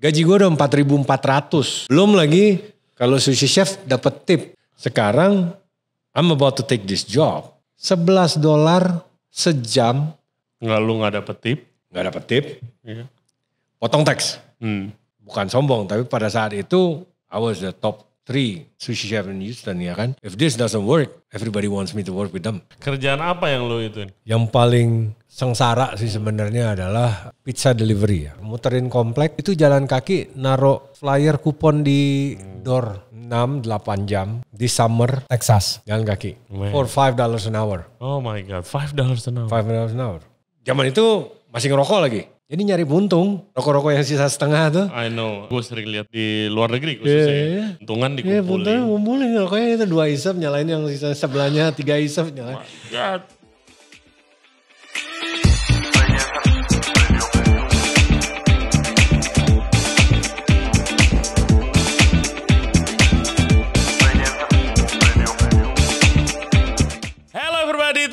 Gaji gue udah 4.400. Belum lagi kalau sushi chef dapat tip. Sekarang I'm about to take this job. 11 dolar sejam. Nggak lu nggak dapet tip? Nggak dapet tip. Iya. Potong teks. Hmm. Bukan sombong, tapi pada saat itu I was the top three sushi chef in Houston ya kan. If this doesn't work, everybody wants me to work with them. Kerjaan apa yang lu itu? Yang paling sengsara sih sebenarnya adalah pizza delivery ya. Muterin komplek itu jalan kaki naruh flyer kupon di door 6 8 jam di summer Texas jalan kaki Man. for five dollars an hour. Oh my god, five dollars an hour. Five dollars an hour. Zaman itu masih ngerokok lagi. Jadi nyari buntung, rokok-rokok yang sisa setengah tuh. I know, gue sering lihat di luar negeri iya, khususnya. Yeah, yeah. Untungan iya, dikumpulin. yeah, buntung ngumpulin, rokoknya itu dua isap, nyalain yang sisa sebelahnya, tiga isap nyalain. Oh my God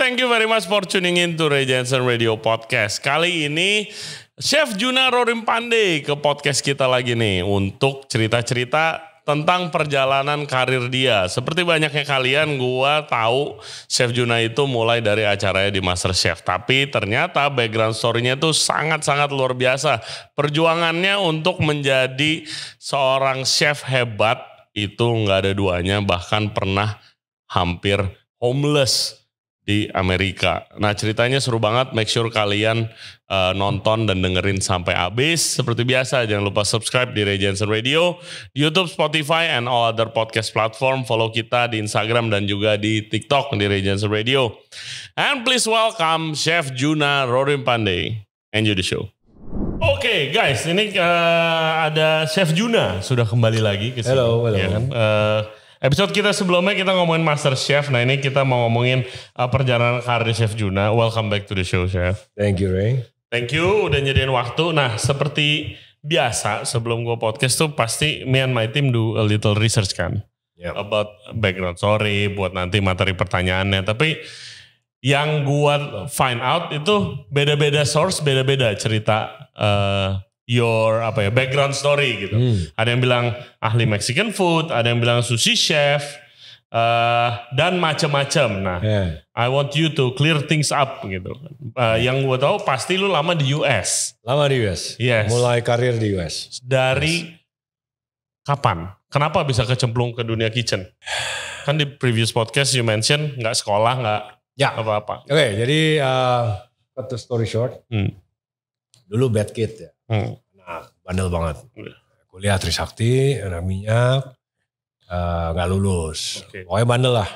Thank you very much for tuning in to Ray Jensen Radio Podcast. Kali ini Chef Juna Rorim Pandey ke podcast kita lagi nih untuk cerita-cerita tentang perjalanan karir dia. Seperti banyaknya kalian, gua tahu Chef Juna itu mulai dari acaranya di Master Chef, tapi ternyata background story-nya itu sangat-sangat luar biasa. Perjuangannya untuk menjadi seorang chef hebat itu nggak ada duanya, bahkan pernah hampir homeless di Amerika. Nah ceritanya seru banget, make sure kalian uh, nonton dan dengerin sampai habis. Seperti biasa jangan lupa subscribe di Ray Radio, YouTube, Spotify, and all other podcast platform. Follow kita di Instagram dan juga di TikTok di Ray Radio. And please welcome Chef Juna Rorim Pandey. Enjoy the show. Oke okay, guys, ini uh, ada Chef Juna sudah kembali lagi ke sini. Hello, hello. Ya uh, Episode kita sebelumnya kita ngomongin Master Chef. Nah ini kita mau ngomongin uh, perjalanan karir Chef Juna. Welcome back to the show, Chef. Thank you, Ray. Thank you udah nyediain waktu. Nah seperti biasa sebelum gue podcast tuh pasti me and my team do a little research kan. Yep. About background story buat nanti materi pertanyaannya. Tapi yang gue find out itu beda-beda source, beda-beda cerita uh, your apa ya background story gitu. Hmm. Ada yang bilang ahli Mexican food, ada yang bilang sushi chef uh, dan macam-macam. Nah, yeah. I want you to clear things up gitu. Uh, yang gue tahu pasti lu lama di US. Lama di US. Yes. Mulai karir di US. Dari yes. kapan? Kenapa bisa kecemplung ke dunia kitchen? Kan di previous podcast you mention nggak sekolah nggak ya. apa-apa. Oke, okay, jadi uh, cut the story short. Hmm. Dulu bad kid ya Hmm. Nah, bandel banget. Iya. Kuliah Trisakti, anak minyak, eh, nggak uh, lulus. Okay. Pokoknya bandel lah.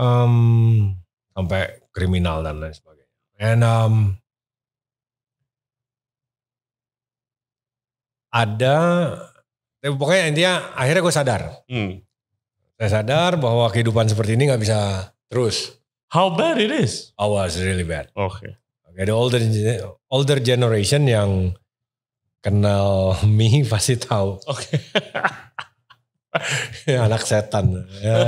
Um, sampai kriminal dan lain sebagainya. And um, ada, pokoknya intinya akhirnya gue sadar. Hmm. Saya sadar bahwa kehidupan seperti ini nggak bisa terus. How bad it is? I was really bad. Oke. Okay. Ada older older generation yang kenal mie pasti tahu. Oke. Okay. anak setan. Ya,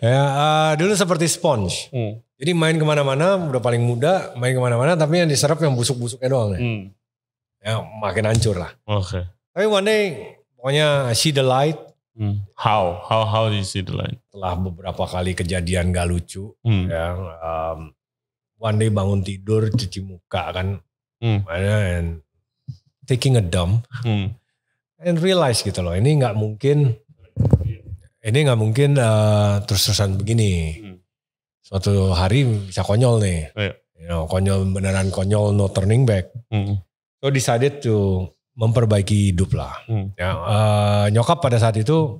ya uh, dulu seperti sponge. Hmm. Jadi main kemana-mana, udah paling muda, main kemana-mana, tapi yang diserap yang busuk-busuknya doang ya. Hmm. Ya makin hancur lah. Oke. Okay. Tapi one day, pokoknya see the light. Hmm. How? How how do you see the light? Setelah beberapa kali kejadian gak lucu, hmm. ya, um, one day bangun tidur cuci muka kan hmm. and taking a dump hmm. and realize gitu loh ini nggak mungkin ini nggak mungkin uh, terus-terusan begini hmm. suatu hari bisa konyol nih oh, iya. you know, konyol beneran konyol no turning back hmm. so decided to memperbaiki hidup lah hmm. ya, uh, nyokap pada saat itu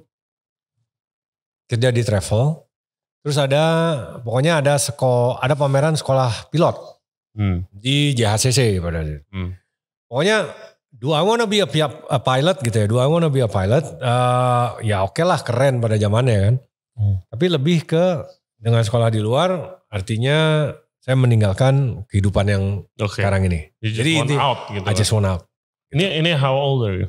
kerja di travel Terus ada pokoknya ada seko ada pameran sekolah pilot hmm. di JHCC pada itu. Hmm. Pokoknya do I wanna be a, a pilot gitu ya? Do I wanna be a pilot? Uh, ya oke okay lah keren pada zamannya kan. Hmm. Tapi lebih ke dengan sekolah di luar artinya saya meninggalkan kehidupan yang okay. sekarang ini. You just Jadi want ini, out gitu. I kan. just want out. Gitu. Ini ini how old are you?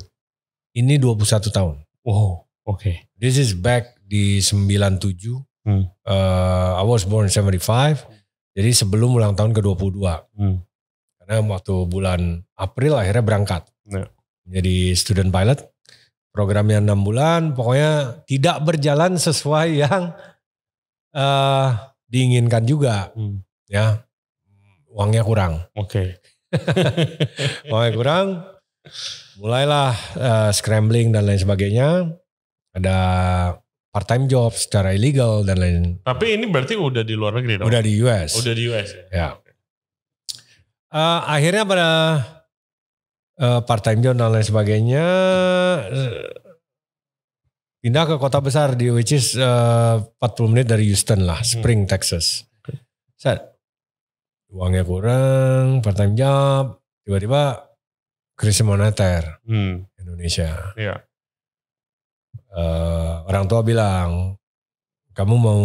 Ini 21 tahun. Wow, oke. Okay. This is back di 97 Hmm. Uh, I was born 75. Jadi sebelum ulang tahun ke-22. Hmm. Karena waktu bulan April akhirnya berangkat. Yeah. Jadi student pilot. Programnya 6 bulan. Pokoknya tidak berjalan sesuai yang uh, diinginkan juga. Hmm. Ya. Uangnya kurang. Oke. Okay. Uangnya kurang. Mulailah uh, scrambling dan lain sebagainya. Ada part time job secara ilegal dan lain. Tapi ini berarti udah di luar negeri dong? Udah di US. Udah di US. Ya. Uh, akhirnya pada uh, eh, part time job dan lain sebagainya uh, pindah ke kota besar di which is uh, 40 menit dari Houston lah, hmm. Spring, hmm. Texas. Okay. Set. Uangnya kurang, part time job, tiba-tiba krisis moneter hmm. Indonesia. Iya. Yeah uh, orang tua bilang kamu mau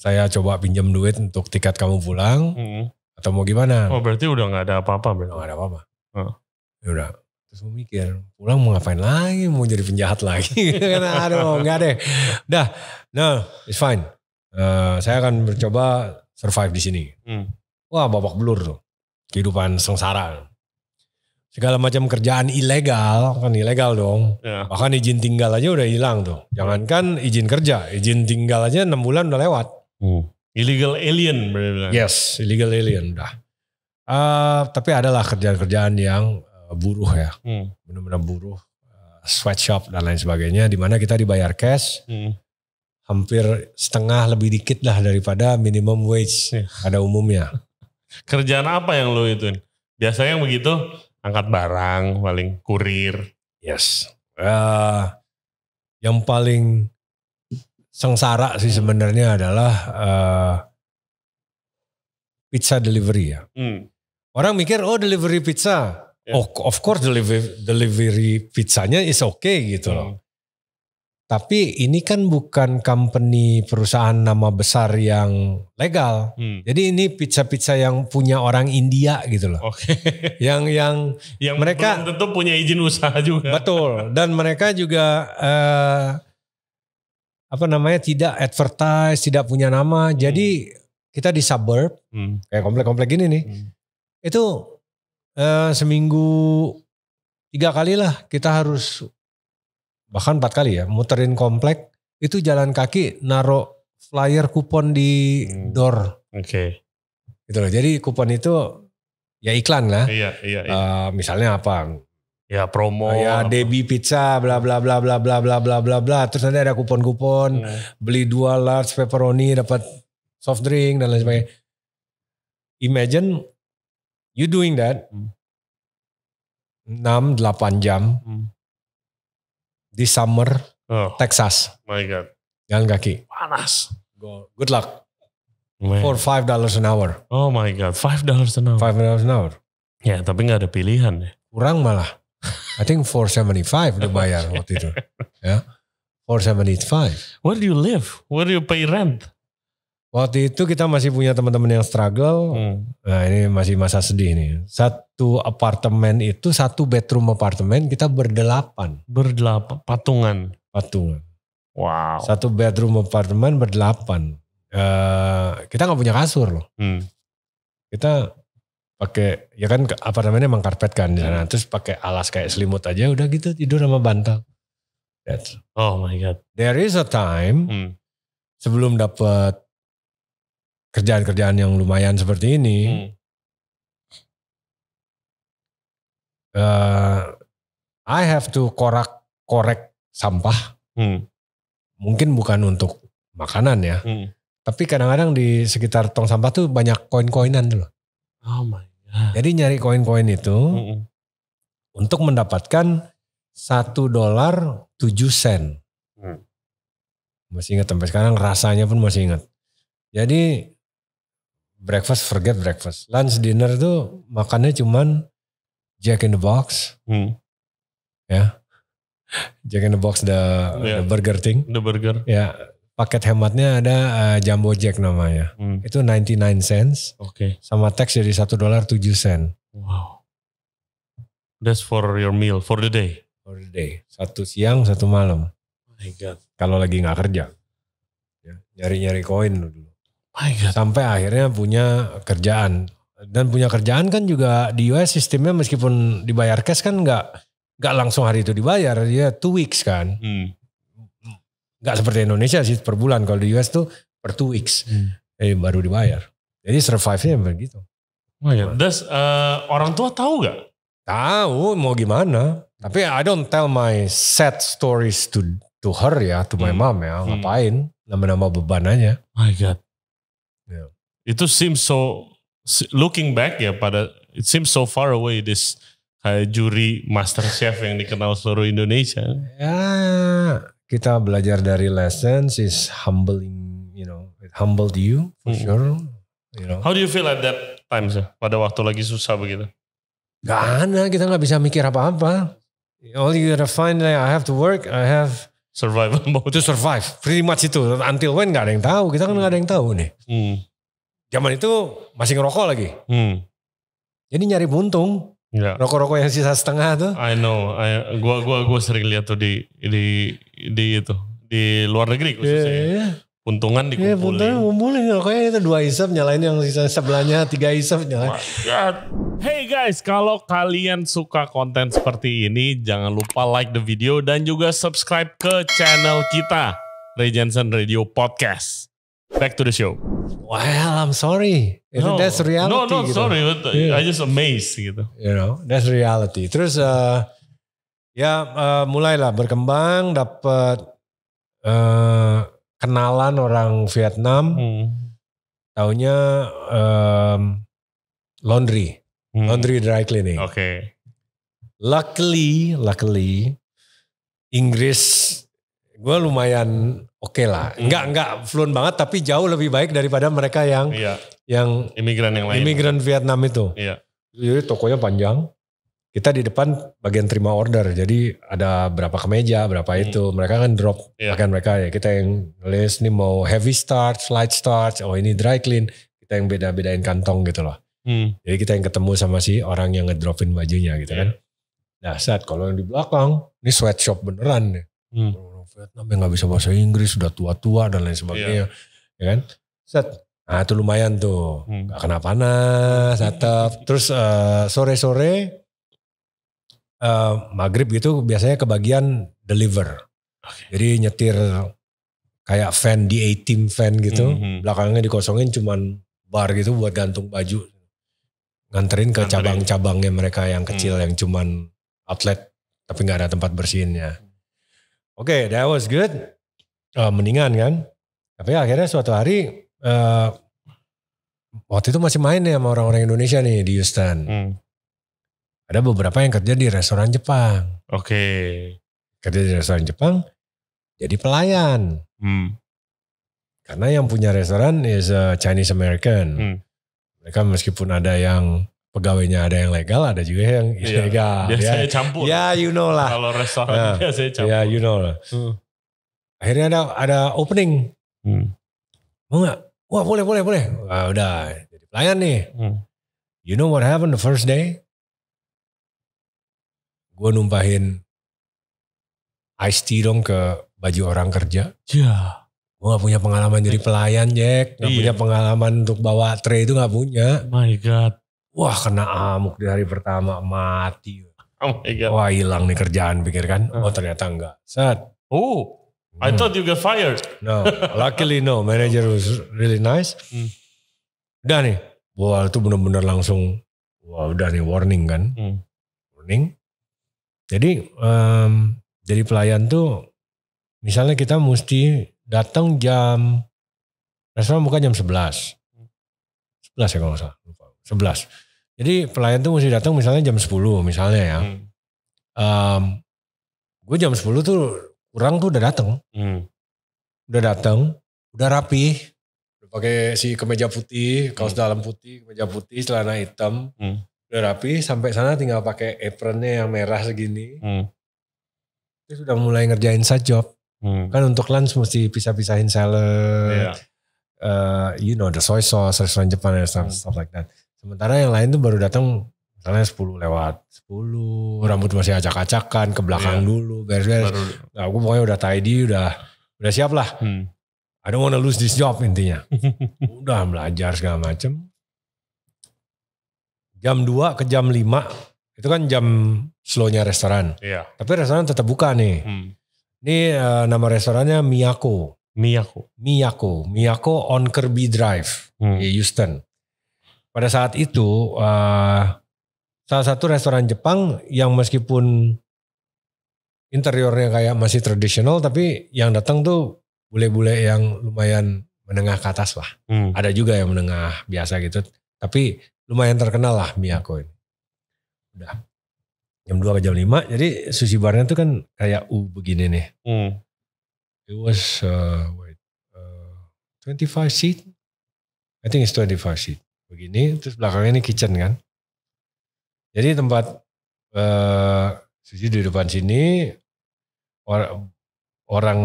saya coba pinjam duit untuk tiket kamu pulang hmm. atau mau gimana? Oh berarti udah nggak ada apa-apa berarti? Nggak ada apa-apa. Hmm. Ya udah. Terus gue mikir pulang mau ngapain lagi? Mau jadi penjahat lagi? Gitu Karena aduh nggak deh. Dah, no, it's fine. Uh, saya akan mencoba survive di sini. Hmm. Wah babak belur tuh kehidupan sengsara segala macam kerjaan ilegal kan ilegal dong ya. bahkan izin tinggal aja udah hilang tuh jangankan izin kerja izin tinggal aja enam bulan udah lewat hmm. illegal alien berarti yes illegal alien udah uh, ah, tapi adalah kerjaan-kerjaan yang uh, buruh ya hmm. benar-benar buruh uh, sweatshop dan lain sebagainya di mana kita dibayar cash hmm. hampir setengah lebih dikit lah daripada minimum wage ya. ada umumnya kerjaan apa yang lo itu biasanya yang begitu angkat barang paling kurir yes uh, yang paling sengsara sih sebenarnya adalah uh, pizza delivery ya. Hmm. Orang mikir oh delivery pizza, yeah. oh of course delivery delivery pizzanya is okay gitu loh. Hmm. Tapi ini kan bukan company perusahaan nama besar yang legal. Hmm. Jadi ini pizza-pizza yang punya orang India gitu loh. Oke. Okay. yang yang yang mereka tentu punya izin usaha juga. Betul. Dan mereka juga eh, apa namanya tidak advertise, tidak punya nama. Hmm. Jadi kita di suburb hmm. kayak komplek-komplek gini nih. Hmm. Itu eh, seminggu tiga kali lah kita harus bahkan empat kali ya muterin komplek itu jalan kaki naro flyer kupon di hmm. door. Oke. Okay. Gitu loh. Jadi kupon itu ya iklan lah. Iya, iya, iya. Uh, misalnya apa? Ya promo. Uh, ya Debi pizza bla bla bla bla bla bla bla bla bla. Terus nanti ada kupon-kupon hmm. beli dua large pepperoni dapat soft drink dan lain sebagainya. Imagine you doing that. Hmm. 6 8 jam. Hmm di summer oh. Texas. My God. Jalan kaki. Panas. Go, good luck. Man. For five dollars an hour. Oh my God, five dollars an hour. Five dollars an hour. Ya, tapi nggak ada pilihan ya. Kurang malah. I think 475 udah bayar waktu itu. Ya. Yeah. five. Where do you live? Where do you pay rent? Waktu itu kita masih punya teman-teman yang struggle. Hmm. Nah ini masih masa sedih nih. Satu apartemen itu satu bedroom apartemen kita berdelapan. Berdelapan patungan. Patungan. Wow. Satu bedroom apartemen berdelapan. Uh, kita nggak punya kasur loh. Hmm. Kita pakai ya kan apartemennya emang karpet kan di sana. Hmm. Terus pakai alas kayak selimut aja udah gitu tidur sama bantal. That's. Oh my god. There is a time hmm. sebelum dapat kerjaan-kerjaan yang lumayan seperti ini hmm. uh, I have to korak korek sampah hmm. mungkin bukan untuk makanan ya hmm. tapi kadang-kadang di sekitar tong sampah tuh banyak koin-koinan tuh oh my god jadi nyari koin-koin itu hmm. untuk mendapatkan satu dolar tujuh sen hmm. masih ingat sampai sekarang rasanya pun masih ingat jadi breakfast forget breakfast. Lunch dinner tuh makannya cuman Jack in the Box. Hmm. Ya. Jack in the Box the, yeah. the burger thing. The burger. Ya. Paket hematnya ada uh, Jumbo Jack namanya. Hmm. Itu 99 cents. Oke. Okay. Sama tax jadi 1 dolar 7 sen. Wow. That's for your meal for the day. For the day. Satu siang, satu malam. Oh my god. Kalau lagi nggak kerja. Ya, nyari-nyari koin dulu. Oh iya, sampai akhirnya punya kerjaan dan punya kerjaan kan juga di US sistemnya meskipun dibayar cash kan nggak nggak langsung hari itu dibayar ya two weeks kan hmm. nggak hmm. seperti Indonesia sih per bulan kalau di US tuh per two weeks hmm. eh, baru dibayar jadi survive-nya begitu oh ya das uh, eh, orang tua tahu nggak tahu mau gimana tapi I don't tell my sad stories to to her ya to my hmm. mom ya hmm. ngapain nama-nama beban aja oh my god itu seems so looking back ya pada it seems so far away this kayak juri master chef yang dikenal seluruh Indonesia. Ya, kita belajar dari lessons is humbling, you know, it humbled you for hmm. sure. You know. How do you feel at that time sih? Pada waktu lagi susah begitu? Gak ada, kita nggak bisa mikir apa-apa. All you gotta find, like, I have to work, I have survival mode. To survive, pretty much itu. Until when nggak ada yang tahu, kita kan nggak hmm. ada yang tahu nih. Hmm zaman itu masih ngerokok lagi. Hmm. Jadi nyari buntung. Ya. Rokok-rokok yang sisa setengah tuh. I know. I, gua gua gua sering lihat tuh di di di itu di luar negeri khususnya. Yeah, yeah. Puntungan iya, dikumpulin. yeah, puntungan dikumpulin. Rokoknya itu dua isap nyalain yang sisa sebelahnya, tiga isap nyalain. Oh hey guys, kalau kalian suka konten seperti ini, jangan lupa like the video dan juga subscribe ke channel kita. Regensen Radio Podcast back to the show. Well, I'm sorry. No, that's reality. No, no, gitu. sorry. But yeah. I just amazed gitu. You know, that's reality. Terus uh, ya uh, mulailah berkembang, dapat uh, kenalan orang Vietnam. Hmm. Taunya um, laundry, hmm. laundry dry cleaning. Oke. Okay. Luckily, luckily Inggris gue lumayan oke okay lah. Enggak hmm. enggak fluent banget tapi jauh lebih baik daripada mereka yang iya. yang imigran yang lain. Imigran Vietnam itu. Iya. Jadi iya, tokonya panjang. Kita di depan bagian terima order. Jadi ada berapa kemeja, berapa mm. itu. Mereka kan drop yeah. pakaian mereka ya. Kita yang list nih mau heavy starch, light starch, oh ini dry clean. Kita yang beda-bedain kantong gitu loh. Mm. Jadi kita yang ketemu sama si orang yang ngedropin bajunya gitu yeah. kan. Nah saat kalau yang di belakang, ini sweatshop beneran nih. Mm. Vietnam yang nggak bisa bahasa Inggris sudah tua-tua dan lain sebagainya iya. ya kan set nah itu lumayan tuh hmm. gak kena panas atap terus eh, sore-sore uh, maghrib gitu biasanya kebagian deliver okay. jadi nyetir kayak fan di A team fan gitu hmm, -hmm. belakangnya dikosongin cuman bar gitu buat gantung baju nganterin ke cabang-cabangnya mereka yang kecil hmm. yang cuman outlet tapi nggak ada tempat bersihinnya okay, that was good. Uh, mendingan kan. Tapi akhirnya suatu hari uh, waktu itu masih main ya sama orang-orang Indonesia nih di Houston. Hmm. Ada beberapa yang kerja di restoran Jepang. Oke. Okay. Kerja di restoran Jepang jadi pelayan. Hmm. Karena yang punya restoran is a eh, Chinese American. Hmm. Mereka meskipun ada yang pegawainya ada yang legal, ada juga yang iya, ilegal. ya biasanya ya, campur. Ya you know lah. Kalau restoran nah, biasanya campur. Ya you know lah. Hmm. Akhirnya ada ada opening. Hmm. Mau gak? Wah boleh boleh boleh. Wah, udah jadi pelayan nih. Hmm. You know what happened the first day? Gue numpahin ice tea dong ke baju orang kerja. Ya. Yeah. Gue gak punya pengalaman jadi pelayan Jack. Gak iya. punya pengalaman untuk bawa tray itu gak punya. My God. Wah kena amuk di hari pertama mati. Oh my god. Wah hilang nih kerjaan pikir kan. Uh. Oh ternyata enggak. Set. Oh. Hmm. I thought you get fired. No, luckily no. Manager was really nice. Hmm. Udah nih, wah itu bener-bener langsung, wah udah nih warning kan. Hmm. Warning. Jadi um, jadi pelayan tuh, misalnya kita mesti datang jam, restoran buka jam 11. 11 ya kalau gak salah. 11. Jadi pelayan tuh mesti datang misalnya jam 10 misalnya ya. Hmm. Um, gue jam 10 tuh kurang tuh udah datang. Hmm. Udah datang, udah rapi. Udah pakai si kemeja putih, kaos hmm. dalam putih, kemeja putih, celana hitam. Hmm. Udah rapi, sampai sana tinggal pakai apronnya yang merah segini. Hmm. Terus udah mulai ngerjain side job. Hmm. Kan untuk lunch mesti pisah-pisahin salad. Yeah. Iya. Uh, you know the soy sauce, restaurant Jepang and stuff, hmm. stuff like that. Sementara yang lain tuh baru datang misalnya 10 lewat 10, rambut masih acak-acakan ke belakang yeah. dulu, beres-beres. Nah, aku pokoknya udah tidy, udah udah siap lah. Hmm. I don't wanna lose this job intinya. udah belajar segala macem. Jam 2 ke jam 5 itu kan jam slownya restoran. Iya. Yeah. Tapi restoran tetap buka nih. Hmm. Ini uh, nama restorannya Miyako. Miyako. Miyako. Miyako on Kirby Drive hmm. di Houston pada saat itu uh, salah satu restoran Jepang yang meskipun interiornya kayak masih tradisional tapi yang datang tuh bule-bule yang lumayan menengah ke atas lah. Hmm. Ada juga yang menengah biasa gitu. Tapi lumayan terkenal lah Miyako ini. Udah. Jam 2 ke jam 5. Jadi sushi barnya tuh kan kayak U uh, begini nih. Hmm. It was uh, wait, uh, 25 seat. I think it's 25 seat begini terus belakangnya ini kitchen kan jadi tempat uh, eh, suci di depan sini or, orang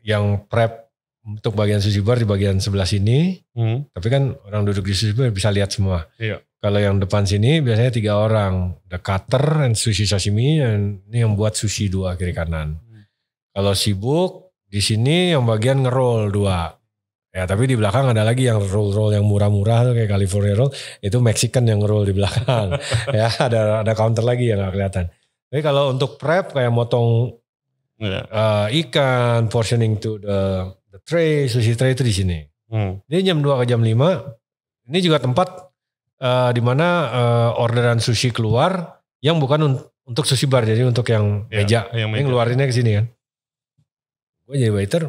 yang prep untuk bagian sushi bar di bagian sebelah sini hmm. tapi kan orang duduk di sushi bar bisa lihat semua iya. kalau yang depan sini biasanya tiga orang the cutter and sushi sashimi and ini yang buat sushi dua kiri kanan hmm. kalau sibuk di sini yang bagian ngerol dua Ya tapi di belakang ada lagi yang roll-roll yang murah-murah tuh kayak California roll itu Mexican yang roll di belakang. ya ada ada counter lagi yang gak kelihatan. Tapi kalau untuk prep kayak motong yeah. Iya. uh, ikan, portioning to the, the tray, sushi tray itu di sini. Hmm. Dia jam 2 ke jam 5. Ini juga tempat uh, di mana uh, orderan sushi keluar yang bukan un untuk sushi bar jadi untuk yang yeah, meja. Yang, meja. Ini keluarinnya ke sini kan. Gue jadi waiter,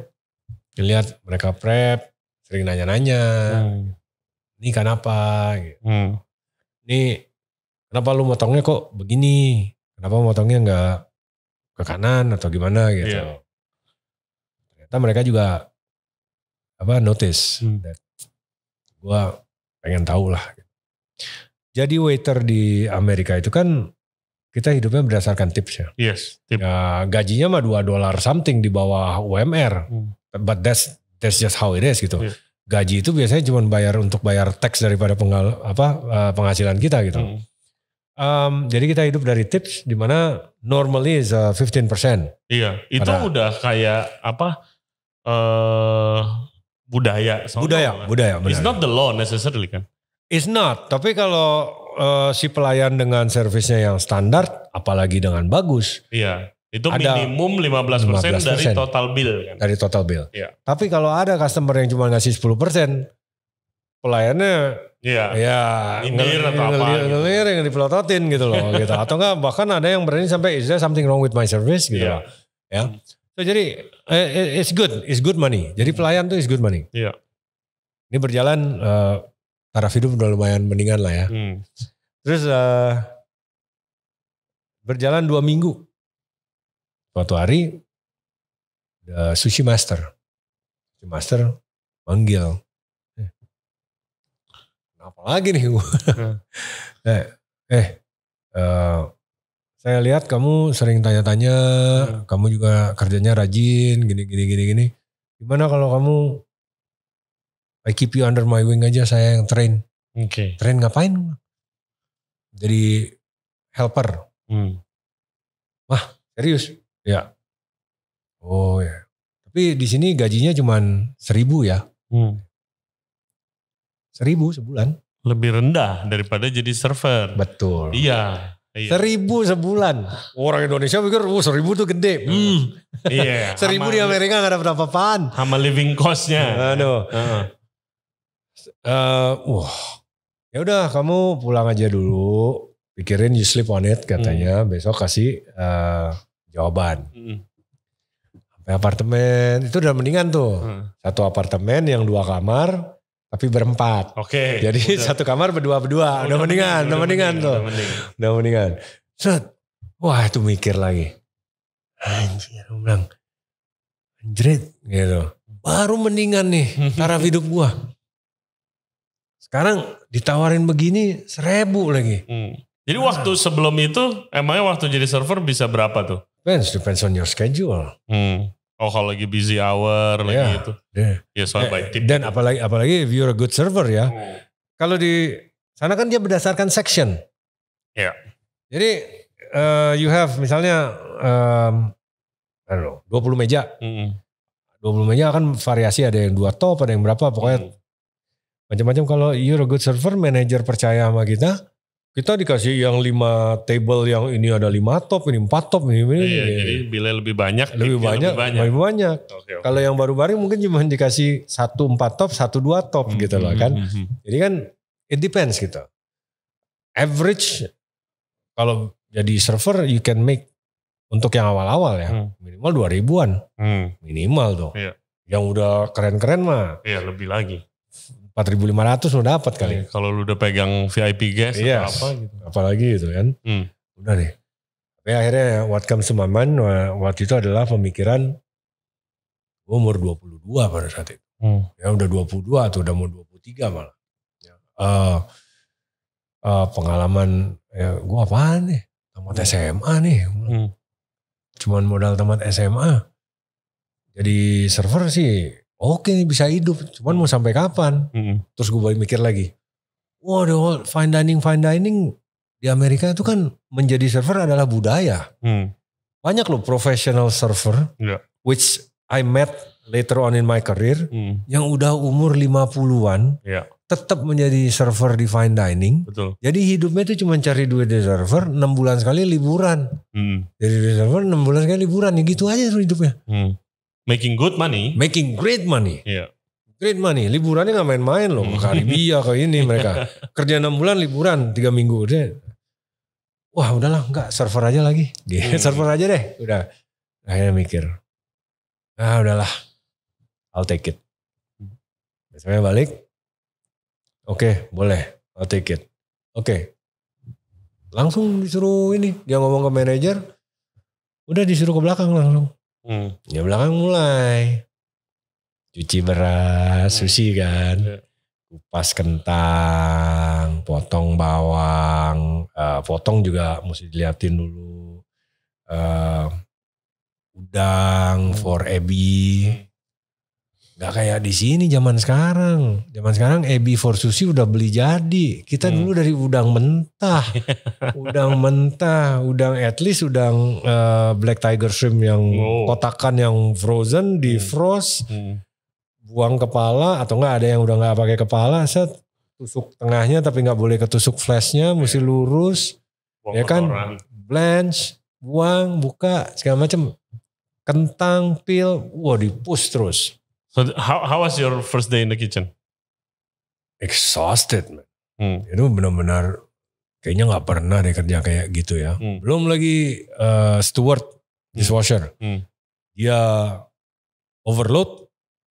lihat mereka prep, sering nanya-nanya hmm. ini kenapa gitu. hmm. ini kenapa lu motongnya kok begini kenapa motongnya nggak ke kanan atau gimana gitu yeah. ternyata mereka juga apa notice hmm. that gue pengen tahu lah jadi waiter di Amerika itu kan kita hidupnya berdasarkan tips ya. Yes. Tip. Ya, gajinya mah 2 dolar something di bawah UMR. Hmm. But that's that's just how it is gitu. Yeah. Gaji itu biasanya cuma bayar untuk bayar tax daripada penggal, apa eh, penghasilan kita gitu. Hmm. Um, jadi kita hidup dari tips dimana normally is 15%. Eh, iya, itu Pada, udah kayak apa uh, budaya budaya, kan? budaya, Benar. It's not the law necessarily kan. It's not, tapi kalau uh, si pelayan dengan servisnya yang standar apalagi dengan bagus. Iya itu ada minimum 15%, 15% dari total bill kan. Dari total bill. Ya. Tapi kalau ada customer yang cuma ngasih 10%, pelayannya iya. ya Iya. ngelir atau apa. ngelir yang gitu. dipelototin gitu loh. gitu. Atau enggak bahkan ada yang berani sampai is there something wrong with my service gitu ya. loh. Ya. So, jadi eh, eh, it's good. It's good money. Jadi hmm. pelayan tuh is good money. Iya. Ini berjalan uh, taraf hidup udah lumayan mendingan lah ya. Hmm. Terus uh, berjalan dua minggu. Suatu hari ada sushi master. Sushi master manggil. Eh, apa lagi nih hmm. gue? eh, eh uh, saya lihat kamu sering tanya-tanya, hmm. kamu juga kerjanya rajin, gini gini gini gini. Gimana kalau kamu I keep you under my wing aja saya yang train. Oke. Okay. Train ngapain? Jadi helper. Hmm. Wah, serius. Ya. Oh ya. Tapi di sini gajinya cuma seribu ya. Hmm. Seribu sebulan. Lebih rendah daripada jadi server. Betul. Iya. Iya. Seribu sebulan. Orang Indonesia pikir, oh seribu tuh gede. Hmm. Iya. seribu di Amerika gak ada berapa apaan. Sama living costnya. Aduh. Uh. Uh, wah. Ya udah kamu pulang aja dulu. Pikirin you sleep on it katanya. Hmm. Besok kasih uh, jawaban. Mm. Sampai apartemen itu udah mendingan tuh. Hmm. Satu apartemen yang dua kamar tapi berempat. Oke. Okay, Jadi udah. satu kamar berdua berdua. Oh, udah, udah mendingan, udah mendingan, mendingan tuh. Udah Udah mendingan. Set. Wah itu mikir lagi. Anjir, gue bilang. Anjrit gitu. Baru mendingan nih taraf hidup gua. Sekarang ditawarin begini seribu lagi. Hmm. Jadi nah. waktu sebelum itu emangnya waktu jadi server bisa berapa tuh? Depends, depends on your schedule. Hmm. Oh kalau lagi busy hour yeah, lagi itu. Ya yeah, soal eh, by tip. Dan gitu. apalagi apalagi if you're a good server ya. Hmm. Kalau di sana kan dia berdasarkan section. Ya. Yeah. Jadi uh, you have misalnya um, I don't know, 20 meja. Mm -hmm. 20 meja kan variasi ada yang dua top, ada yang berapa pokoknya mm. macam-macam kalau you're a good server, manager percaya sama kita, kita dikasih yang lima table yang ini ada lima top, ini empat top, ini ini. Iya, jadi bila lebih banyak, lebih banyak, lebih banyak. Lebih banyak. Okay, okay. Kalau yang baru-baru mungkin cuma dikasih satu empat top, satu dua top mm-hmm. gitu loh hmm, kan. Mm-hmm. Jadi kan it depends gitu. Average kalau jadi server you can make untuk yang awal-awal ya mm. minimal dua ribuan mm. minimal tuh. yeah. Yang udah keren-keren mah. Iya lebih lagi 4500 lu dapat kali. Ya, kalau lu udah pegang VIP guest yes. Iya. atau apa gitu. Apalagi gitu kan. Hmm. Udah nih. Tapi akhirnya what comes to my mind waktu itu adalah pemikiran gue umur 22 pada saat itu. Hmm. Ya udah 22 atau udah mau 23 malah. Ya. Uh, uh, pengalaman ya gue apaan nih? Tamat hmm. SMA nih. Hmm. Cuman modal tamat SMA. Jadi server sih oke okay, bisa hidup cuman mau sampai kapan hmm. terus gue balik mikir lagi waduh fine dining fine dining di Amerika itu kan menjadi server adalah budaya mm. banyak loh professional server yeah. which I met later on in my career mm. yang udah umur 50-an yeah. tetap menjadi server di fine dining Betul. jadi hidupnya itu cuma cari duit di server 6 bulan sekali liburan mm. jadi di server 6 bulan sekali liburan ya gitu aja hidupnya mm. Making good money. Making great money. Yeah. Great money, liburannya nggak main-main loh ke hmm. Karibia ke ini mereka. Kerja enam bulan liburan tiga minggu deh. Wah udahlah nggak server aja lagi, hmm. server aja deh. Udah akhirnya mikir, ah udahlah, I'll take it. Biasanya balik, oke okay, boleh, I'll take it. Oke, okay. langsung disuruh ini dia ngomong ke manajer, udah disuruh ke belakang langsung Hmm. Ya belakang mulai. Cuci beras, hmm. sushi kan. Iya. Kupas kentang, potong bawang, uh, potong juga mesti diliatin dulu. Uh, udang, hmm. for ebi. Gak kayak di sini zaman sekarang. Zaman sekarang ebi for sushi udah beli jadi. Kita hmm. dulu dari udang mentah. udang mentah, udang at least udang uh, black tiger shrimp yang oh. kotakan yang frozen hmm. di frost. Hmm. Buang kepala atau enggak ada yang udah nggak pakai kepala, set tusuk tengahnya tapi nggak boleh ketusuk flashnya, mesti iya. lurus. Buang ya kan? Blanch, buang, buka segala macam. Kentang, pil, wah dipus terus So how how was your first day in the kitchen? Exhausted, man. Hmm. Itu benar-benar kayaknya nggak pernah deh kerja kayak gitu ya. Hmm. Belum lagi uh, steward hmm. dishwasher. Hmm. Hmm. Ya overload.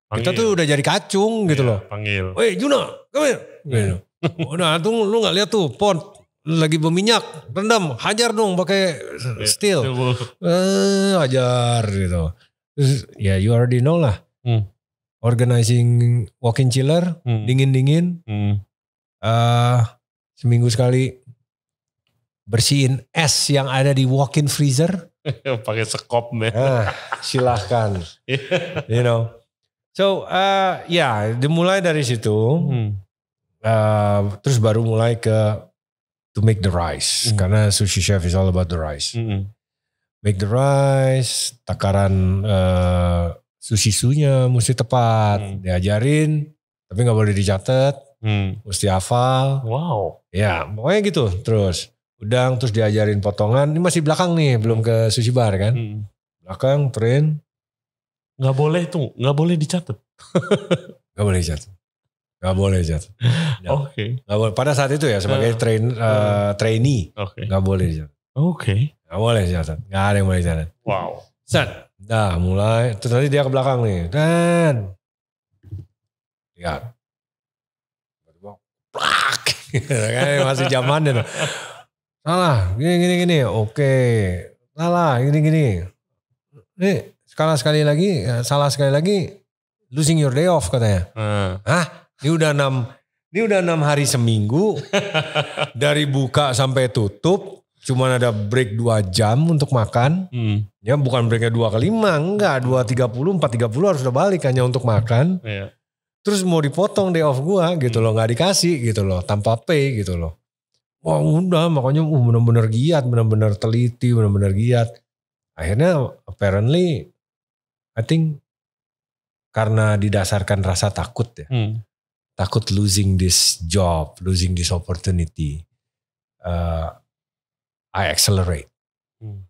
Panggil. Kita tuh udah jadi kacung gitu iya, loh. Panggil. Woi Juna, kamu? here. Hmm. Gitu. Oh, nah tuh lu gak lihat tuh pot lagi berminyak rendam hajar dong pakai iya, steel eh, hajar gitu Ya ya you already know lah hmm organizing walking chiller dingin dingin hmm. Uh, seminggu sekali bersihin es yang ada di walk-in freezer pakai sekop nih. Ah, uh, silahkan you know so uh, ya yeah, dimulai dari situ hmm. uh, terus baru mulai ke to make the rice hmm. karena sushi chef is all about the rice hmm. make the rice takaran uh, susu-susunya mesti tepat hmm. diajarin tapi nggak boleh dicatat hmm. mesti hafal wow ya pokoknya gitu terus udang terus diajarin potongan ini masih belakang nih belum ke sushi bar kan hmm. belakang train nggak boleh tuh nggak boleh dicatat nggak boleh dicatat nggak boleh dicatat oke okay. nggak boleh pada saat itu ya sebagai uh, train uh, trainee okay. nggak boleh dicatat oke okay. nggak boleh dicatat nggak ada yang boleh dicatat wow set Dah mulai, terus nanti dia ke belakang nih. Dan lihat. Iya. Plak. Kan masih zamannya tuh. Salah, gini gini gini. Oke. Salah, gini gini. Ini sekali sekali lagi, ya, salah sekali lagi losing your day off katanya. Hmm. Hah? Ini udah enam ini udah enam hari seminggu dari buka sampai tutup cuman ada break dua jam untuk makan. Hmm Ya bukan breaknya dua ke lima, enggak dua tiga puluh, empat tiga puluh harus udah balik hanya untuk makan. Yeah. Terus mau dipotong day off gua gitu loh, nggak dikasih gitu loh, tanpa pay gitu loh. Wah udah makanya uh bener-bener giat, bener-bener teliti, bener-bener giat. Akhirnya apparently I think karena didasarkan rasa takut ya. Hmm. Takut losing this job, losing this opportunity. Uh, I accelerate. Hmm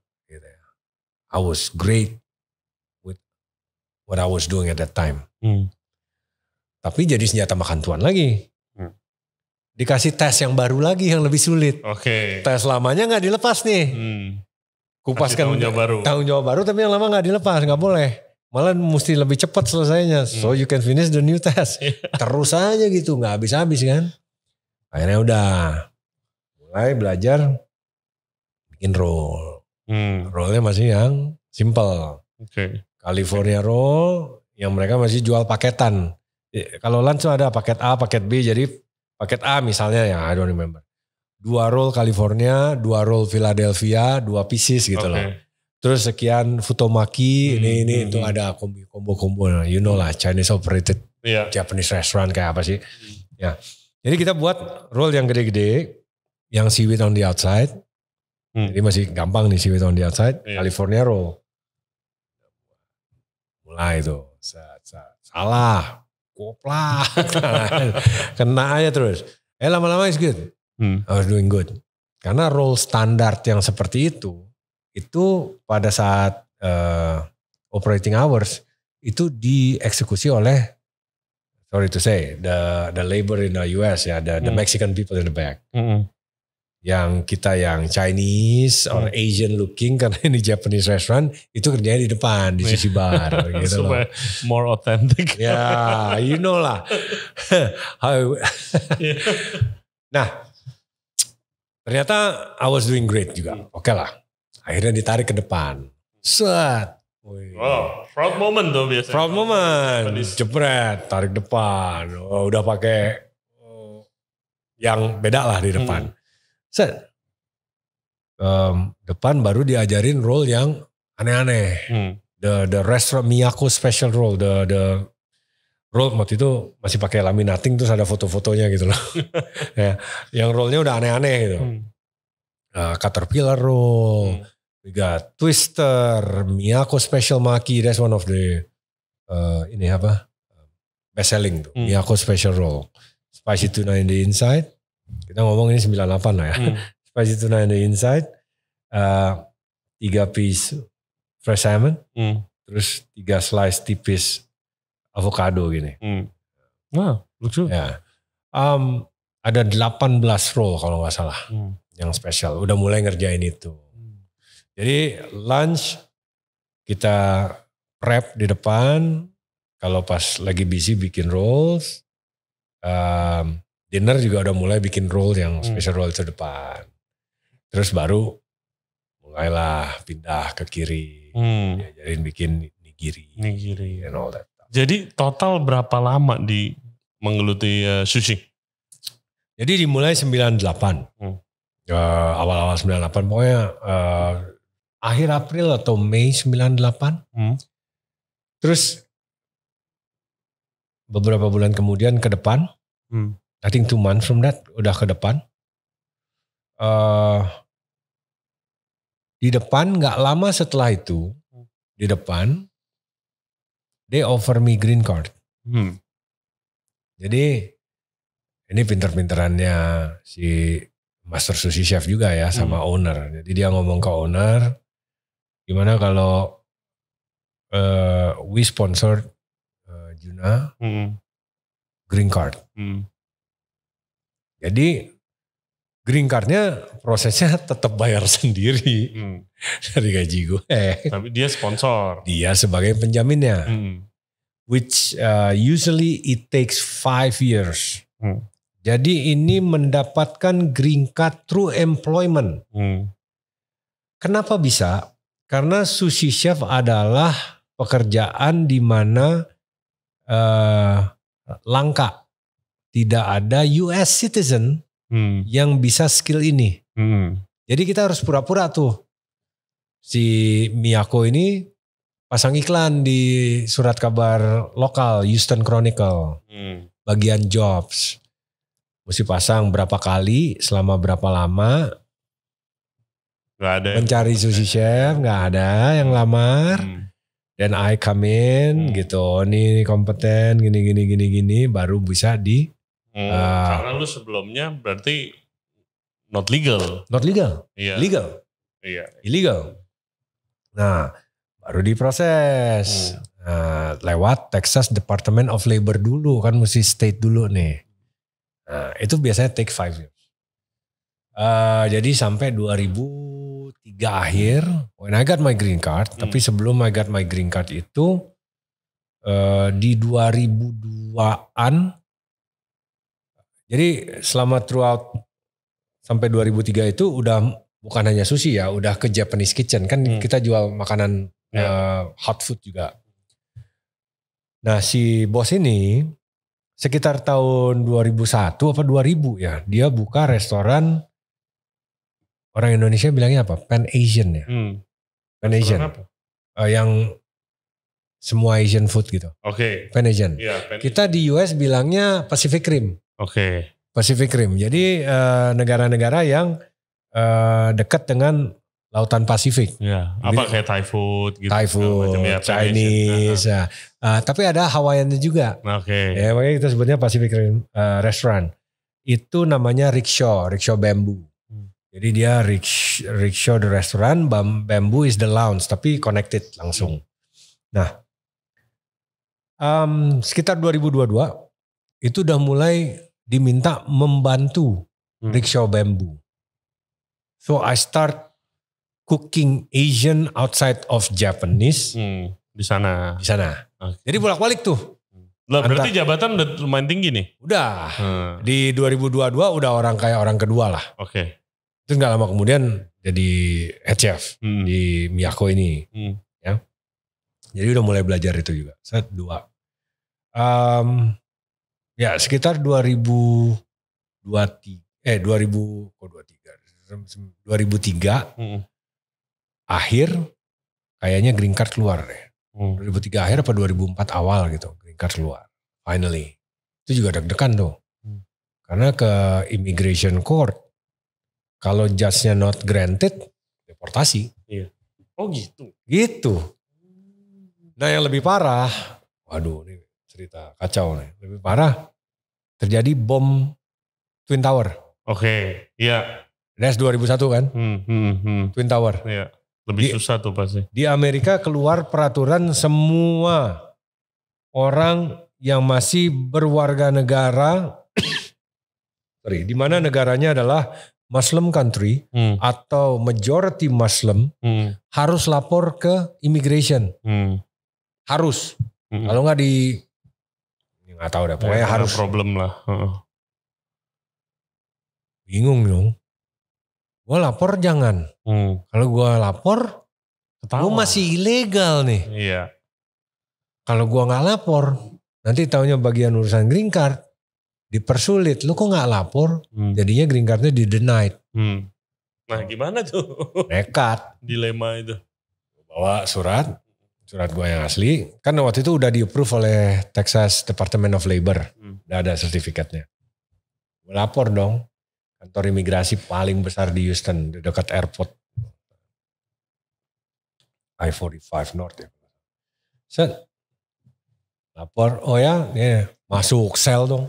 I was great with what I was doing at that time. Hmm. Tapi jadi senjata makan tuan lagi. Hmm. Dikasih tes yang baru lagi yang lebih sulit. Oke. Okay. Tes lamanya nggak dilepas nih. Hmm. Kupaskan tahun jawab baru. Tahun jawab baru tapi yang lama nggak dilepas, nggak boleh. Malah mesti lebih cepat selesainya. Hmm. So you can finish the new test. Iya. Terus aja gitu, nggak habis-habis kan. Akhirnya udah mulai belajar bikin roll Hmm. Rollnya masih yang simple. Okay. California roll yang mereka masih jual paketan. Kalau lunch ada paket A, paket B. Jadi paket A misalnya ya, I don't remember. Dua roll California, dua roll Philadelphia, dua pieces gitu okay. loh. Terus sekian futomaki, hmm, ini ini hmm, itu hmm. ada combo-combo. You know lah Chinese operated yeah. Japanese restaurant kayak apa sih. Hmm. Ya. Jadi kita buat roll yang gede-gede, yang seaweed on the outside, Hmm. Jadi masih gampang nih sih on the outside, yeah. California roll. Mulai tuh. Salah. kopla, Kena aja terus. Eh lama-lama is good. Hmm. I was doing good. Karena roll standar yang seperti itu, itu pada saat uh, operating hours, itu dieksekusi oleh sorry to say the the labor in the US ya the, hmm. Mexican people in the back. Hmm yang kita yang Chinese hmm. or Asian looking karena ini Japanese restaurant itu kerjanya di depan di sisi bar gitu loh. More authentic. ya, yeah, you know lah. How, nah, ternyata I was doing great juga. Hmm. Oke okay lah. Akhirnya ditarik ke depan. Set. Wow, proud moment tuh biasanya. Proud moment. Jepret, tarik depan. Oh, udah pakai oh, yang beda lah di depan. Hmm set um, depan baru diajarin role yang aneh-aneh hmm. the the restaurant Miyako special role the the role waktu itu masih pakai laminating terus ada foto-fotonya gitu loh ya yang role-nya udah aneh-aneh gitu hmm. uh, caterpillar role hmm. we got twister Miyako special maki that's one of the uh, ini apa best selling tuh hmm. Miyako special role spicy tuna in the inside kita ngomong ini 98 lah ya. Hmm. Spicy tuna in the inside, uh, tiga piece fresh salmon, hmm. terus tiga slice tipis avocado gini. Hmm. Wow, lucu. Ya. Um, ada 18 roll kalau nggak salah hmm. yang spesial. Udah mulai ngerjain itu. Hmm. Jadi lunch kita prep di depan. Kalau pas lagi busy bikin rolls. Um, dinner juga udah mulai bikin roll yang hmm. special role ke depan. Terus baru mulailah pindah ke kiri, hmm. Ya, diajarin bikin nigiri, nigiri and all that. Jadi total berapa lama di menggeluti uh, sushi? Jadi dimulai 98. Hmm. Uh, eh, awal sembilan 98 pokoknya uh, akhir April atau Mei 98. Hmm. Terus beberapa bulan kemudian ke depan hmm nothing two months from that udah ke depan uh, di depan nggak lama setelah itu di depan they offer me green card hmm. jadi ini pinter-pinterannya si master sushi chef juga ya sama hmm. owner jadi dia ngomong ke owner gimana kalau uh, we sponsor uh, eh, Juna hmm. green card hmm jadi green cardnya prosesnya tetap bayar sendiri hmm. dari gaji gue. Tapi dia sponsor. Dia sebagai penjaminnya. Hmm. Which uh, usually it takes five years. Hmm. Jadi ini mendapatkan green card through employment. Hmm. Kenapa bisa? Karena sushi chef adalah pekerjaan di mana uh, langka tidak ada US citizen hmm. yang bisa skill ini. Hmm. Jadi kita harus pura-pura tuh si Miyako ini pasang iklan di surat kabar lokal Houston Chronicle hmm. bagian jobs. Mesti pasang berapa kali selama berapa lama? Gak ada. Mencari sushi chef nggak ada yang lamar. Hmm dan I come in hmm. gitu, oh, ini kompeten gini gini gini gini baru bisa di Hmm, uh, karena lu sebelumnya berarti not legal. Not legal. Iya. Legal. Iya. Illegal. Nah, baru diproses. Hmm. Nah, lewat Texas Department of Labor dulu kan mesti state dulu nih. Nah, itu biasanya take five years. Uh, jadi sampai 2003 akhir, when I got my green card, hmm. tapi sebelum I got my green card itu uh, di 2002-an jadi selama throughout sampai 2003 itu udah bukan hanya sushi ya, udah ke Japanese kitchen kan hmm. kita jual makanan yeah. Ya. uh, hot food juga. Nah si bos ini sekitar tahun 2001 apa 2000 ya dia buka restoran orang Indonesia bilangnya apa Pan Asian ya hmm. Pan Asian apa? Uh, yang semua Asian food gitu. Oke. Okay. Pan Asian. Yeah, Pan Asian. Kita di US bilangnya Pacific Rim. Oke. Okay. Pacific Rim. Jadi eh, negara-negara uh, yang uh, dekat dengan lautan Pasifik. Ya, apa Jadi, kayak Thai food gitu. Thai food, ya, Chinese. Ya. Uh, tapi ada Hawaiiannya juga. Oke. Okay. Ya, makanya kita sebutnya Pacific Rim uh, Restaurant. Itu namanya rickshaw, rickshaw bambu. Hmm. Jadi dia rickshaw the restaurant, bambu is the lounge, tapi connected langsung. Nah, um, sekitar 2022 itu udah mulai diminta membantu hmm. rickshaw bambu. So I start cooking Asian outside of Japanese. Hmm, di sana. Di sana. Okay. Jadi bolak-balik tuh. Lah berarti jabatan udah lumayan tinggi nih. Udah. Hmm. Di 2022 udah orang kayak orang kedua lah. Oke. Okay. Itu nggak lama kemudian jadi head chef hmm. di Miyako ini. Hmm. Ya. Jadi udah mulai belajar itu juga. Set dua. Um, Ya sekitar 2023 eh 2000 oh 23 2003 hmm. akhir kayaknya green card keluar deh. Hmm. 2003 akhir apa 2004 awal gitu green card keluar. Finally. Itu juga deg-degan tuh. Hmm. Karena ke immigration court kalau judge-nya not granted deportasi. Iya. Oh gitu. Gitu. Nah yang lebih parah, waduh ini cerita kacau nih. Lebih parah terjadi bom Twin Tower. Oke, okay, iya. Dash 2001 kan? Hmm, hmm, hmm. Twin Tower. Iya. Lebih di, susah tuh pasti. Di Amerika keluar peraturan semua orang yang masih berwarga negara sorry, di mana negaranya adalah Muslim country hmm. atau majority Muslim hmm. harus lapor ke immigration. Hmm. Harus. Hmm. Kalau nggak di nggak tahu deh, pokoknya ya, harus problem lah bingung dong gue lapor jangan hmm. kalau gue lapor gue masih ilegal nih iya kalau gue nggak lapor nanti taunya bagian urusan green card dipersulit lu kok nggak lapor hmm. jadinya green cardnya di denied hmm. nah gimana tuh nekat dilema itu bawa surat Surat gue yang asli kan waktu itu udah di approve oleh Texas Department of Labor hmm. udah ada sertifikatnya gue lapor dong kantor imigrasi paling besar di Houston di dekat airport I-45 North ya set lapor oh ya yeah. Ya. masuk sel dong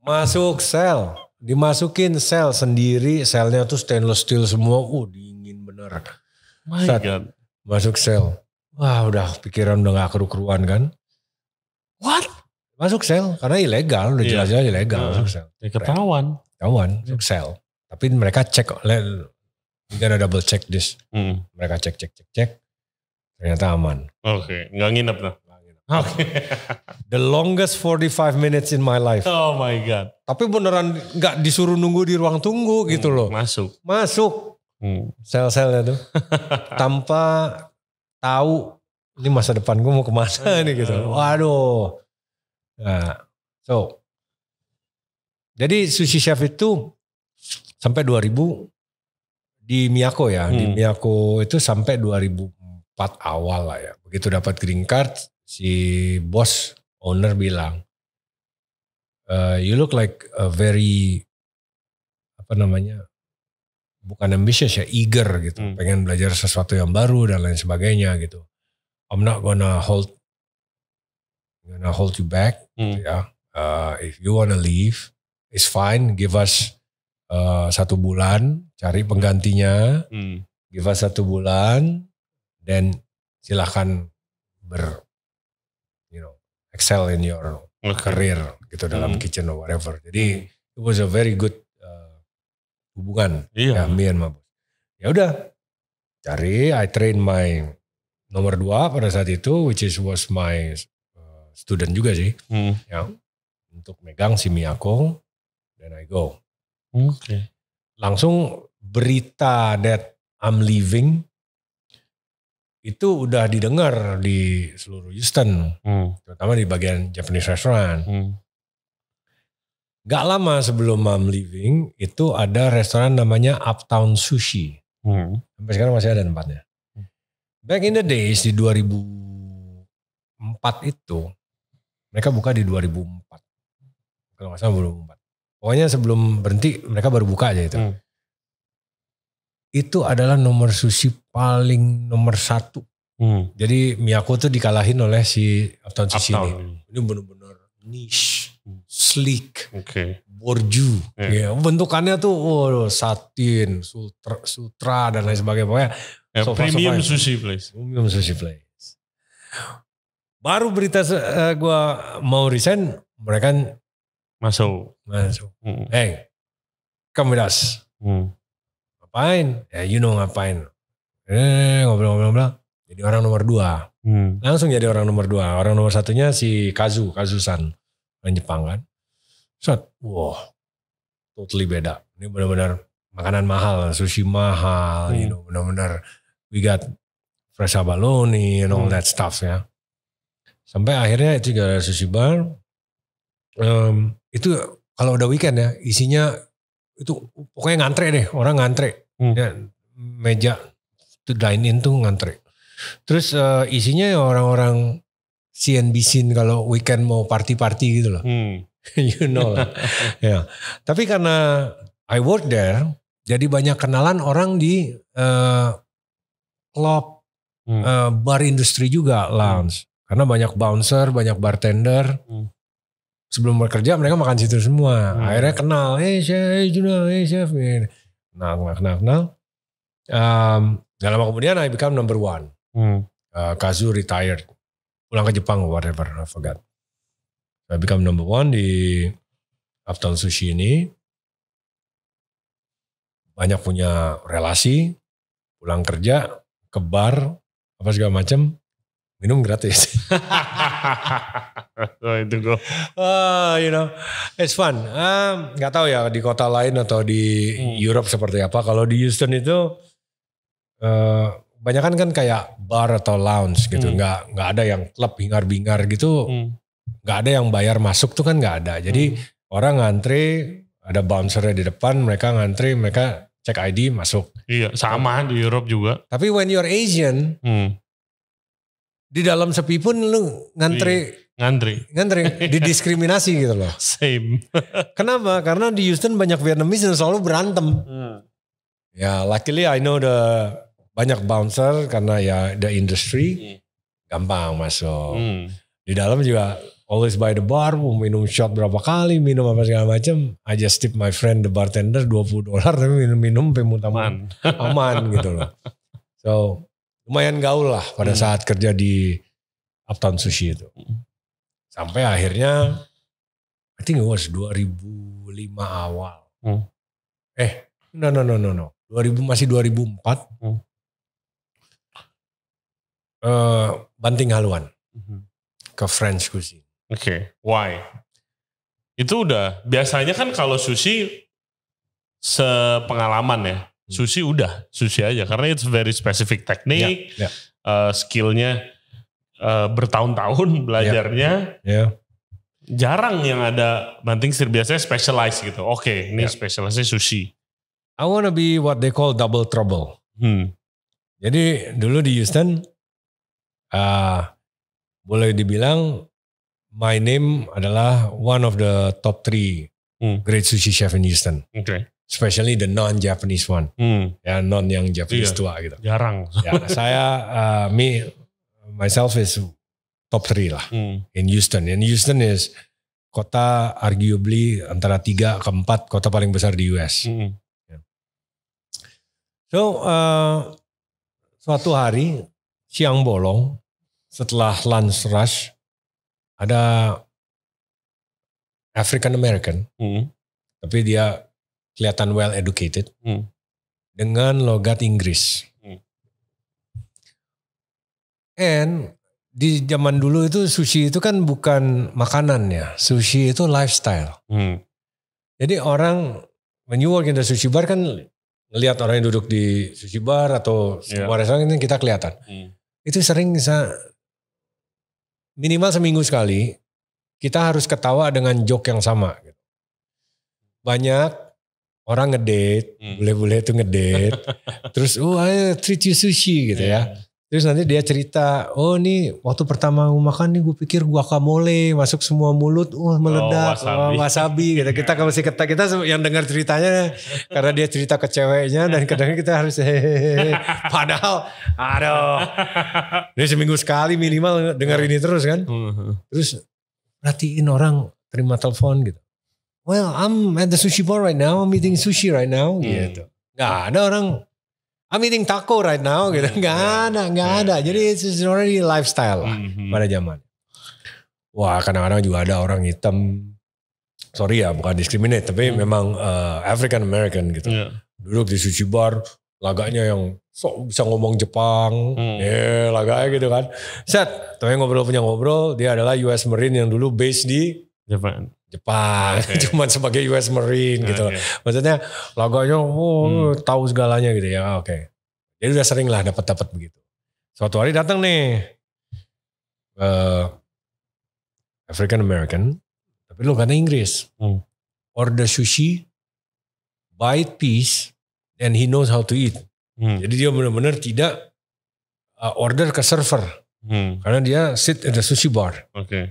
masuk sel dimasukin sel sendiri selnya tuh stainless steel semua uh dingin bener My Sat, God. Masuk sel. Wah udah pikiran udah gak keru-keruan kan. What? Masuk sel karena ilegal udah iya. jelas jelas yeah. ilegal uh, masuk sel. Ya ketahuan. Ketahuan iya. masuk sel. Tapi mereka cek you gotta double check this. Mm. Mereka cek cek cek cek ternyata aman. Oke, okay. nggak nginep lah. Oke. Okay. The longest 45 minutes in my life. Oh my god. Tapi beneran nggak disuruh nunggu di ruang tunggu gitu hmm, loh. Masuk. Masuk Hmm. sel-selnya tuh tanpa tahu ini masa depan gue mau kemana oh, iya. nih gitu waduh nah so jadi sushi chef itu sampai 2000 di Miyako ya hmm. di Miyako itu sampai 2004 awal lah ya begitu dapat green card si bos owner bilang uh, you look like a very apa namanya bukan ambitious ya eager gitu hmm. pengen belajar sesuatu yang baru dan lain sebagainya gitu I'm not gonna hold gonna hold you back gitu hmm. gitu ya uh, if you wanna leave it's fine give us uh, satu bulan cari hmm. penggantinya hmm. give us satu bulan dan silahkan ber you know excel in your okay. career gitu dalam hmm. kitchen or whatever jadi hmm. it was a very good hubungan. Iya. Ya, amin, Mabos. Ya udah, cari. I train my nomor dua pada saat itu, which is was my uh, student juga sih, hmm. ya untuk megang si Miyako, then I go. Okay. Langsung berita that I'm leaving itu udah didengar di seluruh Houston, hmm. terutama di bagian Japanese restaurant. Hmm. Gak lama sebelum mom living itu ada restoran namanya Uptown Sushi. Hmm. Sampai sekarang masih ada tempatnya. Hmm. Back in the days di 2004 itu mereka buka di 2004. Kalau nggak salah 2004. Pokoknya sebelum berhenti mereka baru buka aja itu. Hmm. Itu adalah nomor sushi paling nomor satu. Hmm. Jadi Miyako tuh dikalahin oleh si Uptown Sushi Uptown. ini. Ini bener-bener niche sleek, okay. borju, yeah. ya bentukannya tuh waduh, satin, sutra, sutra dan lain sebagainya pokoknya. Yeah, sofa, premium sofa, sushi place. Premium sushi place. Baru berita uh, eh, gue mau resign, mereka masuk, masuk. Mm. Hey, kamu us. Mm. ngapain? Ya you know ngapain? Eh ngobrol-ngobrol, jadi orang nomor dua. Hmm. Langsung jadi orang nomor dua. Orang nomor satunya si Kazu, Kazusan dan Jepang kan. Set, wow, totally beda. Ini benar-benar makanan mahal, sushi mahal, hmm. you know, benar-benar we got fresh abalone and all hmm. that stuff ya. Sampai akhirnya itu juga sushi bar. Um, itu kalau udah weekend ya, isinya itu pokoknya ngantre deh, orang ngantre. Hmm. Ya, meja to dine in tuh ngantre. Terus uh, isinya ya orang-orang CNBC kalau weekend mau party-party gitu loh. Hmm. you know ya. Tapi karena I work there, jadi banyak kenalan orang di uh, club, hmm. uh, bar industri juga lounge. Hmm. Karena banyak bouncer, banyak bartender. Hmm. Sebelum bekerja mereka makan situ semua. Hmm. Akhirnya kenal, eh hey, chef, hey Juno, hey chef. Nah, kenal, kenal, kenal, kenal. Um, gak lama kemudian I become number one. Hmm. Uh, eh, Kazu retired pulang ke Jepang whatever I forgot I become number one di Uptown Sushi ini banyak punya relasi pulang kerja ke bar apa segala macam minum gratis oh, itu gue uh, ah, you know it's fun ah, nggak uh, tahu ya di kota lain atau di hmm. Europe seperti apa kalau di Houston itu uh, kebanyakan kan kayak bar atau lounge gitu, hmm. nggak nggak ada yang klub bingar-bingar gitu, hmm. nggak ada yang bayar masuk tuh kan nggak ada. Jadi hmm. orang ngantri, ada bouncernya di depan, mereka ngantri, mereka cek ID masuk. Iya, sama di Eropa juga. Tapi when you're Asian, hmm. di dalam sepi pun lu ngantri. Iya. Ngantri. Ngantri, didiskriminasi gitu loh. Same. Kenapa? Karena di Houston banyak Vietnamese yang selalu berantem. Hmm. Ya, luckily I know the banyak bouncer karena ya the industry iya. gampang masuk. Hmm. Di dalam juga always by the bar, minum shot berapa kali, minum apa segala macam. I just tip my friend the bartender 20 dolar tapi minum-minum pemutaman aman gitu loh. So lumayan gaul lah pada hmm. saat kerja di Uptown Sushi itu. Sampai akhirnya I think it was 2005 awal. Hmm. Eh, no no no no no. 2000 masih 2004. Hmm uh, banting haluan mhm. ke French cuisine. Oke, okay. why? Itu udah biasanya kan kalau sushi sepengalaman ya. Hmm. Sushi udah, sushi aja karena itu very specific teknik Yeah, ya, ya. yeah. Uh, skillnya uh, bertahun-tahun ya. belajarnya. Yeah. Yeah. Jarang yang ada banting sir biasanya specialized gitu. Oke, okay, ini yeah. specialized sushi. I wanna be what they call double trouble. Hmm. Jadi dulu di Houston uh, boleh dibilang my name adalah one of the top three hmm. great sushi chef in Houston. Okay. Especially the non-Japanese one, hmm. ya non yang Japanese iya, tua gitu. Jarang. ya, nah, saya, uh, me, myself is top three lah hmm. in Houston. And Houston is kota arguably antara tiga ke empat kota paling besar di US. Hmm. Ya. So uh, suatu hari siang bolong setelah lunch rush ada African American mm. tapi dia kelihatan well educated mm. dengan logat Inggris. mm. And di zaman dulu itu sushi itu kan bukan makanannya, sushi itu lifestyle. mm. Jadi orang when you work in the sushi bar kan ngelihat orang yang duduk di sushi bar atau semua restoran ini kita kelihatan. mm itu sering bisa minimal seminggu sekali kita harus ketawa dengan joke yang sama. Gitu. Banyak orang ngedate, hmm. boleh bule itu ngedate, terus oh I treat you sushi gitu ya. yeah. ya. Terus nanti dia cerita, oh nih waktu pertama gue makan nih gue pikir guacamole masuk semua mulut, wah oh, meledak, oh, wasabi, oh, wasabi gitu. Kita kalau masih kita kita yang dengar ceritanya karena dia cerita ke ceweknya dan kadang kita harus hehehe. Padahal, aduh, ini seminggu sekali minimal dengar ini terus kan. Hmm. Terus perhatiin orang terima telepon gitu. Well, I'm at the sushi bar right now, I'm eating sushi right now hmm. gitu. Gak ada orang I'm eating taco right now gitu. Iya, gak yeah. ada, gak yeah. ada. Iya. Jadi it's already lifestyle lah mm-hmm. pada zaman. Wah kadang-kadang juga ada orang hitam. Sorry ya bukan discriminate tapi mm. memang uh, African American gitu. Yeah. Duduk di sushi bar laganya yang sok bisa ngomong Jepang, eh yeah, laganya gitu kan. Set, tapi ngobrol punya ngobrol, dia adalah US Marine yang dulu base di Jepang. Jepang, okay. cuman sebagai US Marine okay. gitu. Okay. Maksudnya logonya oh hmm. tahu segalanya gitu ya. Ah, oke. Okay. Jadi udah sering lah dapat dapat begitu. Suatu hari datang nih uh, African American, tapi lu kata Inggris. Hmm. Order sushi, buy piece, and he knows how to eat. Hmm. Jadi dia benar-benar tidak uh, order ke server, hmm. karena dia sit at the sushi bar. Oke. Okay.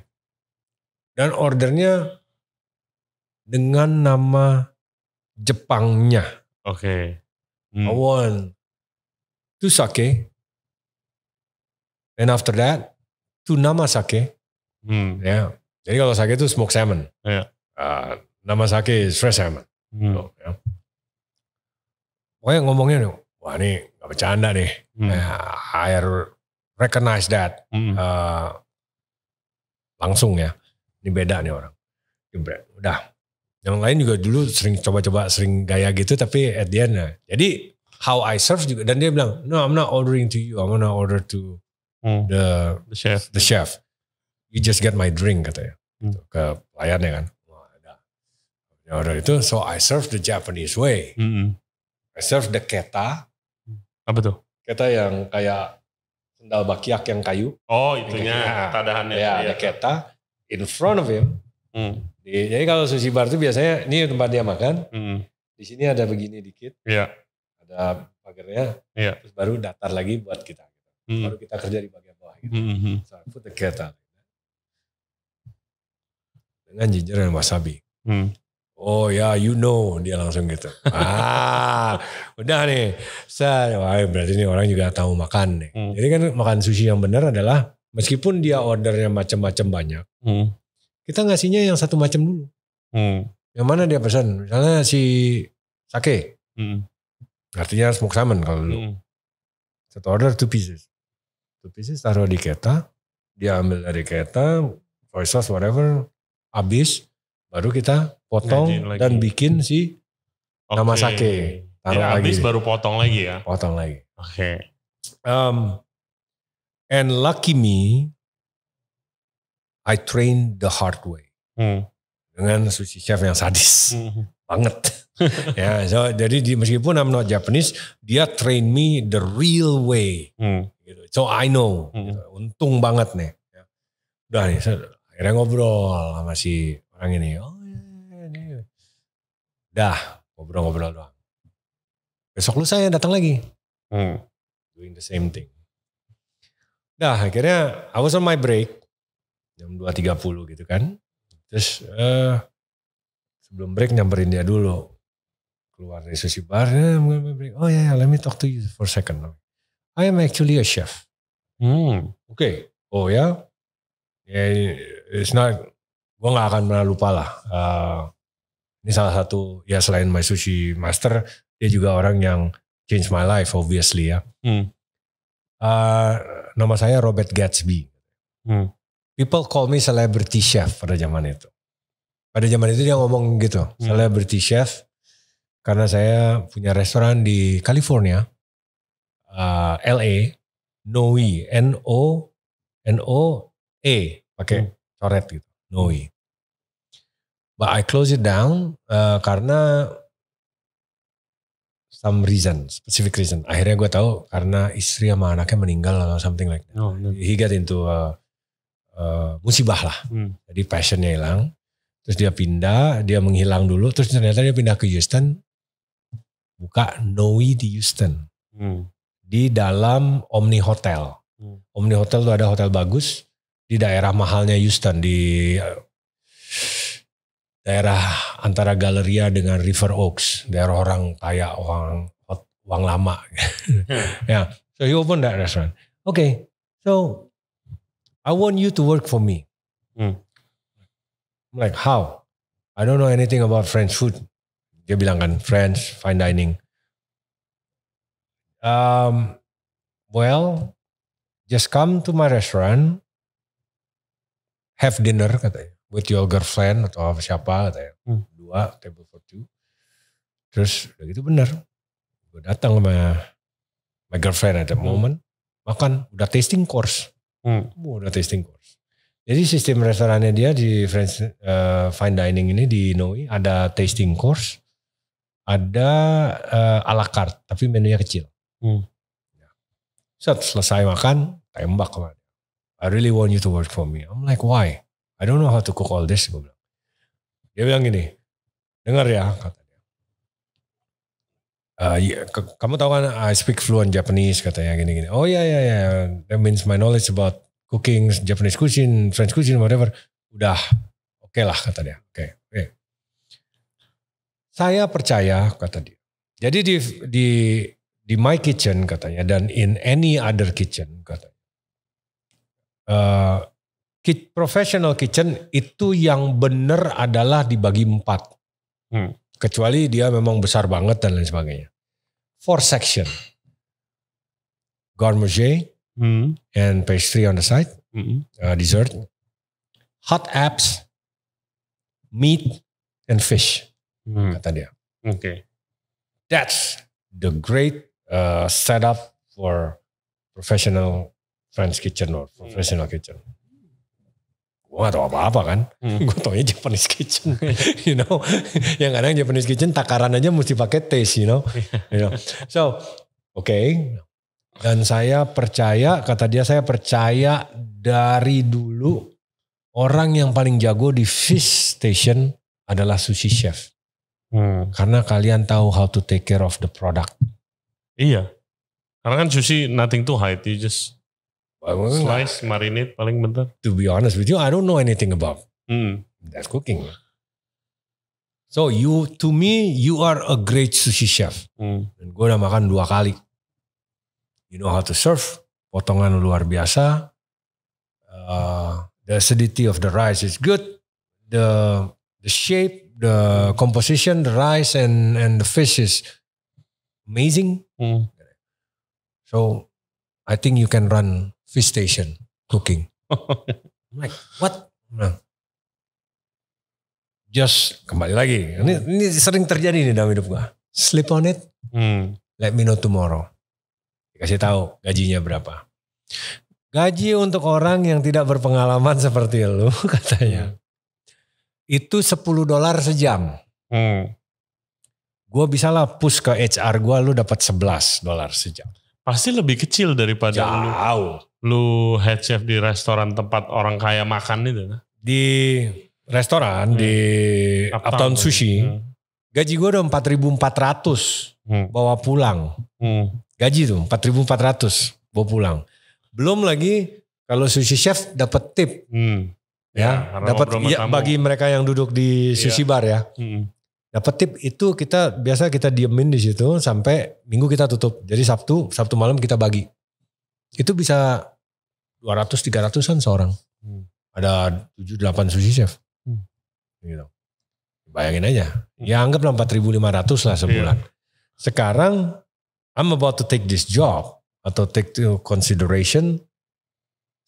Dan ordernya dengan nama Jepangnya. Oke. Okay. Hmm. I want sake. And after that, two nama sake. Hmm. Ya. Yeah. Jadi kalau sake itu smoked salmon. Yeah. Ya. Uh, nama sake is fresh salmon. Hmm. So, yeah. Pokoknya ngomongnya nih, wah ini gak bercanda nih. Hmm. Uh, I recognize that. Hmm. Uh, langsung ya. Ini beda nih orang. Udah, yang lain juga dulu sering coba-coba sering gaya gitu tapi at the end nah. jadi how I serve juga dan dia bilang no I'm not ordering to you I'm gonna order to hmm. the, the chef the chef you just get my drink katanya hmm. Gitu, ke pelayannya kan Ya, order itu so I serve the Japanese way hmm. I serve the keta hmm. apa tuh keta yang kayak sendal bakiak yang kayu oh itunya tadahannya ya, ya. ada keta in front of him hmm jadi kalau sushi bar itu biasanya ini tempat dia makan. Hmm. Di sini ada begini dikit. Iya. Ada pagarnya. Iya. Terus baru datar lagi buat kita. Hmm. Baru kita kerja di bagian bawah gitu. Hmm. hmm, hmm. So put Dengan ginger dan wasabi. Hmm. Oh ya, yeah, you know dia langsung gitu. ah, udah nih. Saya, wah berarti ini orang juga tahu makan nih. Hmm. Jadi kan makan sushi yang benar adalah meskipun dia ordernya macam-macam banyak, hmm kita ngasihnya yang satu macam dulu. Hmm. Yang mana dia pesan? Misalnya si sake. Hmm. Artinya smoke salmon kalau dulu. Hmm. Satu order two pieces. Two pieces taruh di keta. Dia ambil dari keta, soy sauce whatever, habis. Baru kita potong dan bikin si okay. nama sake. Taruh ya, lagi. baru potong lagi ya? Potong lagi. Oke. Okay. Um, and lucky me, I train the hard way hmm. dengan sushi chef yang sadis hmm. banget ya so, jadi di, meskipun I'm not Japanese dia train me the real way hmm. gitu. so I know hmm. gitu. untung banget nih ya. udah nih so, akhirnya ngobrol sama si orang ini oh ya, dah ngobrol-ngobrol doang besok lu saya datang lagi hmm. doing the same thing dah akhirnya I was on my break jam 2.30 gitu kan terus uh, sebelum break nyamperin dia dulu keluar dari sushi bar eh, oh ya yeah, let me talk to you for a second I am actually a chef hmm oke okay. oh ya yeah? yeah, it's not gue gak akan pernah lupa lah uh, ini salah satu ya selain my sushi master dia juga orang yang change my life obviously ya hmm. uh, nama saya Robert Gatsby hmm people call me celebrity chef pada zaman itu. Pada zaman itu dia ngomong gitu, hmm. celebrity chef karena saya punya restoran di California, uh, LA, Noe, N O e, N O E, pakai hmm. coret gitu, Noe. But I close it down uh, karena some reason, specific reason. Akhirnya gue tahu karena istri sama anaknya meninggal atau something like that. Oh, no. He got into a, uh, Eh, musibah lah. Hmm. Jadi passionnya hilang. Terus dia pindah, dia menghilang dulu. Terus ternyata dia pindah ke Houston. Buka Noi di Houston. Hmm. Di dalam Omni Hotel. Hmm. Omni Hotel itu ada hotel bagus. Di daerah mahalnya Houston. Di eh, daerah antara Galeria dengan River Oaks. Daerah orang kaya, orang uang lama. Hmm. ya, yeah. so he open that restaurant. Okay, so I want you to work for me. Hmm. I'm like, how? I don't know anything about French food. Dia bilang kan, French, fine dining. Um, well, just come to my restaurant, have dinner katanya, with your girlfriend atau siapa katanya. Hmm. Dua, table for two. Terus udah gitu bener. Gue datang sama my girlfriend at the hmm. moment. Makan, udah tasting course. Hmm. Udah tasting course. Jadi sistem restorannya dia di French eh, uh, fine dining ini di Noi ada tasting course, ada uh, eh, ala carte tapi menunya kecil. Hmm. Ya. Set selesai makan tembak kemarin. I really want you to work for me. I'm like why? I don't know how to cook all this. Gue bilang. Dia bilang gini, dengar ya kata uh, ya, kamu tahu kan I speak fluent Japanese katanya gini-gini. Oh ya ya ya, that means my knowledge about cooking, Japanese cuisine, French cuisine, whatever, udah oke okay lah kata dia. Oke. Okay, okay. Saya percaya kata dia. Jadi di di di my kitchen katanya dan in any other kitchen katanya. Uh, kit, professional kitchen itu yang benar adalah dibagi empat. Hmm Kecuali dia memang besar banget dan lain sebagainya. Four section. Garmage mm. and pastry on the side. Mm -hmm. uh, dessert. Hot apps, meat and fish. Mm. Kata dia. Oke. Okay. That's the great uh, setup for professional French kitchen or hmm. professional mm. kitchen gak tau apa-apa kan. Hmm. Gue taunya Japanese kitchen. you know. yang kadang Japanese kitchen takaran aja mesti pakai taste you know. Iya. you know. So oke. Okay. Dan saya percaya kata dia saya percaya dari dulu orang yang paling jago di fish station adalah sushi chef. Hmm. Karena kalian tahu how to take care of the product. Iya. Karena kan sushi nothing to hide. You just Slice, marinate paling bentar. To be honest with you, I don't know anything about mm. that cooking. So you to me you are a great sushi chef. Mm. Dan gue udah makan dua kali. You know how to serve, potongan luar biasa. Uh, the acidity of the rice is good. The the shape, the composition, the rice and and the fish is amazing. Mm. So I think you can run fish station cooking. I'm like, what? Nah. Just kembali lagi. Ini, ini sering terjadi nih dalam hidup gue. Sleep on it. Hmm. Let me know tomorrow. Dikasih tahu gajinya berapa. Gaji untuk orang yang tidak berpengalaman seperti lu katanya. Itu 10 dolar sejam. Hmm. Gue bisa lah push ke HR gue lu dapat 11 dolar sejam. Pasti lebih kecil daripada Jauh. lu lu head chef di restoran tempat orang kaya makan itu? Kan? Di restoran hmm. di Uptown, Uptown Sushi. Hmm. Gaji gue udah empat ribu empat ratus hmm. bawa pulang. Hmm. Gaji tuh ratus bawa pulang. Belum lagi kalau sushi chef dapat tip. Hmm. Ya, ya dapat ya, bagi mereka yang duduk di iya. sushi bar ya. Hmm. Dapat tip itu kita biasa kita diemin di situ sampai minggu kita tutup. Jadi Sabtu, Sabtu malam kita bagi. Itu bisa 200 300-an seorang. Hmm. Ada 7 8 sushi chef. Hmm. Gitu. Bayangin aja. Ya hmm. anggaplah 4.500 lah sebulan. Yeah. Sekarang I'm about to take this job atau take to consideration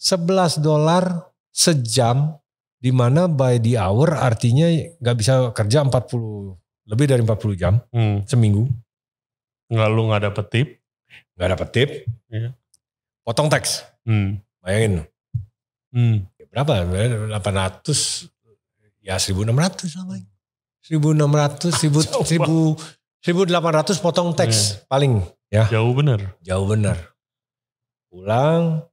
11 dolar sejam di mana by the hour artinya nggak bisa kerja 40 lebih dari 40 jam hmm. seminggu. Lalu nggak dapet tip? Nggak dapet tip. Yeah. Potong teks. Hmm. Bayangin. Hmm. Ya, berapa? 800 ya 1600 namanya. 1600 1000 1800 potong teks yeah. paling ya. Jauh bener. Jauh bener. pulang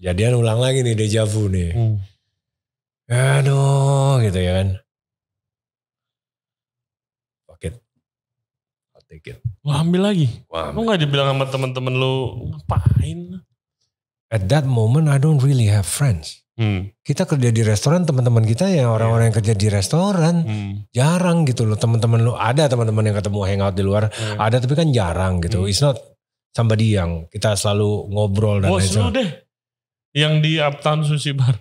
jadian ulang lagi nih deja vu nih. Hmm. Aduh gitu ya kan. Paket. I'll take ambil lagi. lu gak dibilang sama temen-temen lu ngapain? at that moment I don't really have friends. Hmm. Kita kerja di restoran teman-teman kita ya orang-orang yang kerja di restoran hmm. jarang gitu loh teman-teman lo ada teman-teman yang ketemu hangout di luar yeah. Hmm. ada tapi kan jarang gitu. Hmm. It's not somebody yang kita selalu ngobrol dan oh, lain-lain. Oh, deh yang di Uptown Sushi Bar.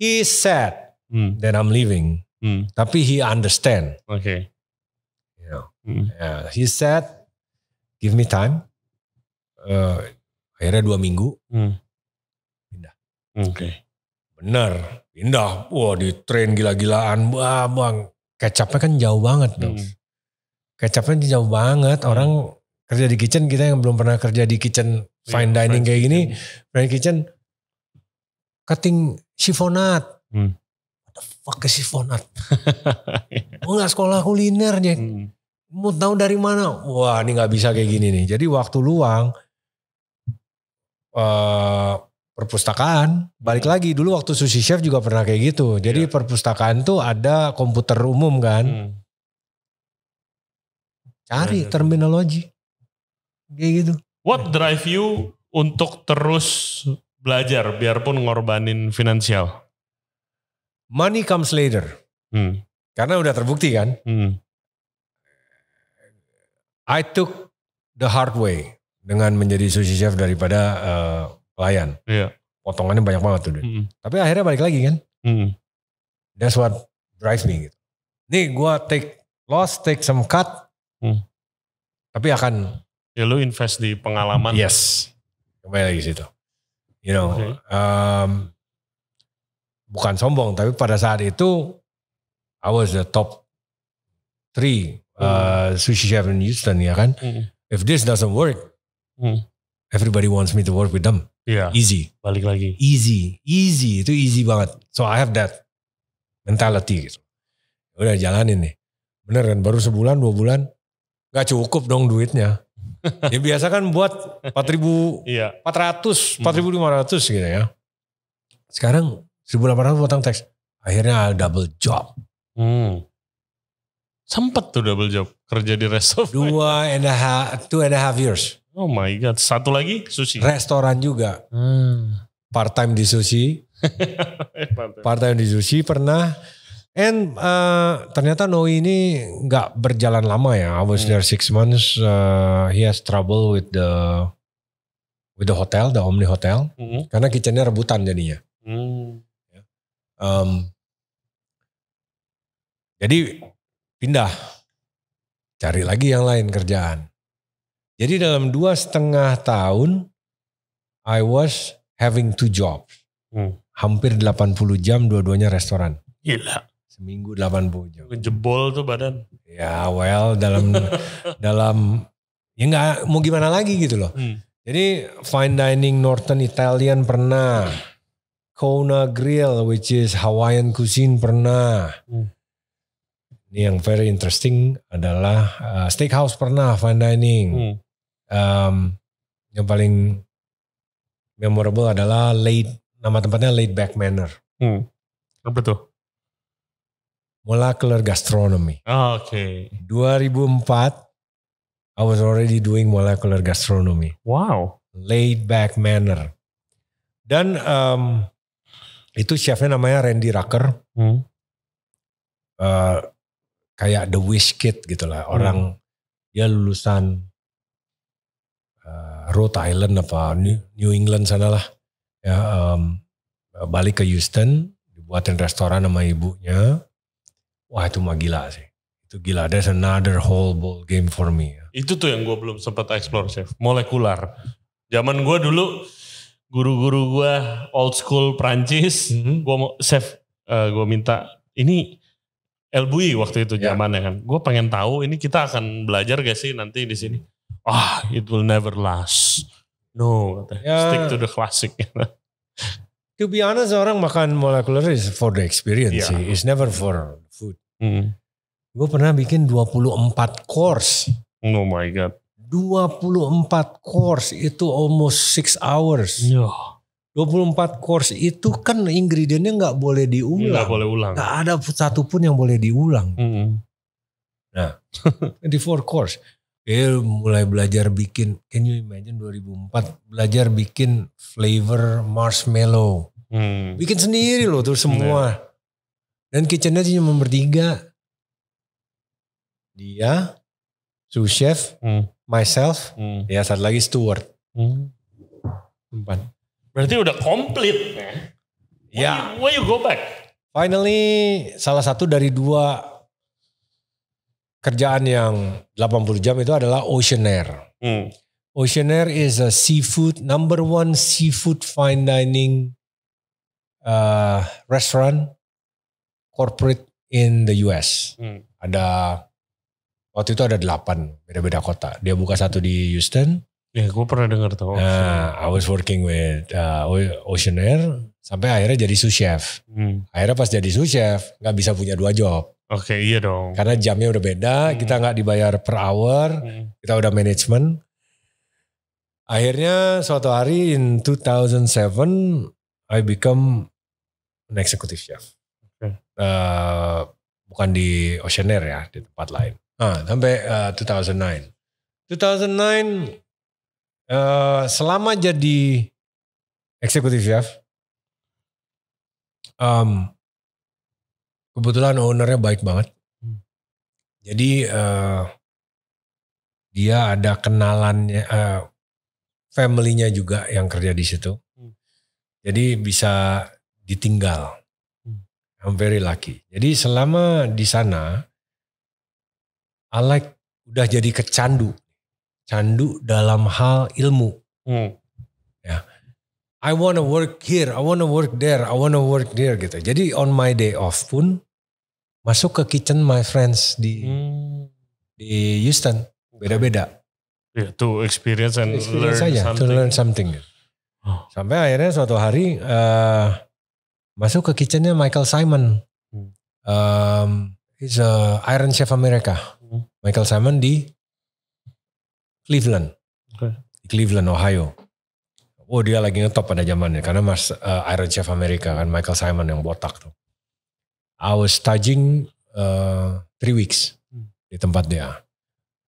He said hmm. that I'm leaving. Hmm. Tapi he understand. Oke. Okay. Yeah. hmm. yeah. He said give me time. Uh, akhirnya dua minggu. Hmm Oke. Okay. Bener, pindah. Wah di train gila-gilaan. Wah bang, kecapnya kan jauh banget. Hmm. Kecapnya kan jauh banget. Hmm. Orang kerja di kitchen, kita yang belum pernah kerja di kitchen iya, fine yeah, dining kayak gini. Fine kitchen, cutting sifonat. Hmm. What the fuck ke sifonat? Gue gak sekolah kuliner, Jack. Hmm. Mau tahu dari mana? Wah ini gak bisa kayak gini nih. Jadi waktu luang, uh, perpustakaan. Balik iya. lagi dulu waktu sushi chef juga pernah kayak gitu. Jadi yeah. perpustakaan tuh ada komputer umum kan. Hmm. Cari iya, iya. terminologi. Kayak gitu. What drive you untuk terus belajar biarpun ngorbanin finansial? Money comes later. Hmm. Karena udah terbukti kan. Hmm. I took the hard way dengan menjadi sushi chef daripada uh, pelayan, Iya. Potongannya banyak banget tuh Mm. Tapi akhirnya balik lagi kan. Mm. That's what drives me gitu. Nih gue take loss, take some cut. Mm. Tapi akan. Ya lu invest di pengalaman. Yes. Kembali lagi situ. You know. Okay. Um, bukan sombong tapi pada saat itu I was the top three mm. uh, sushi chef in Houston ya kan. Mm. If this doesn't work, mm everybody wants me to work with them. Iya. Yeah. Easy. Balik lagi. Easy, easy itu easy banget. So I have that mentality gitu. Ya udah jalanin nih. Bener kan baru sebulan dua bulan gak cukup dong duitnya. ya biasa kan buat 4000 iya. 400, 4500 hmm. gitu ya. Sekarang 1800 potong teks. Akhirnya double job. Hmm. Sempet tuh double job kerja di resto. Dua and a half, two and a half years. Oh my god, satu lagi sushi. Restoran juga. Hmm. Part time di sushi. part time di sushi pernah. And uh, ternyata Noi ini nggak berjalan lama ya. I was hmm. there six months. Uh, he has trouble with the with the hotel, the Omni Hotel, -hmm. karena kitchennya rebutan jadinya. Hmm. Ya. Um, jadi pindah, cari lagi yang lain kerjaan. Jadi dalam dua setengah tahun, I was having two jobs. Hmm. Hampir 80 jam dua-duanya restoran. Gila. Seminggu 80 jam. Jebol tuh badan. Ya well dalam dalam ya nggak mau gimana lagi gitu loh. Hmm. Jadi fine dining Northern Italian pernah. Kona Grill which is Hawaiian cuisine pernah. Hmm. Ini yang very interesting adalah uh, steakhouse pernah fine dining. Hmm. Um, yang paling memorable adalah late nama tempatnya Late Back Manor. Hmm. Apa tuh? Molecular Gastronomy. Oh, Oke. Okay. 2004 I was already doing molecular gastronomy. Wow. Laid back manner. Dan um, itu chefnya namanya Randy Rucker. Hmm. Uh, kayak the wish kid gitu lah orang hmm. dia lulusan uh, Rhode Island apa New, England sana lah ya um, balik ke Houston dibuatin restoran sama ibunya wah itu mah gila sih itu gila there's another whole ball game for me itu tuh yang gue belum sempat explore chef molekular zaman gue dulu guru-guru gue old school Prancis mm -hmm. gue mau chef uh, eh, gue minta ini LBUI waktu itu ya. zamannya kan. Gue pengen tahu ini kita akan belajar gak sih nanti di sini. Ah, oh, it will never last. No, Yeah. Ya. Stick to the classic. to be honest, orang makan molekuler is for the experience yeah. sih. It's never for food. Mm. Gue pernah bikin 24 course. Oh my God. 24 course itu almost 6 hours. Yeah 24 course itu kan ingredientnya nggak boleh diulang. Nggak boleh ulang. Nggak ada satu pun yang boleh diulang. Mm -hmm. Nah, 24 course. Dia mulai belajar bikin, can you imagine 2004 belajar bikin flavor marshmallow. Mm. Bikin sendiri loh tuh semua. Mm. Dan kitchennya cuma bertiga. Dia, sous chef, mm. myself, mm. ya satu lagi steward. Mm. Empat Berarti udah komplit, Ya. Yeah. Why, why you go back? Finally, salah satu dari dua kerjaan yang 80 jam itu adalah Oceanair. Hmm. Oceanair is a seafood number one seafood fine dining uh, restaurant corporate in the US. Hmm. Ada waktu itu ada delapan beda-beda kota. Dia buka satu di Houston, Ya, gue pernah dengar tau. Nah, I was working with uh, Ocean Air sampai akhirnya jadi sous chef. Hmm. Akhirnya pas jadi sous chef nggak bisa punya dua job. Oke, okay, iya dong. Karena jamnya udah beda, hmm. kita nggak dibayar per hour, hmm. kita udah manajemen. Akhirnya suatu hari in 2007 I become an executive chef. Okay. Uh, bukan di Ocean Air ya, di tempat lain. Nah, sampai uh, 2009. 2009 Eh, selama jadi eksekutif ya um, kebetulan ownernya baik banget. Hmm. Jadi uh, dia ada kenalannya, uh, familynya juga yang kerja di situ. Hmm. Jadi bisa ditinggal. Hmm. I'm very lucky. Jadi selama di sana, I like udah jadi kecandu candu dalam hal ilmu. Hmm. Ya. I wanna work here, I wanna work there, I wanna work there gitu. Jadi on my day off pun masuk ke kitchen my friends di hmm. di Houston beda-beda. Yeah, to experience and experience learn aja, something. To learn something. Oh. Sampai akhirnya suatu hari uh, masuk ke kitchennya Michael Simon. Hmm. Um, he's a Iron Chef Amerika. Hmm. Michael Simon di Cleveland. Okay. Cleveland, Ohio. Oh dia lagi ngetop pada zamannya karena Mas uh, Iron Chef Amerika kan Michael Simon yang botak tuh. I was staging uh, eh, three weeks hmm. di tempat dia.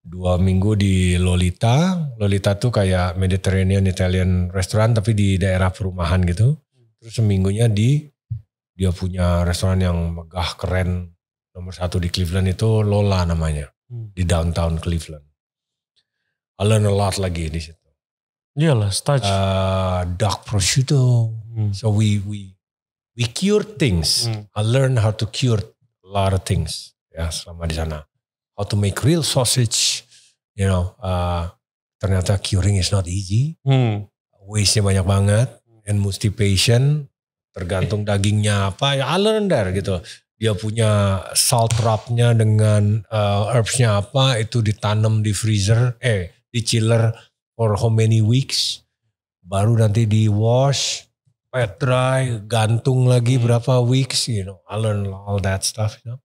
Dua minggu di Lolita. Lolita tuh kayak Mediterranean Italian restaurant tapi di daerah perumahan gitu. Terus seminggunya di dia punya restoran yang megah keren nomor satu di Cleveland itu Lola namanya hmm. di downtown Cleveland I learn a lot lagi di situ. Iyalah, starch. Uh, dark prosciutto. Hmm. So we we we cure things. Hmm. I learn how to cure a lot of things ya selama di sana. How to make real sausage, you know. Uh, ternyata curing is not easy. Hmm. Waste-nya banyak banget and mesti patient tergantung dagingnya apa ya, I learn there gitu dia punya salt wrapnya dengan uh, herbsnya apa itu ditanam di freezer eh di chiller for how many weeks baru nanti di wash wet dry gantung lagi hmm. berapa weeks you know I learn all that stuff you know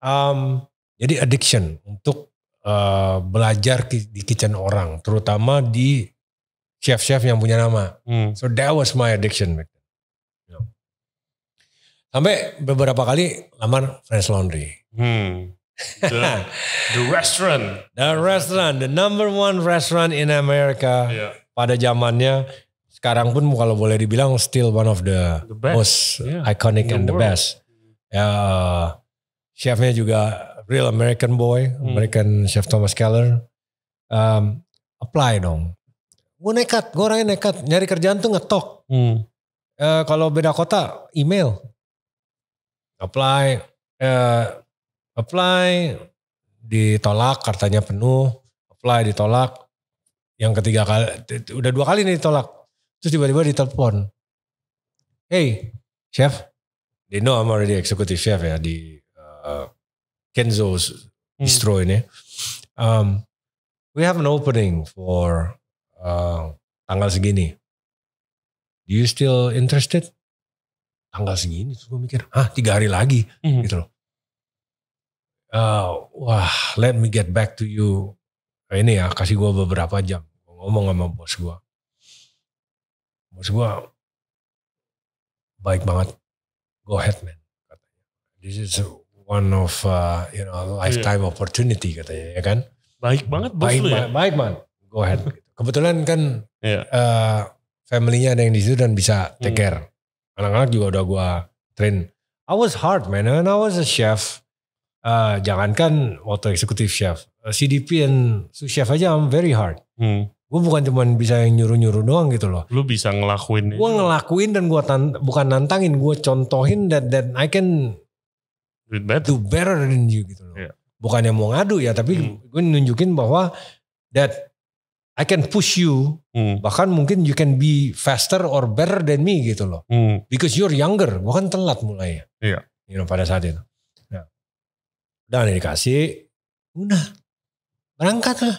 um, jadi addiction untuk uh, belajar di kitchen orang terutama di chef-chef yang punya nama hmm. so that was my addiction you know. sampai beberapa kali lamar French Laundry hmm. The, restaurant. The restaurant, the number one restaurant in America. Yeah. Pada zamannya, sekarang pun kalau boleh dibilang still one of the, the best. most yeah. iconic the and world. the best. Ya, uh, chefnya juga real American boy, hmm. American chef Thomas Keller. Um, apply dong. Gue nekat, gue orangnya nekat. Nyari kerjaan tuh ngetok. Hmm. Uh, kalau beda kota, email. Apply. Uh, apply ditolak kartanya penuh apply ditolak yang ketiga kali udah dua kali nih ditolak terus tiba-tiba ditelepon hey chef they know I'm already executive chef ya di uh, Kenzo's hmm. ini um, we have an opening for uh, tanggal segini do you still interested tanggal segini terus gue mikir ah tiga hari lagi -hmm. gitu loh uh, wah let me get back to you nah, ini ya kasih gue beberapa jam ngomong sama bos gue bos gue baik banget go ahead man katanya this is one of uh, you know iya. lifetime yeah. opportunity katanya ya kan baik banget bos baik, lu ya baik banget go ahead kebetulan kan yeah. Iya. uh, familynya ada yang di situ dan bisa take hmm. care anak-anak hmm. juga udah gue train I was hard man and I was a chef uh, jangankan auto eksekutif chef, eh, CDP and sous chef aja I'm very hard. Hmm. Gue bukan cuma bisa yang nyuruh-nyuruh doang gitu loh. Lu bisa ngelakuin. Gue ngelakuin dan gue tan bukan nantangin, gue contohin that that I can do better, do better than you gitu loh. Yeah. yang mau ngadu ya, tapi hmm. gue nunjukin bahwa that I can push you. Hmm. Bahkan mungkin you can be faster or better than me gitu loh. Hmm. Because you're younger, kan telat mulai. Ya. Yeah. You know, pada saat itu. Dan dikasih, udah berangkat lah.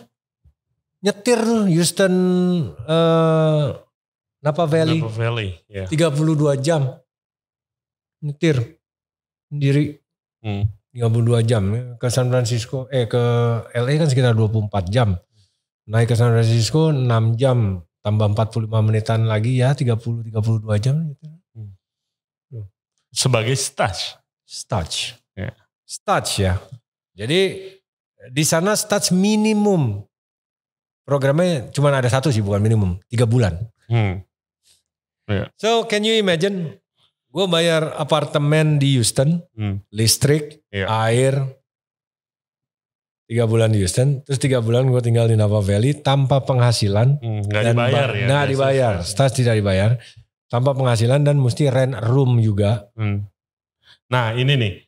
Nyetir Houston uh, Napa Valley. Napa Valley, Yeah. 32 jam. Nyetir. Sendiri. Hmm. 32 jam. Ke San Francisco, eh ke LA kan sekitar 24 jam. Naik ke San Francisco 6 jam. Tambah 45 menitan lagi ya, 30-32 jam. Gitu. Sebagai stage. Stage. Yeah stats ya. Jadi di sana stats minimum programnya cuma ada satu sih bukan minimum tiga bulan. Hmm. Yeah. So can you imagine? Gue bayar apartemen di Houston, hmm. listrik, yeah. air, tiga bulan di Houston, terus tiga bulan gue tinggal di Napa Valley tanpa penghasilan hmm, dan dibayar ya. Nah dibayar, ya. tidak dibayar, tanpa penghasilan dan mesti rent room juga. Hmm. Nah ini nih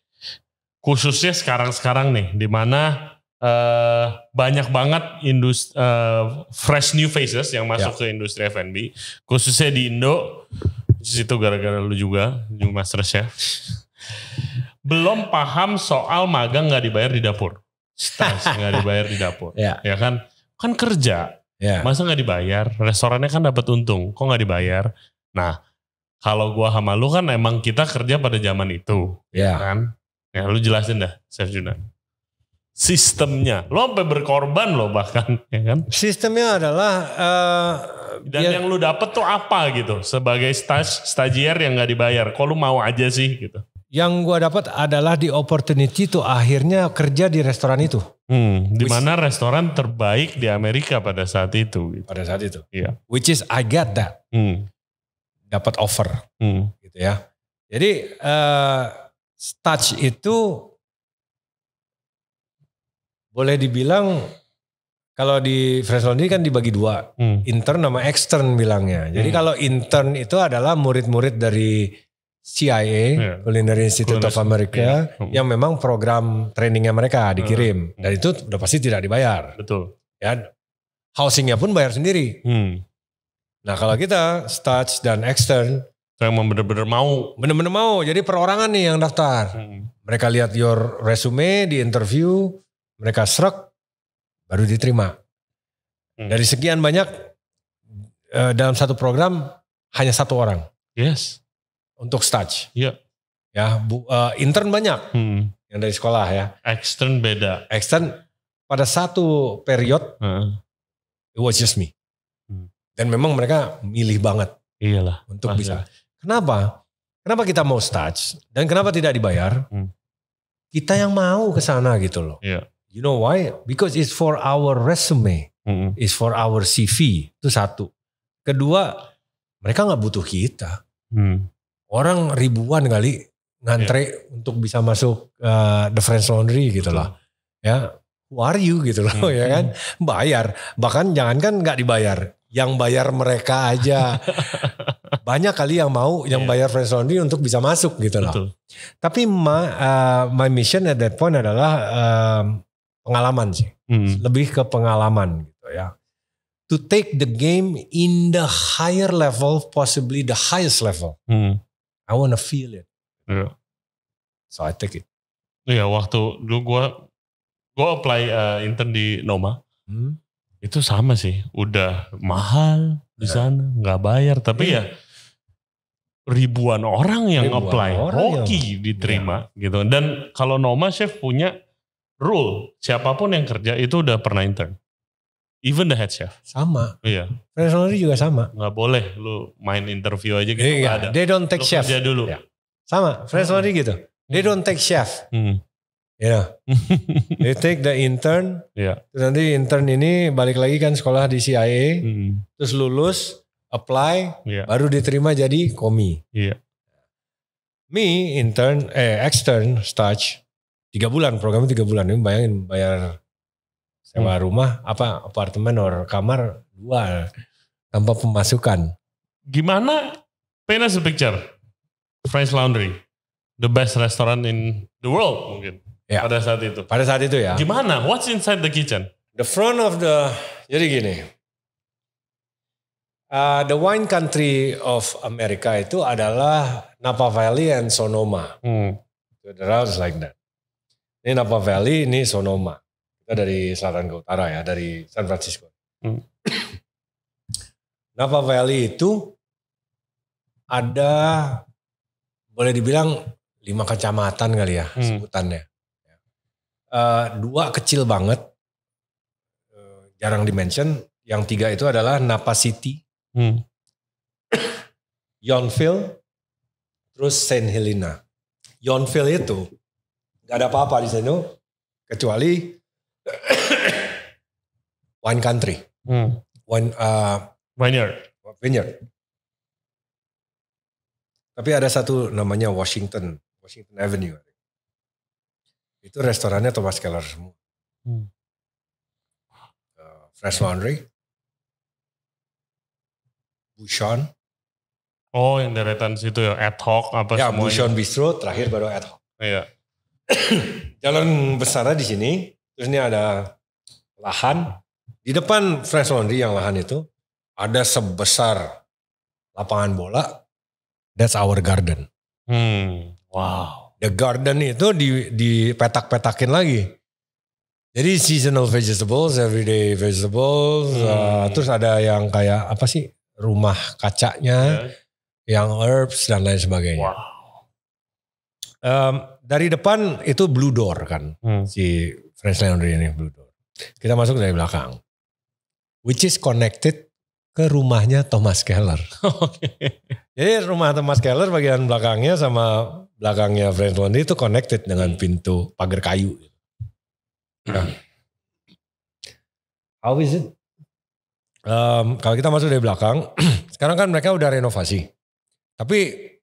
khususnya sekarang-sekarang nih di mana uh, banyak banget industri uh, eh, fresh new faces yang masuk yeah. ke industri F&B khususnya di Indo itu gara-gara lu juga juga master chef belum paham soal magang nggak dibayar di dapur stage nggak dibayar di dapur yeah. ya kan kan kerja yeah. masa nggak dibayar restorannya kan dapat untung kok nggak dibayar nah kalau gua sama lu kan emang kita kerja pada zaman itu yeah. Ya. kan Ya, lu jelasin dah, Chef Junan. Sistemnya, lo sampai berkorban lo bahkan, ya kan? Sistemnya adalah uh, dan ya. yang lu dapet tuh apa gitu sebagai stas, stagiair yang nggak dibayar. Kok lu mau aja sih gitu? Yang gua dapat adalah di opportunity tuh akhirnya kerja di restoran itu. Hmm, di mana restoran terbaik di Amerika pada saat itu. Gitu. Pada saat itu. Iya. Yeah. Which is I get that. Hmm. Dapat offer. Hmm. Gitu ya. Jadi uh, touch itu boleh dibilang kalau di Fresno ini kan dibagi dua, hmm. intern sama extern bilangnya. Jadi hmm. kalau intern itu adalah murid-murid dari CIA, yeah. Culinary Institute Culinary of America, yeah. Hmm. yang memang program trainingnya mereka hmm. dikirim. Hmm. Dan itu udah pasti tidak dibayar. Betul. Ya, housingnya pun bayar sendiri. Hmm. Nah kalau kita stage dan extern saya benar-benar bener mau. benar-benar mau. Jadi perorangan nih yang daftar. Hmm. Mereka lihat your resume di interview, mereka serak, baru diterima. Hmm. Dari sekian banyak uh, dalam satu program hanya satu orang. Yes. Untuk stage. Iya. Yeah. Ya, bu, uh, intern banyak. Hmm. Yang dari sekolah ya. Extern beda. Extern pada satu periode hmm. it was just me. Hmm. Dan memang mereka milih banget. Iyalah. Untuk Masih. bisa. Kenapa? Kenapa kita mau stage dan kenapa tidak dibayar? Hmm. Kita yang mau ke sana gitu loh. Yeah. You know why? Because it's for our resume, hmm. it's for our CV. Itu satu. Kedua, mereka nggak butuh kita. Hmm. Orang ribuan kali ngantre yeah. untuk bisa masuk uh, The French Laundry gitu loh. Ya, who are you gitu loh hmm. ya kan bayar bahkan jangankan nggak dibayar yang bayar mereka aja banyak kali yang mau yang iya. bayar French Laundry untuk bisa masuk gitu loh Betul. tapi my, uh, my mission at that point adalah uh, pengalaman sih hmm. lebih ke pengalaman gitu ya to take the game in the higher level possibly the highest level hmm. I wanna feel it yeah. so I take it Iya waktu dulu gue gue apply uh, intern di Noma hmm. itu sama sih udah mahal di ya. sana nggak bayar tapi ya, ya ribuan orang yang ribuan apply Rocky yang... diterima ya. gitu dan kalau Noma chef punya rule siapapun yang kerja itu udah pernah intern even the head chef sama iya Fresh juga sama nggak boleh lu main interview aja gitu iya. iya. ada they don't take lu chef kerja dulu ya. sama Fresh hmm. gitu they don't take chef hmm Ya, Yeah. They take the intern. Yeah. Terus nanti intern ini balik lagi kan sekolah di CIA. Mm. Terus lulus, apply, yeah. baru diterima jadi komi. Iya. Yeah. Me intern eh extern stage tiga bulan programnya tiga bulan ini bayangin bayar sewa hmm. rumah apa apartemen or kamar dua tanpa pemasukan. Gimana? Paint us a picture. French Laundry, the best restaurant in the world mungkin. Ya. Pada saat itu. Pada saat itu ya. Gimana? What's inside the kitchen? The front of the jadi gini. Uh, the wine country of America itu adalah Napa Valley and Sonoma. Hmm. The rounds like that. Ini Napa Valley, ini Sonoma. Kita dari selatan ke utara ya, dari San Francisco. Hmm. Napa Valley itu ada boleh dibilang lima kecamatan kali ya hmm. sebutannya. Eh, dua kecil banget, uh, jarang dimention. Yang tiga itu adalah Napa City, hmm. Yonville, terus Saint Helena. Yonville itu gak ada apa-apa di sana kecuali wine country, hmm. wine uh, vineyard, vineyard. Tapi ada satu namanya Washington, Washington Avenue itu restorannya Thomas Keller semua. Hmm. Uh, Fresh Laundry, Bushon. Oh, yang deretan situ ya, ad hoc apa ya, semuanya. Ya, Bushon Bistro, terakhir baru ad hoc. Iya. Jalan besarnya di sini, terus ini ada lahan. Di depan Fresh Laundry yang lahan itu, ada sebesar lapangan bola, that's our garden. Hmm, wow. The garden itu di petak petakin lagi. Jadi seasonal vegetables, everyday vegetables, hmm. uh, terus ada yang kayak apa sih rumah kacanya, yeah. yang herbs dan lain sebagainya. Wow. Um, dari depan itu blue door kan hmm. si French Laundry ini blue door. Kita masuk dari belakang, which is connected ke rumahnya Thomas Keller. Jadi rumah Thomas Keller bagian belakangnya sama belakangnya French Laundry itu connected dengan pintu pagar kayu. Nah, how is it? Um, kalau kita masuk dari belakang, sekarang kan mereka udah renovasi. Tapi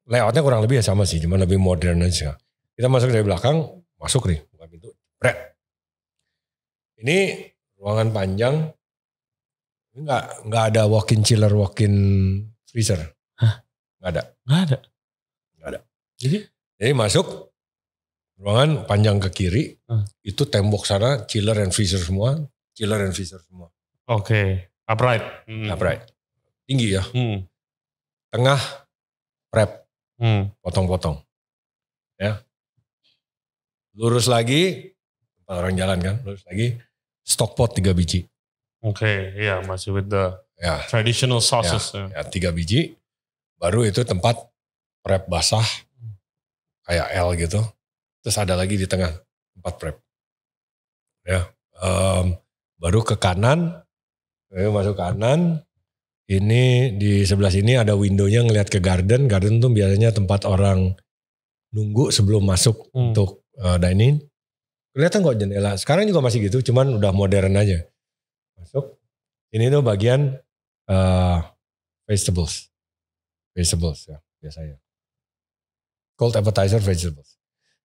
layoutnya kurang lebih ya sama sih, cuma lebih modern aja. Kita masuk dari belakang, masuk nih, buka pintu, Red. Ini ruangan panjang, ini nggak nggak ada walk-in chiller, walk-in freezer. Hah? Nggak ada. Nggak ada. Nggak ada. Jadi jadi masuk ruangan panjang ke kiri, hmm. itu tembok sana chiller and freezer semua, chiller and freezer semua. Oke, okay. upright. Hmm. Upright. Tinggi ya. Hmm. Tengah prep. potong hmm. Potong-potong. Ya. Lurus lagi, tempat orang jalan kan, lurus lagi, stock pot 3 biji. Oke, okay, ya yeah, masih with the yeah. traditional sauces. Ya, yeah. yeah, 3 biji, baru itu tempat prep basah, kayak L gitu. Terus ada lagi di tengah, empat prep. Ya, um, baru ke kanan, ayo eh, masuk kanan. Ini di sebelah sini ada windownya ngelihat ke garden. Garden tuh biasanya tempat orang nunggu sebelum masuk hmm. untuk uh, dining. Kelihatan kok jendela. Sekarang juga masih gitu, cuman udah modern aja. Masuk. Ini tuh bagian uh, vegetables. Vegetables ya biasanya cold appetizer vegetables.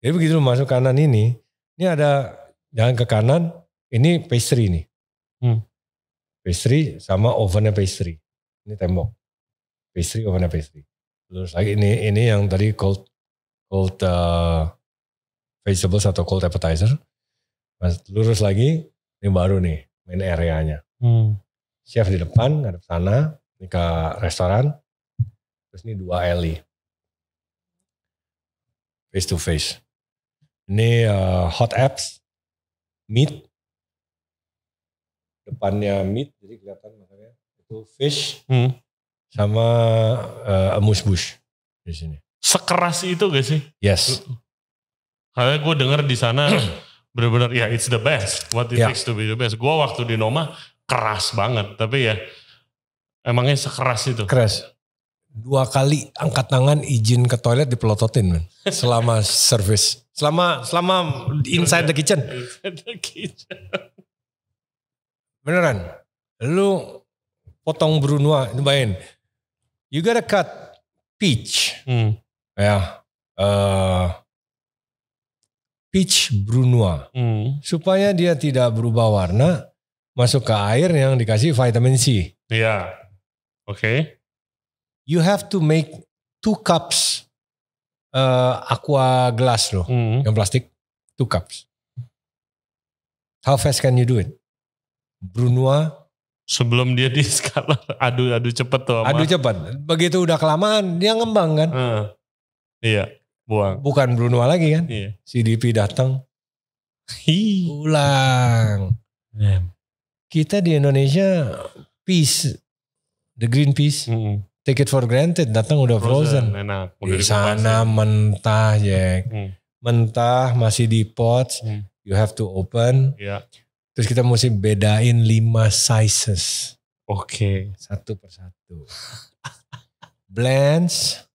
Jadi begitu masuk kanan ini, ini ada jangan ke kanan, ini pastry ini. Hmm. Pastry sama ovennya pastry. Ini tembok. Pastry ovennya pastry. Terus lagi ini ini yang tadi cold cold uh, vegetables atau cold appetizer. Mas lurus lagi, ini baru nih main areanya. Hmm. Chef di depan, ngadep sana, ini ke restoran. Terus ini dua alley face to face. Ini uh, hot apps, meat depannya meat, jadi kelihatan makanya itu fish hmm. sama uh, eh, amus bush di sini. Sekeras itu gak sih? Yes. Karena gue dengar di sana benar-benar ya it's the best what it yeah. takes to be the best. Gue waktu di Noma keras banget tapi ya emangnya sekeras itu. Keras dua kali angkat tangan izin ke toilet dipelototin man. selama service selama selama inside the kitchen beneran lu potong Brunoa bayin you gotta cut peach hmm. ya uh, peach Brunoa hmm. supaya dia tidak berubah warna masuk ke air yang dikasih vitamin C iya yeah. oke okay you have to make two cups uh, aqua glass loh, mm. yang plastik, two cups. How fast can you do it? Brunoa sebelum dia di skala adu adu cepet tuh adu cepet, begitu udah kelamaan dia ngembang kan uh, iya buang bukan Brunoa lagi kan iya. CDP datang ulang yeah. kita di Indonesia peace the green peace mm -hmm. Take it for granted datang udah frozen. frozen. Enak. Udah di sana mentah ya. Hmm. Mentah masih di pot. Hmm. You have to open. Ya. Terus kita mesti bedain lima sizes. Oke. Okay. Satu persatu. Blends.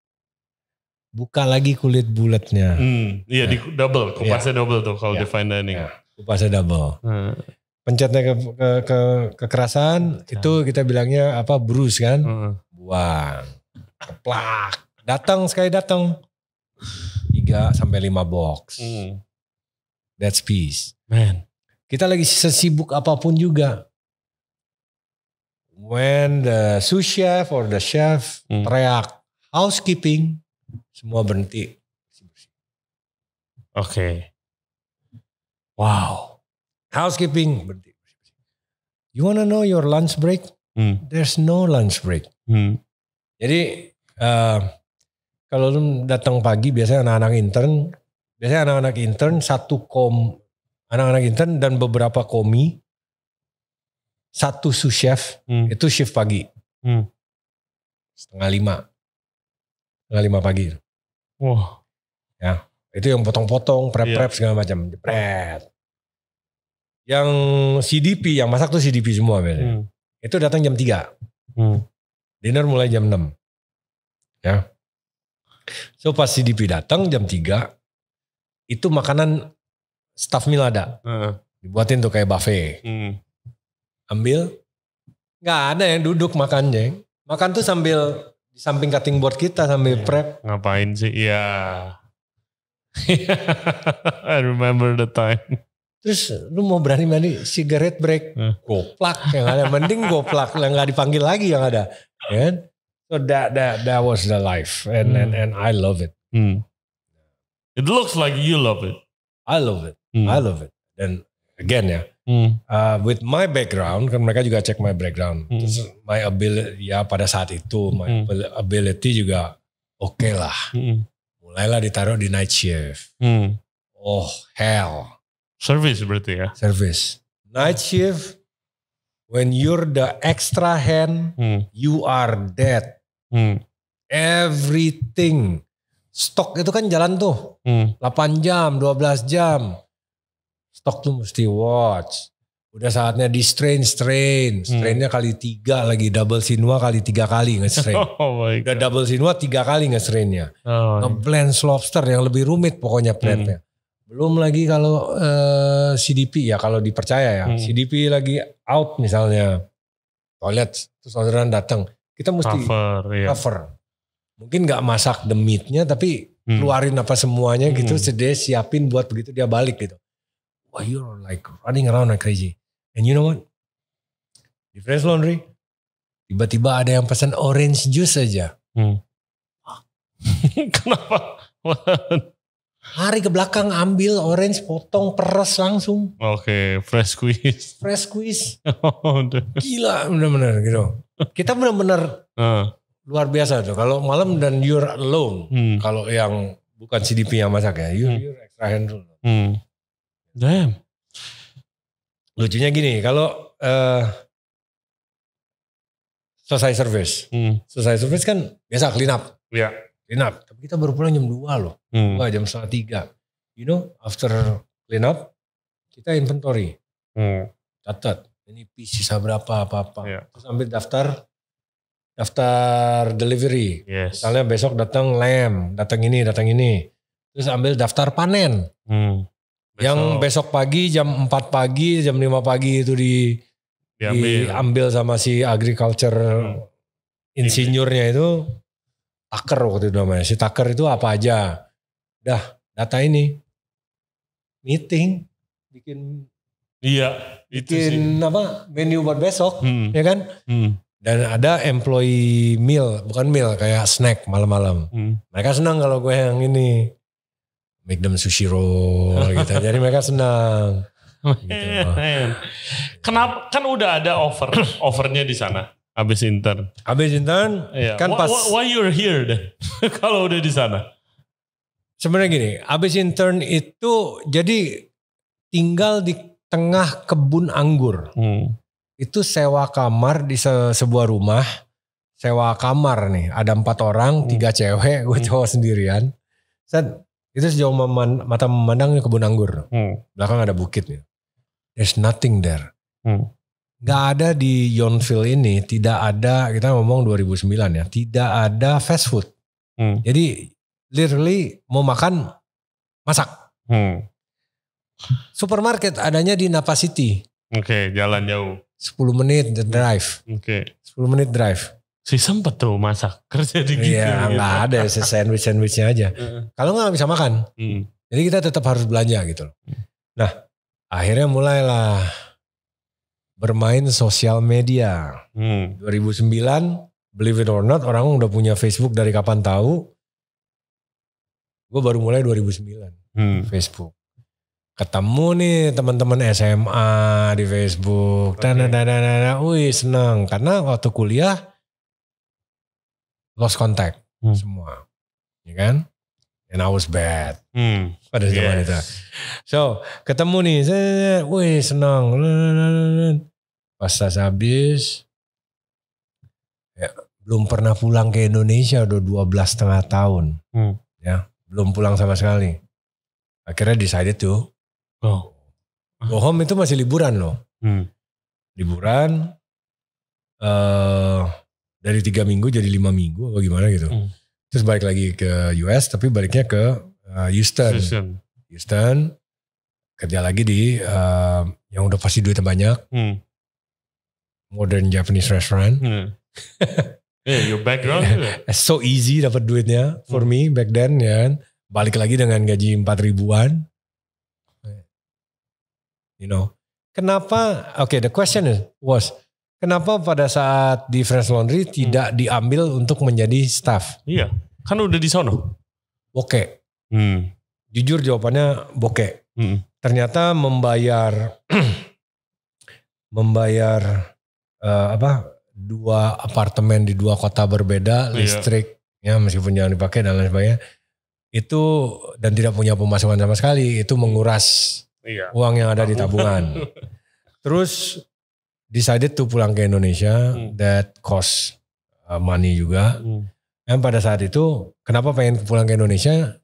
Buka lagi kulit bulatnya. Hmm. Iya nah. di ya. double. Ya. Kupasnya yeah. double tuh kalau yeah. define dining. Yeah. Kupasnya double. Hmm pencetnya ke, ke, ke kekerasan itu kita bilangnya apa bruise kan Hmm buang. Keplak. Datang sekali datang. 3 sampai 5 box. Hmm. That's peace. Man. Kita lagi sesibuk apapun juga. When the sous chef or the chef hmm. teriak housekeeping, semua berhenti. Oke. Okay. Wow. Housekeeping berhenti. You wanna know your lunch break? Hmm. There's no lunch break. Hmm. Jadi uh, kalau lu datang pagi biasanya anak-anak intern, biasanya anak-anak intern satu kom, anak-anak intern dan beberapa komi, satu sous chef hmm. itu shift pagi, hmm. setengah lima, setengah lima pagi. Wah, ya itu yang potong-potong, prep-prep iya. segala macam, jepret. Yang CDP, yang masak tuh CDP semua Hmm. Itu datang jam tiga Hmm. Dinner mulai jam 6. Ya. So pas CDP datang jam 3 itu makanan staff meal ada. Uh. Dibuatin tuh kayak buffet. Hmm. Ambil nggak ada yang duduk makan, Jeng. Makan tuh sambil di samping cutting board kita sambil yeah. prep. Ngapain sih? Iya. Yeah. I remember the time. Terus lu mau berani mandi cigarette break, hmm. goplak yang ada. Mending goplak yang nggak dipanggil lagi yang ada. Ya kan? So that that that was the life and hmm. and and I love it. Hmm. It looks like you love it. I love it. Hmm. I love it. And again ya, hmm. uh, with my background kan mereka juga cek my background. Hmm. Terus my ability ya pada saat itu my hmm. ability juga oke okay lah. Hmm. Mulailah ditaruh di night shift. Hmm. Oh hell Service berarti ya? Service. Night shift, when you're the extra hand, hmm. you are dead. Hmm. Everything. Stok itu kan jalan tuh. Hmm. 8 jam, 12 jam. Stok tuh mesti watch. Udah saatnya di strain, strain. Hmm. Strainnya hmm. kali tiga lagi. Double sinua kali tiga kali nge-strain. oh Udah double sinua tiga kali nge-strainnya. Oh nge-blend lobster yang lebih rumit pokoknya plannya. Hmm. Belum lagi kalau uh, eh, CDP ya kalau dipercaya ya. Hmm. CDP lagi out misalnya. Toilet terus orderan datang. Kita mesti cover. Iya. Mungkin nggak masak the meatnya tapi hmm. keluarin apa semuanya gitu. Hmm. Sedih siapin buat begitu dia balik gitu. Wah you're like running around like crazy. And you know what? Di Fresh Laundry tiba-tiba ada yang pesan orange juice aja. Hmm. Kenapa? Hari ke belakang ambil orange, potong, peras langsung. Oke, okay, fresh squeeze. Fresh squeeze. Oh, Gila bener-bener gitu. Kita bener-bener uh. luar biasa tuh. Kalau malam dan you're alone. Hmm. Kalau yang bukan CDP yang masak ya, you're, hmm. you're extra handle. Hmm. Damn. Lucunya gini, kalau uh, selesai service. Hmm. Selesai service kan biasa clean up. Yeah clean up. Tapi kita baru pulang jam 2 loh. Hmm. jam setengah 3. You know after clean up kita inventory. Hmm. Catat ini PC sisa berapa apa-apa. Yeah. Terus ambil daftar daftar delivery. Yes. Misalnya besok datang lem, datang ini, datang ini. Terus ambil daftar panen. Hmm. Besok. Yang besok pagi jam 4 pagi, jam 5 pagi itu di diambil, di sama si agriculture hmm. insinyurnya itu Taker waktu itu namanya. Si Tucker itu apa aja. Dah data ini. Meeting. Bikin. Iya. Itu bikin sih. apa menu buat besok. Hmm. Ya kan. Hmm. Dan ada employee meal. Bukan meal kayak snack malam-malam. Hmm. Mereka senang kalau gue yang ini. Make them sushi roll gitu. Jadi mereka senang. gitu. Kenapa kan udah ada over overnya di sana? Habis intern. Habis intern, yeah. kan pas. Why, you're here then? Kalau udah di sana. Sebenarnya gini, habis intern itu jadi tinggal di tengah kebun anggur. Hmm. Itu sewa kamar di se sebuah rumah. Sewa kamar nih, ada empat orang, hmm. tiga cewek, gue hmm. cowok hmm. sendirian. Set, itu sejauh meman, mata memandangnya kebun anggur. Hmm. Belakang ada bukit. There's nothing there. Hmm nggak ada di Yonville ini tidak ada kita ngomong 2009 ya tidak ada fast food hmm. jadi literally mau makan masak hmm. supermarket adanya di Napa City oke okay, jalan jauh 10 menit drive oke okay. 10 menit drive si sempet tuh masak kerja di iya, gitu ya nggak gitu. ada sandwich sandwichnya aja kalau nggak bisa makan hmm. jadi kita tetap harus belanja gitu hmm. nah akhirnya mulailah bermain sosial media. Hmm. 2009, believe it or not, orang udah punya Facebook dari kapan tahu. Gue baru mulai 2009 hmm. Facebook. Ketemu nih teman-teman SMA di Facebook. Okay. dan dan dan. Wih seneng karena waktu kuliah lost contact hmm. semua, ya kan? And I was bad. Hmm pada zaman yes. itu. So ketemu nih, woi senang. Pas habis, ya, belum pernah pulang ke Indonesia udah belas setengah tahun. Hmm. Ya, belum pulang sama sekali. Akhirnya decided tuh. Oh. Go home itu masih liburan loh. Hmm. Liburan, uh, dari tiga minggu jadi lima minggu atau gimana gitu. Hmm. Terus balik lagi ke US tapi baliknya ke Eh, Houston. Houston. Houston kerja lagi di uh, yang udah pasti duitnya banyak. Hmm. Modern Japanese restaurant. Hmm. yeah, your background so easy dapat duitnya for hmm. me back then ya kan. Balik lagi dengan gaji 4 ribuan. You know, kenapa oke okay, the question is, was kenapa pada saat di French Laundry hmm. tidak diambil untuk menjadi staff? Iya, kan udah di sono. Oke. Okay. Hmm. Jujur jawabannya bokeh. Hmm. Ternyata membayar membayar uh, apa dua apartemen di dua kota berbeda, yeah. listrik ya meskipun jangan dipakai dan lain sebagainya itu dan tidak punya pemasukan sama sekali itu menguras iya. uang yang ada di tabungan. Terus decided to pulang ke Indonesia hmm. that cost eh, money juga. Hmm. Dan pada saat itu kenapa pengen pulang ke Indonesia?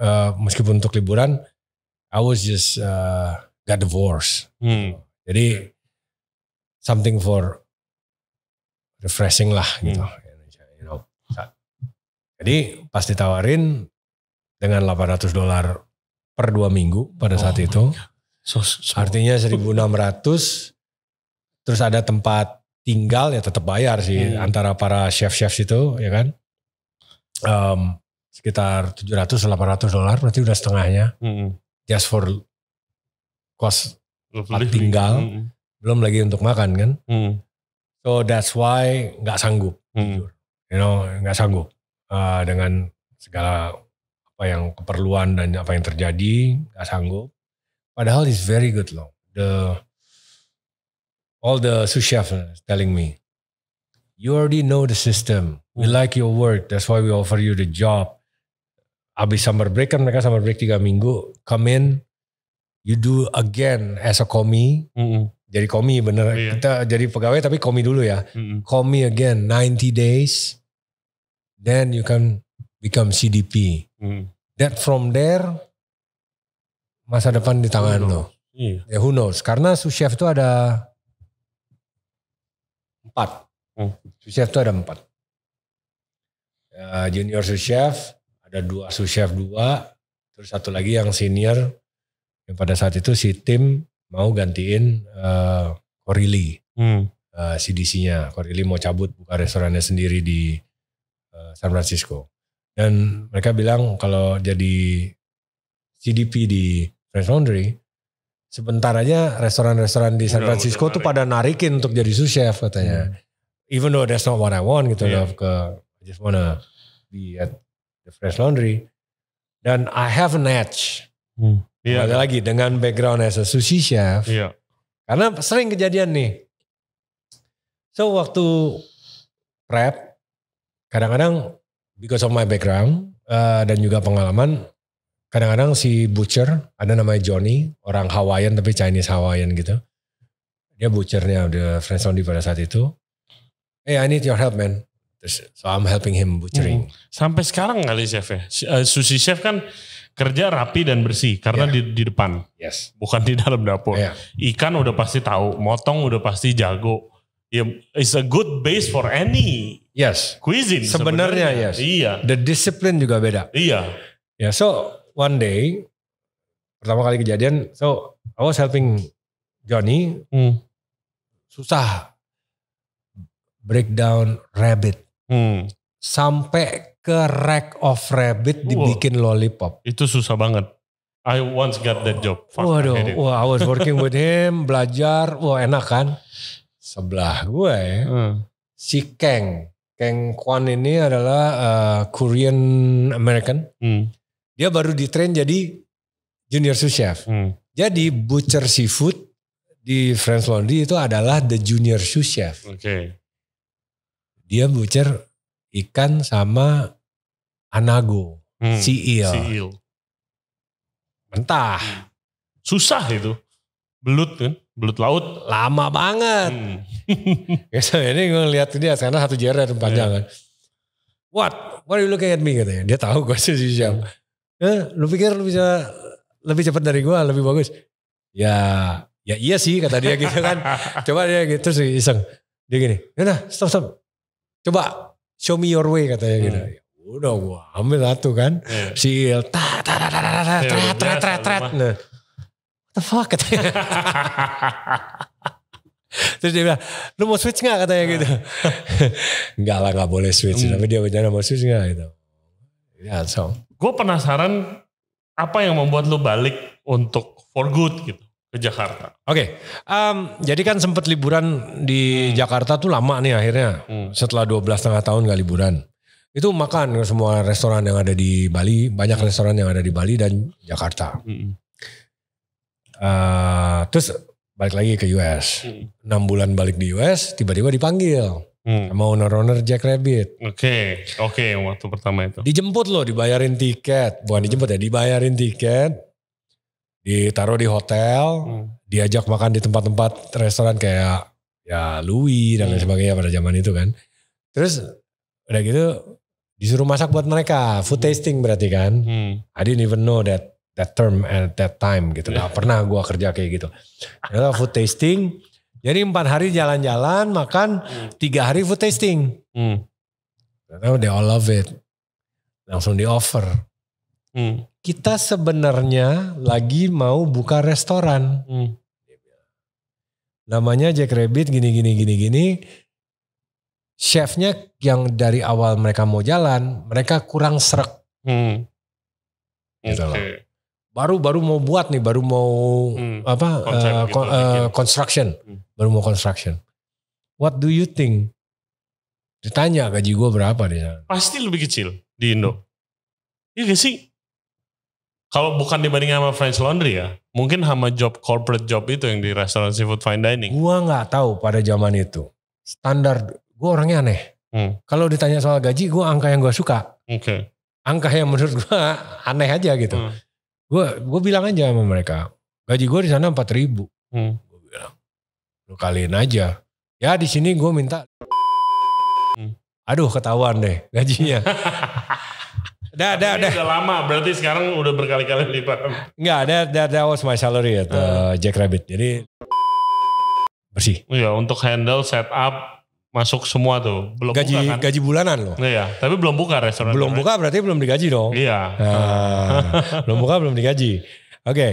Eh, meskipun untuk liburan I was just uh, got divorced. Hmm. Jadi something for refreshing lah hmm. gitu. You know. Jadi pas ditawarin dengan 800 dolar per dua minggu pada saat oh itu. So, so. Artinya 1600 terus ada tempat tinggal ya tetap bayar sih hmm. antara para chef-chef itu ya kan. Um, sekitar 700-800 dolar berarti udah setengahnya hmm. just for cost tempat tinggal hmm. belum lagi untuk makan kan hmm. so that's why nggak sanggup hmm. you know nggak sanggup uh, dengan segala apa yang keperluan dan apa yang terjadi nggak sanggup padahal is very good loh the all the sous chef telling me you already know the system we mm. like your work that's why we offer you the job Abis summer break kan mereka summer break tiga minggu, come in, you do again as a komi. Mm -hmm. Jadi komi bener, iya. kita jadi pegawai tapi komi dulu ya. Mm -hmm. again 90 days, then you can become CDP. Mm. That from there, masa depan di tangan lo. Iya. Ya, who knows, karena sous chef itu ada empat. mm. Sous chef itu ada empat. Uh, junior sous chef, ada dua sous chef dua terus satu lagi yang senior yang pada saat itu si tim mau gantiin uh, eh, Corili hmm. uh, eh, CDC-nya Corili mau cabut buka restorannya sendiri di uh, San Francisco dan mereka bilang kalau jadi CDP di French Laundry sebentar aja restoran-restoran di San Francisco tuh pada narikin untuk jadi sous chef katanya hmm. even though that's not what I want gitu yeah. loh iya. ke I just wanna be at The Fresh Laundry. Dan I have an edge. Hmm. Yeah. Iya, lagi kan? lagi dengan background as a sushi chef. Yeah. Karena sering kejadian nih. So waktu prep, kadang-kadang because of my background uh, dan juga pengalaman, kadang-kadang si butcher ada namanya Johnny, orang Hawaiian tapi Chinese Hawaiian gitu. Dia butchernya The Fresh Laundry pada saat itu. Hey, I need your help man so I'm helping him butchering. Hmm. Sampai sekarang kali chef ya. Uh, sushi chef kan kerja rapi dan bersih karena yeah. di, di depan, yes. bukan di dalam dapur. Yeah. Ikan udah pasti tahu, motong udah pasti jago. Ya, it's a good base for any yes cuisine. Sebenarnya yes. Iya. The discipline juga beda. Iya. Ya, yeah, so one day pertama kali kejadian, so I was helping Johnny. Hmm. Susah breakdown rabbit. Hmm. Sampai ke rack of rabbit dibikin lollipop. Itu susah banget. I once got that job. Fuck, Waduh, I, wow, I was working with him, belajar, wah enak kan. Sebelah gue ya, hmm. si Kang, Kang Kwan ini adalah uh, Korean American. Hmm. Dia baru di train jadi junior sous chef. Hmm. Jadi butcher seafood di French Laundry itu adalah the junior sous chef. Oke. Okay dia butcher ikan sama anago, hmm, si Mentah. Hmm. Susah itu. Belut kan, belut laut. Lama banget. Hmm. Biasanya ini gue lihat dia karena satu yang panjang yeah. kan. What? What are you looking at me katanya. Dia tahu gue sih si jam. Hmm. Eh, lu pikir lu bisa lebih cepat dari gue, lebih bagus? Ya, ya iya sih kata dia gitu kan. Coba dia gitu sih iseng. Dia gini, nah stop stop coba show me your way katanya gitu. Hmm. Udah gua ambil satu kan. Yeah. Hmm. Si ta ta ta ta ta ta ta ta ta ta What the fuck katanya. Terus dia bilang, lu mau switch gak katanya gitu. Enggak hmm. lah gak boleh switch. Hmm. Tapi dia bercanda mau switch gak gitu. Ya so. Gue penasaran apa yang membuat lu balik untuk for good gitu ke Jakarta. Oke, okay. um, jadi kan sempat liburan di hmm. Jakarta tuh lama nih akhirnya. Hmm. Setelah belas setengah tahun gak liburan. Itu makan ke semua restoran yang ada di Bali, banyak hmm. restoran yang ada di Bali dan Jakarta. Hmm. Uh, terus balik lagi ke US. Hmm. 6 bulan balik di US, tiba-tiba dipanggil. Hmm. Sama owner-owner Jack Rabbit. Oke, okay. oke okay, waktu pertama itu. Dijemput loh, dibayarin tiket. Bukan dijemput ya, dibayarin tiket ditaruh di hotel, hmm. diajak makan di tempat-tempat restoran kayak ya Louis dan lain iya. sebagainya pada zaman itu kan. Terus udah gitu disuruh masak buat mereka, food hmm. tasting berarti kan. Hmm. I didn't even know that that term at that time gitu. Iya. Gak pernah gua kerja kayak gitu. Ternyata food tasting. Jadi empat hari jalan-jalan makan, hmm. tiga hmm. hari food tasting. Hmm. Ternyata they all love it. Langsung di offer Hmm. Kita sebenarnya lagi mau buka restoran. Hmm. Namanya Jack Rabbit gini gini gini gini. Chefnya yang dari awal mereka mau jalan, mereka kurang serak. Hmm. Gitu okay. Baru baru mau buat nih, baru mau hmm. apa uh, gitu, uh, construction, hmm. baru mau construction. What do you think? Ditanya gaji gue berapa dia? Pasti lebih kecil di Indo. Iya hmm. sih? Kalau bukan dibandingin sama French Laundry ya, mungkin sama job corporate job itu yang di restoran seafood fine dining. Gua nggak tahu pada zaman itu. Standar gue orangnya aneh. Hmm. Kalau ditanya soal gaji, gue angka yang gue suka. Oke. Okay. Angka yang menurut gue aneh aja gitu. Hmm. Gue gue bilang aja sama mereka, gaji gue di sana empat ribu. Hmm. Gue bilang, lu kalian aja. Ya di sini gue minta. Hmm. Aduh ketahuan deh gajinya. That, that, that, udah lama berarti sekarang udah berkali-kali lipat. Enggak, that, that, that was my salary at ah. uh, Jack Rabbit. Jadi bersih. Iya, untuk handle setup masuk semua tuh. Belum gaji buka, kan? gaji bulanan loh. Iya, tapi belum buka restoran. Belum buka berarti belum digaji dong. Iya. Nah, belum buka belum digaji. Oke. Okay.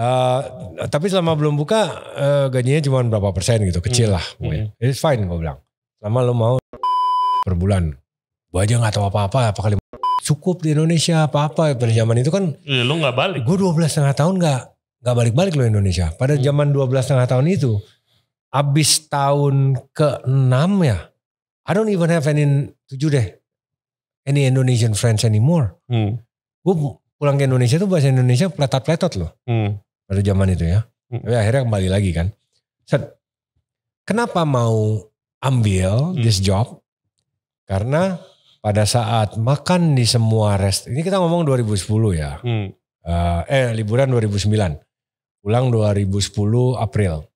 Uh, tapi selama belum buka uh, gajinya cuma berapa persen gitu, kecil hmm. lah Hmm. It's fine gue bilang. Selama lo mau per bulan. Gue aja gak tahu apa-apa, apa kali cukup di Indonesia apa-apa pada zaman itu kan eh, lu nggak balik gue dua belas setengah tahun nggak nggak balik-balik lo Indonesia pada hmm. zaman belas setengah tahun itu abis tahun ke enam ya I don't even have any tujuh deh any Indonesian friends anymore hmm. gue pulang ke Indonesia tuh bahasa Indonesia peletot pletot loh hmm. pada zaman itu ya hmm. tapi akhirnya kembali lagi kan Set, kenapa mau ambil hmm. this job karena pada saat makan di semua rest ini kita ngomong 2010 ya hmm. uh, eh liburan 2009 pulang 2010 April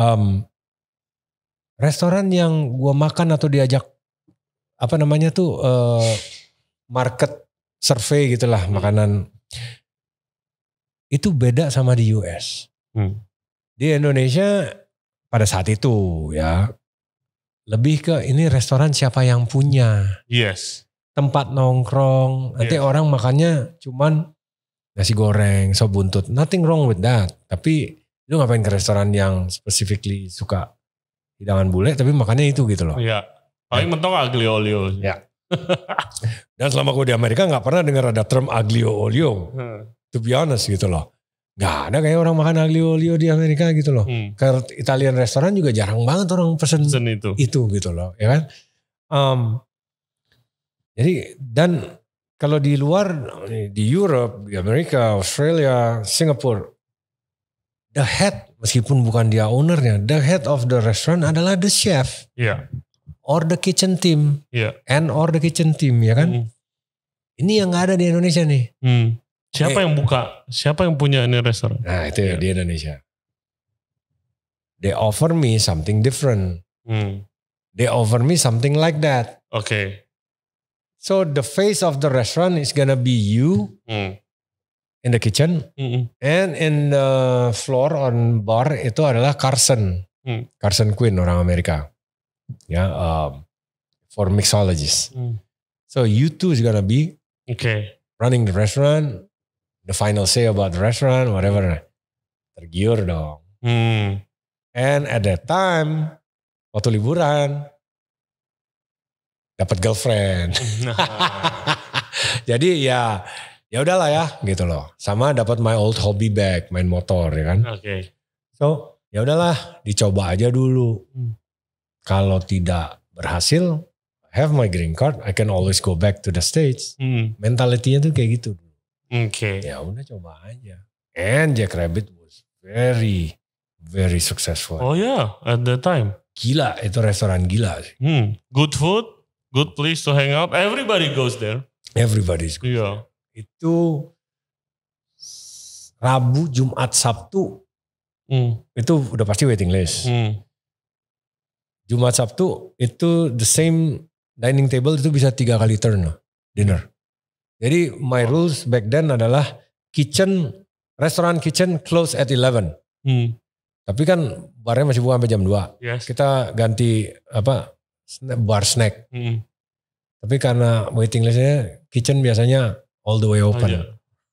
um, restoran yang gue makan atau diajak apa namanya tuh uh, market survey gitulah hmm. makanan itu beda sama di US hmm. di Indonesia pada saat itu ya lebih ke ini restoran siapa yang punya. Yes. Tempat nongkrong, nanti yes. orang makannya cuman nasi goreng, sop buntut. Nothing wrong with that. Tapi lu ngapain ke restoran yang specifically suka hidangan bule tapi makannya itu gitu loh. Iya. Paling ya. mentok aglio olio. Iya. Dan selama gue di Amerika nggak pernah dengar ada term aglio olio. Hmm. To be honest gitu loh nggak ada kayak orang makan aglio olio di Amerika gitu loh. Hmm. Ke Italian restoran juga jarang banget orang pesen, pesen itu. itu gitu loh, ya kan? Um, jadi dan kalau di luar di Europe, di Amerika, Australia, Singapura, the head meskipun bukan dia ownernya, the head of the restaurant adalah the chef. Yeah. Or the kitchen team. Yeah. And or the kitchen team ya kan. Mm. Ini yang nggak ada di Indonesia nih. Hmm. Siapa eh. yang buka? Siapa yang punya ini restoran? Nah itu yeah. Iya. di Indonesia. They offer me something different. Hmm. They offer me something like that. Okay. So the face of the restaurant is gonna be you hmm. in the kitchen hmm. and in the floor on bar itu adalah Carson, hmm. Carson Quinn orang Amerika, ya yeah, um, for mixologist. Hmm. So you two is gonna be okay. running the restaurant the final say about the restaurant, whatever. Tergiur dong. Hmm. And at that time, waktu liburan, dapat girlfriend. Jadi ya, ya udahlah ya gitu loh. Sama dapat my old hobby back, main motor ya kan. Oke. Okay. So ya udahlah, dicoba aja dulu. Hmm. Kalau tidak berhasil, have my green card, I can always go back to the States. Hmm. Mentalitinya tuh kayak gitu. Oke. Okay. Ya udah coba aja. And Jack Rabbit was very very successful. Oh yeah, at the time. Gila, itu restoran gila sih. Hmm. Good food, good place to hang out. Everybody goes there. Everybody's goes yeah. there. Itu Rabu, Jumat, Sabtu. Hmm. Itu udah pasti waiting list. Hmm. Jumat, Sabtu itu the same dining table itu bisa tiga kali turn loh, dinner. Jadi my rules back then adalah kitchen, restaurant kitchen close at 11. Hmm. Tapi kan barnya masih buka sampai jam 2. Yes. Kita ganti apa bar snack. Hmm. Tapi karena waiting listnya kitchen biasanya all the way oh, open. Oh, iya.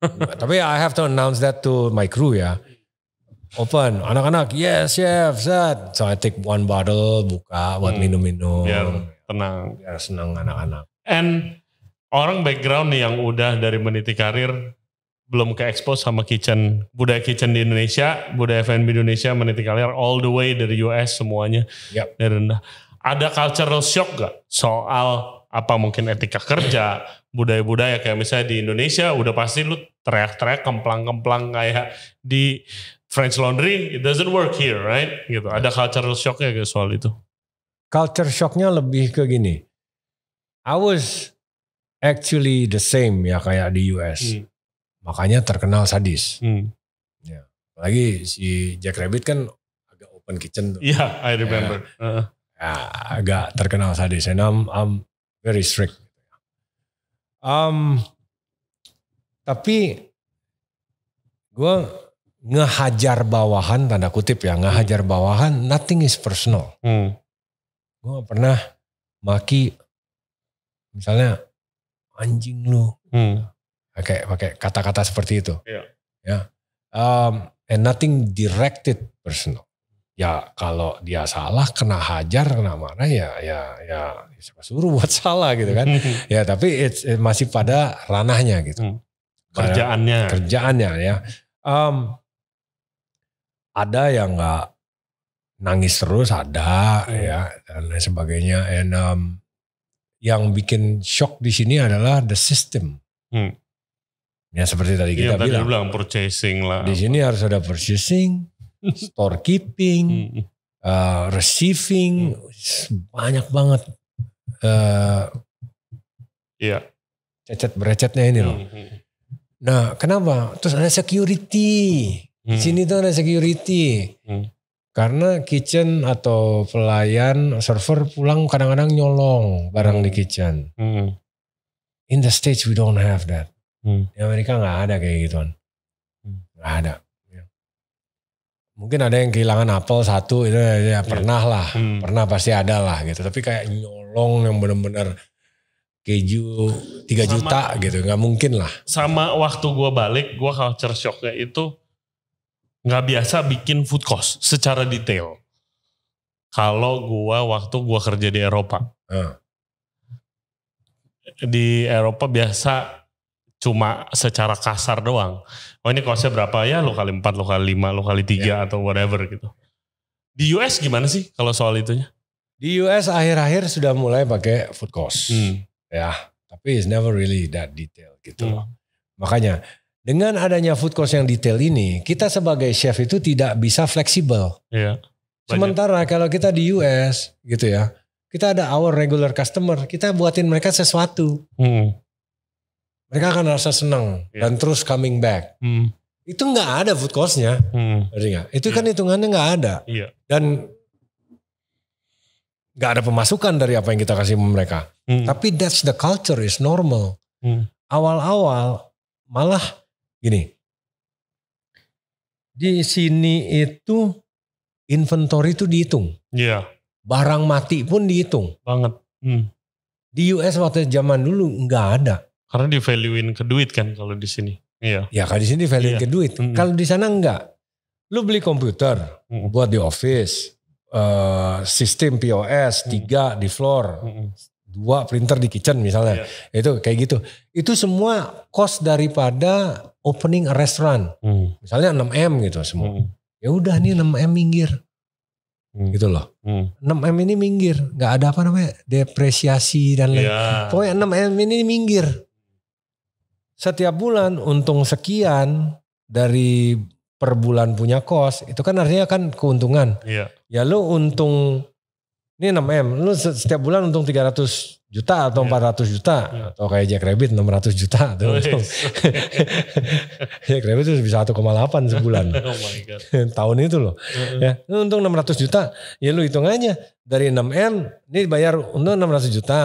yeah. Tapi I have to announce that to my crew ya. Open, anak-anak, yes, chef, set. So I take one bottle, buka buat hmm. minum-minum. Hmm. Biar tenang. Biar senang anak-anak. And orang background nih yang udah dari meniti karir belum ke expose sama kitchen budaya kitchen di Indonesia budaya F&B Indonesia meniti karir all the way dari US semuanya yep. dari rendah ada cultural shock gak soal apa mungkin etika kerja budaya-budaya kayak misalnya di Indonesia udah pasti lu teriak-teriak kemplang-kemplang kayak di French Laundry it doesn't work here right gitu ada cultural shocknya gak soal itu culture shocknya lebih ke gini I was actually the same ya kayak di US. Hmm. Makanya terkenal sadis. Hmm. Ya. Apalagi si Jack Rabbit kan agak open kitchen tuh. Iya, yeah, I ya. remember. Ya, uh. ya, agak terkenal sadis. And I'm, I'm very strict. Um, tapi gue ngehajar bawahan tanda kutip ya ngehajar hmm. bawahan nothing is personal hmm. gue gak pernah maki misalnya anjing lu hmm. pakai pakai kata-kata seperti itu yeah. ya um, and nothing directed personal ya kalau dia salah kena hajar kena marah ya ya ya, ya siapa suruh buat salah gitu kan ya tapi it's, it masih pada ranahnya gitu hmm. kerjaannya pada kerjaannya ya um, ada yang nggak nangis terus ada hmm. ya dan lain sebagainya and um, yang bikin shock di sini adalah the system. Hmm. Ya seperti tadi iya, kita ya, tadi bilang, bilang purchasing lah. Di sini harus ada purchasing, storekeeping, hmm. uh, receiving, hmm. banyak banget. Uh, iya. Cacat berecatnya ini loh. Hmm, hmm. Nah kenapa? Terus ada security. Hmm. Di sini tuh ada security. Hmm. Karena kitchen atau pelayan server pulang kadang-kadang nyolong barang hmm. di kitchen. Hmm. In the States we don't have that. Hmm. Di Amerika nggak ada kayak gituan. Hmm. Nggak hmm. ada. Ya. Mungkin ada yang kehilangan apel satu itu ya, ya iya. pernah lah, hmm. pernah pasti ada lah gitu. Tapi kayak nyolong yang bener-bener keju 3 sama, juta gitu nggak mungkin lah. Sama waktu gue balik, gue culture shocknya itu nggak biasa bikin food cost secara detail. Kalau gua waktu gua kerja di Eropa, uh. di Eropa biasa cuma secara kasar doang. Oh ini kosnya berapa ya? Lo kali empat, lo kali lima, lo kali tiga yeah. atau whatever gitu. Di US gimana sih kalau soal itunya? Di US akhir-akhir sudah mulai pakai food cost. Hmm. Ya, tapi it's never really that detail gitu. Hmm. Makanya dengan adanya food cost yang detail ini, kita sebagai chef itu tidak bisa fleksibel. Iya. Sementara kalau kita di US gitu ya, kita ada our regular customer, kita buatin mereka sesuatu. Hmm. Mereka akan rasa senang yeah. dan terus coming back. Hmm. Itu nggak ada food costnya, hmm. Itu yeah. kan hitungannya nggak ada. Yeah. Dan nggak ada pemasukan dari apa yang kita kasih mereka. Hmm. Tapi that's the culture is normal. Hmm. Awal-awal hmm. Awal -awal, malah Gini, di sini itu inventory itu dihitung. Iya. Yeah. Barang mati pun dihitung. Banget. Hmm. Di US waktu zaman dulu nggak ada. Karena di valuein ke duit kan kalau di sini. Iya. Ya kalau di sini valuein yeah. ke duit. Mm -hmm. Kalau di sana enggak. Lu beli komputer mm -hmm. buat di office, uh, sistem POS -hmm. tiga di floor, -hmm. dua printer di kitchen misalnya. Yeah. Itu kayak gitu. Itu semua cost daripada opening a restaurant. Hmm. Misalnya 6M gitu semua. Hmm. Ya udah nih 6M minggir. Hmm. Gitu loh. Hmm. 6M ini minggir, nggak ada apa namanya? depresiasi dan lain. Yeah. Pokoknya 6M ini minggir. Setiap bulan untung sekian dari per bulan punya kos, itu kan artinya kan keuntungan. Yeah. Ya lo untung ini 6M, lu setiap bulan untung 300 juta atau yeah. Iya. 400 juta yeah. atau kayak Jack Rabbit 600 juta oh, iya. tuh Jack Rabbit itu bisa 1,8 sebulan. oh my God. Tahun itu loh. Mm -hmm. Ya, lu untung 600 juta, ya lu hitung aja dari 6M ini bayar untung 600 juta.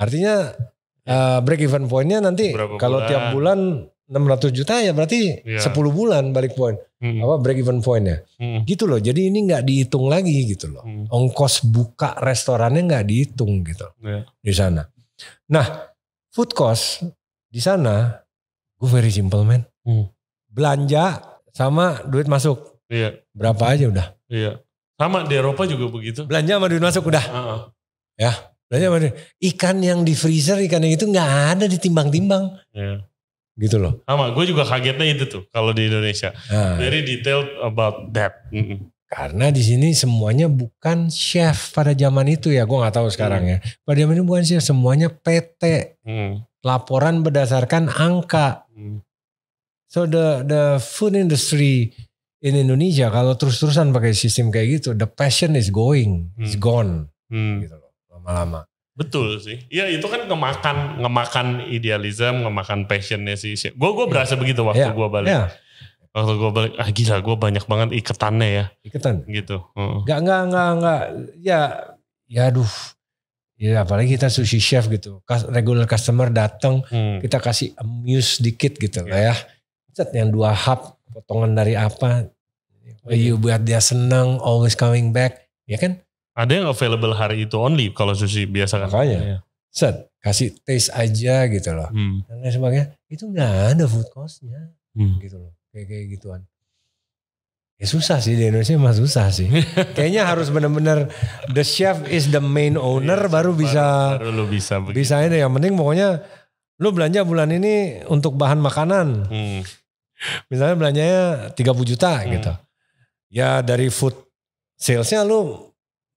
Artinya yeah. Iya. uh, break even pointnya nanti kalau tiap bulan 600 juta ya berarti yeah. 10 bulan balik point hmm. apa break even pointnya hmm. gitu loh jadi ini nggak dihitung lagi gitu loh hmm. ongkos buka restorannya nggak dihitung gitu yeah. Ya. di sana nah food cost di sana gue very simple man hmm. belanja sama duit masuk yeah. berapa aja udah yeah. sama di Eropa juga begitu belanja sama duit masuk udah uh -uh. ya belanja sama duit. ikan yang di freezer ikan yang itu nggak ada ditimbang-timbang yeah gitu loh. Sama, gue juga kagetnya itu tuh kalau di Indonesia. Nah. Very detailed about that. Karena di sini semuanya bukan chef pada zaman itu ya, gue nggak tahu sekarang hmm. ya. Pada zaman itu bukan chef, semuanya PT. Hmm. Laporan berdasarkan angka. Hmm. So the the food industry in Indonesia kalau terus-terusan pakai sistem kayak gitu, the passion is going, hmm. is mm. gone, hmm. gitu loh, lama-lama. Betul sih. Iya itu kan ngemakan ngemakan idealisme, ngemakan passionnya sih. Gue gue berasa yeah. begitu waktu yeah. gue balik. Yeah. Waktu gue balik, ah gila gue banyak banget iketannya ya. Iketan. Gitu. Uh. Gak nggak nggak Ya ya aduh. Ya apalagi kita sushi chef gitu. Regular customer datang hmm. kita kasih amuse dikit gitu yeah. lah iya. ya. Set yang dua hap potongan dari apa. You iya, buat dia senang always coming back. Ya kan? Ada yang available hari itu only kalau sushi biasa kan. Makanya. Ya. Set, kasih taste aja gitu loh. Hmm. Dan lain sebagainya. Itu nggak ada food costnya hmm. gitu loh. Kayak kayak gituan. Ya susah sih di Indonesia mah susah sih. Kayaknya harus benar-benar the chef is the main iya, owner baru bisa baru, baru lu bisa begitu. Bisa ini yang penting pokoknya lu belanja bulan ini untuk bahan makanan. Hmm. Misalnya belanjanya 30 juta hmm. gitu. Ya dari food salesnya lu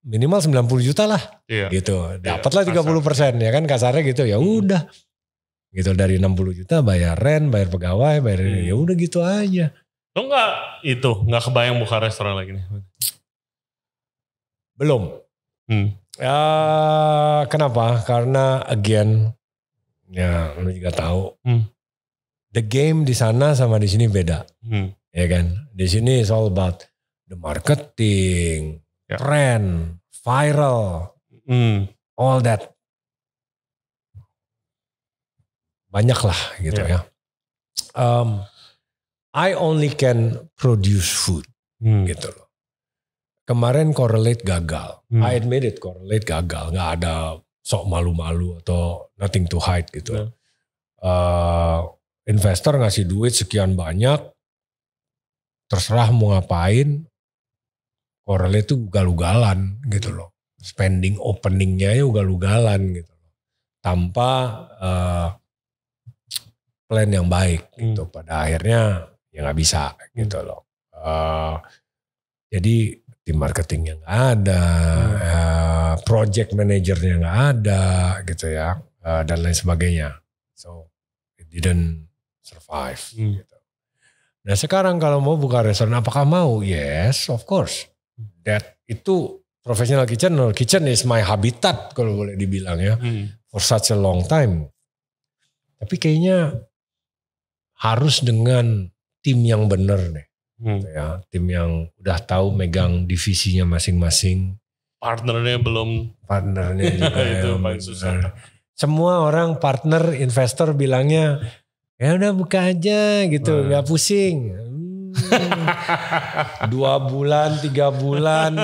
minimal 90 juta lah iya. gitu iya, dapatlah iya, 30 persen ya kan kasarnya gitu ya udah hmm. gitu dari 60 juta bayar rent bayar pegawai bayar hmm. ya udah gitu aja lo nggak itu nggak kebayang buka restoran lagi nih belum hmm. Uh, kenapa karena again ya lo juga tahu hmm. the game di sana sama di sini beda hmm. ya kan di sini it's all about the marketing yeah. trend, viral, mm. all that. Banyak lah gitu yeah. ya. Um, I only can produce food mm. gitu loh. Kemarin correlate gagal. Mm. I admit it correlate gagal. Gak ada sok malu-malu atau nothing to hide gitu. Yeah. Uh, investor ngasih duit sekian banyak, terserah mau ngapain, Korel itu ugal-ugalan gitu loh. Spending openingnya ya ugal-ugalan gitu loh. Tanpa uh, plan yang baik hmm. gitu. Pada akhirnya ya gak bisa hmm. gitu loh. Uh, jadi tim marketingnya gak ada, hmm. uh, project manajernya nggak ada gitu ya, uh, dan lain sebagainya. So it didn't survive. Hmm. Gitu. Nah sekarang kalau mau buka restoran, apakah mau? Yes, of course that itu professional kitchen, kitchen is my habitat kalau boleh dibilang ya, hmm. for such a long time. Tapi kayaknya harus dengan tim yang benar deh, hmm. Gitu ya, tim yang udah tahu megang divisinya masing-masing. Partnernya belum. Partnernya juga itu paling susah. Semua orang partner investor bilangnya ya udah buka aja gitu, nah. nggak hmm. pusing Dua bulan, tiga bulan.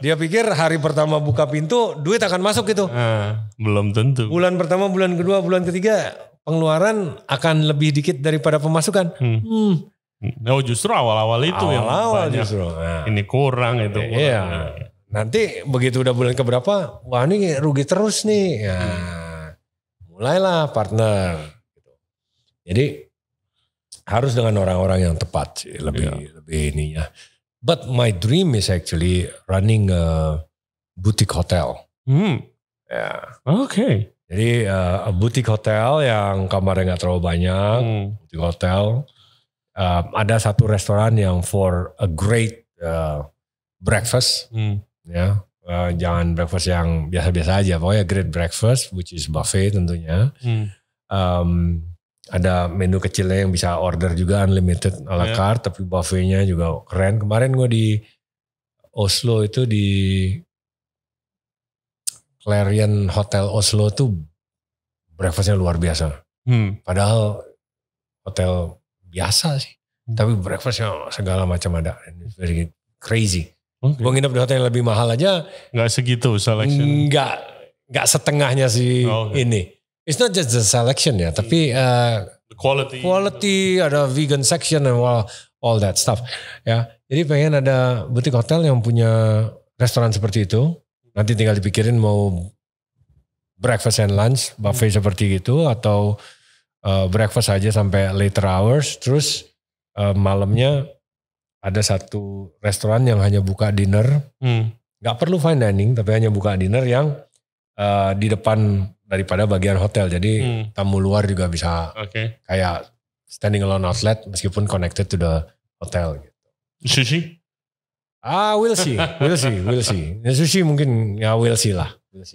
Dia pikir hari pertama buka pintu duit akan masuk gitu. Uh, belum tentu. Bulan pertama, bulan kedua, bulan ketiga pengeluaran akan lebih dikit daripada pemasukan. Hmm. Hmm. hmm. Oh justru awal-awal itu awal -awal yang banyak. Justru. Nah. Ini kurang itu. Kurang. Iya. Nanti begitu udah bulan keberapa, wah ini rugi terus nih. Ya. Mulailah partner. Gitu. Jadi harus dengan orang-orang yang tepat sih, lebih yeah. lebih ininya. But my dream is actually running a boutique hotel. Hmm. Ya. Yeah. Oke. Okay. Jadi uh, boutique hotel yang kamarnya nggak terlalu banyak, hmm. boutique hotel. Uh, ada satu restoran yang for a great uh, breakfast, hmm. ya. Uh, jangan breakfast yang biasa-biasa aja, pokoknya great breakfast, which is buffet tentunya. Hmm ada menu kecilnya yang bisa order juga unlimited ala yeah. carte tapi buffetnya juga keren kemarin gue di Oslo itu di Clarion Hotel Oslo tuh breakfastnya luar biasa hmm. padahal hotel biasa sih hmm. tapi breakfastnya segala macam ada very crazy okay. gue nginep di hotel yang lebih mahal aja nggak segitu selection nggak nggak setengahnya sih oh, okay. ini It's not just the selection ya, tapi hmm. uh, the quality, quality ada vegan section and all, all that stuff. Ya, jadi pengen ada butik hotel yang punya restoran seperti itu. Nanti tinggal dipikirin mau breakfast and lunch buffet hmm. seperti itu atau uh, breakfast aja sampai later hours. Terus uh, malamnya ada satu restoran yang hanya buka dinner. Hmm. Gak perlu fine dining, tapi hanya buka dinner yang uh, di depan daripada bagian hotel. Jadi hmm. tamu luar juga bisa okay. kayak standing alone outlet meskipun connected to the hotel gitu. Sushi? Ah, we'll see, we'll see, we'll see. Ya, sushi mungkin ya we'll see lah. Oke,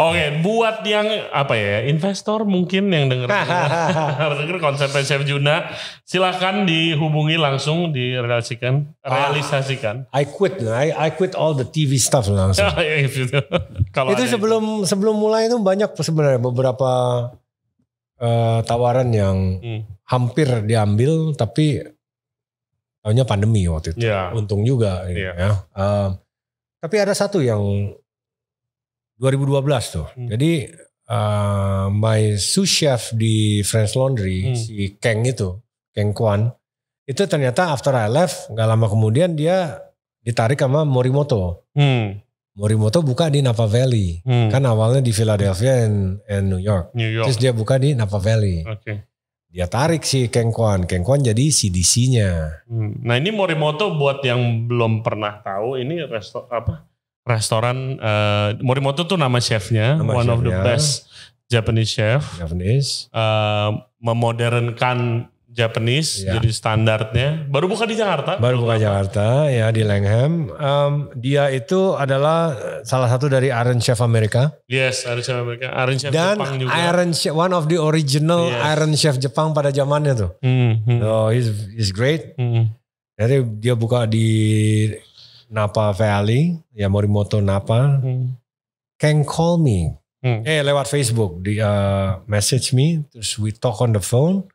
okay, buat yang apa ya investor mungkin yang dengar dengar konsep Chef Juna, silahkan dihubungi langsung direalisasikan, ah. realisasikan. Uh, I quit, nah, I, I quit all the TV stuff langsung. Iya, gitu. itu sebelum itu. sebelum mulai itu banyak sebenarnya beberapa uh, tawaran yang hmm. hampir diambil, tapi tahunya pandemi waktu itu. Yeah. Untung juga, yeah. ya. Uh, tapi ada satu yang 2012 tuh. Hmm. Jadi uh, my sous chef di French Laundry hmm. si Kang itu, Kang Kwan itu ternyata after I left nggak lama kemudian dia ditarik sama Morimoto. Hmm. Morimoto buka di Napa Valley. Hmm. Kan awalnya di Philadelphia and, and New, York. New York. Terus dia buka di Napa Valley. Okay. Dia tarik si Kang Kwan. Kang Kwan jadi CDC-nya. Hmm. Nah ini Morimoto buat yang belum pernah tahu ini resto apa? restoran uh, Morimoto tuh nama chefnya, nama one chefnya. of the best Japanese chef. Japanese. Uh, memodernkan Japanese ya. jadi standarnya. Baru buka di Jakarta. Baru buka Jakarta ya di Langham. Um, dia itu adalah eh, salah satu dari Iron Chef Amerika. Yes, Iron Chef Amerika. Iron Chef Dan Jepang juga. Iron Chef, one of the original yes. Iron Chef Jepang pada zamannya tuh. Mm -hmm. So he's, he's great. Mm -hmm. Jadi dia buka di Napa Valley, ya Morimoto Napa, hmm. can call me. Hmm. Eh lewat Facebook, di uh, message me, terus we talk on the phone.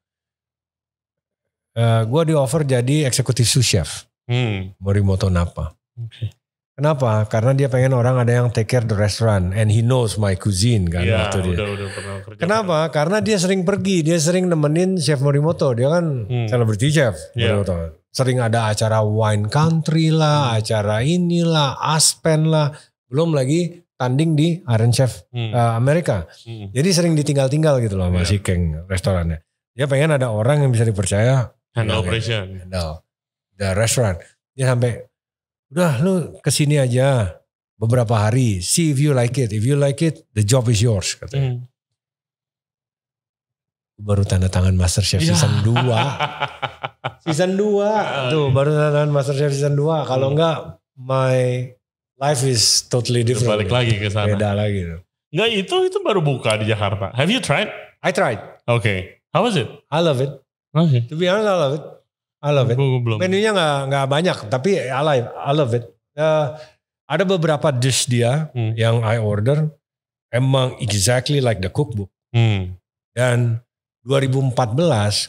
Uh, eh, gue di offer jadi eksekutif sous chef hmm. Morimoto Napa. Okay. Kenapa? Karena dia pengen orang ada yang take care the restaurant and he knows my cuisine kan ya, waktu dia. Udah, udah Kenapa? Pernah. Karena dia sering pergi, dia sering nemenin chef Morimoto. Dia kan hmm. celebrity chef yeah. Morimoto. Sering ada acara wine country lah, hmm. acara inilah, Aspen lah. Belum lagi tanding di Iron Chef hmm. uh, Amerika. Hmm. Jadi sering ditinggal-tinggal gitu loh sama yeah. si Keng restorannya. Dia pengen ada orang yang bisa dipercaya handle iya, iya. operation. Handle the restaurant. Dia sampai udah lu kesini aja beberapa hari see if you like it if you like it the job is yours katanya hmm. baru tanda tangan Master Chef ya. season 2 season 2 tuh baru tanda tangan Master Chef season 2 kalau hmm. enggak my life is totally different balik lagi ke sana beda lagi Enggak itu itu baru buka di Jakarta have you tried I tried okay how was it I love it okay to be honest I love it I love it. Gue belum. Menunya nggak nggak banyak, tapi I love, I love it. Uh, ada beberapa dish dia hmm. yang I order emang exactly like the cookbook. Hmm. Dan 2014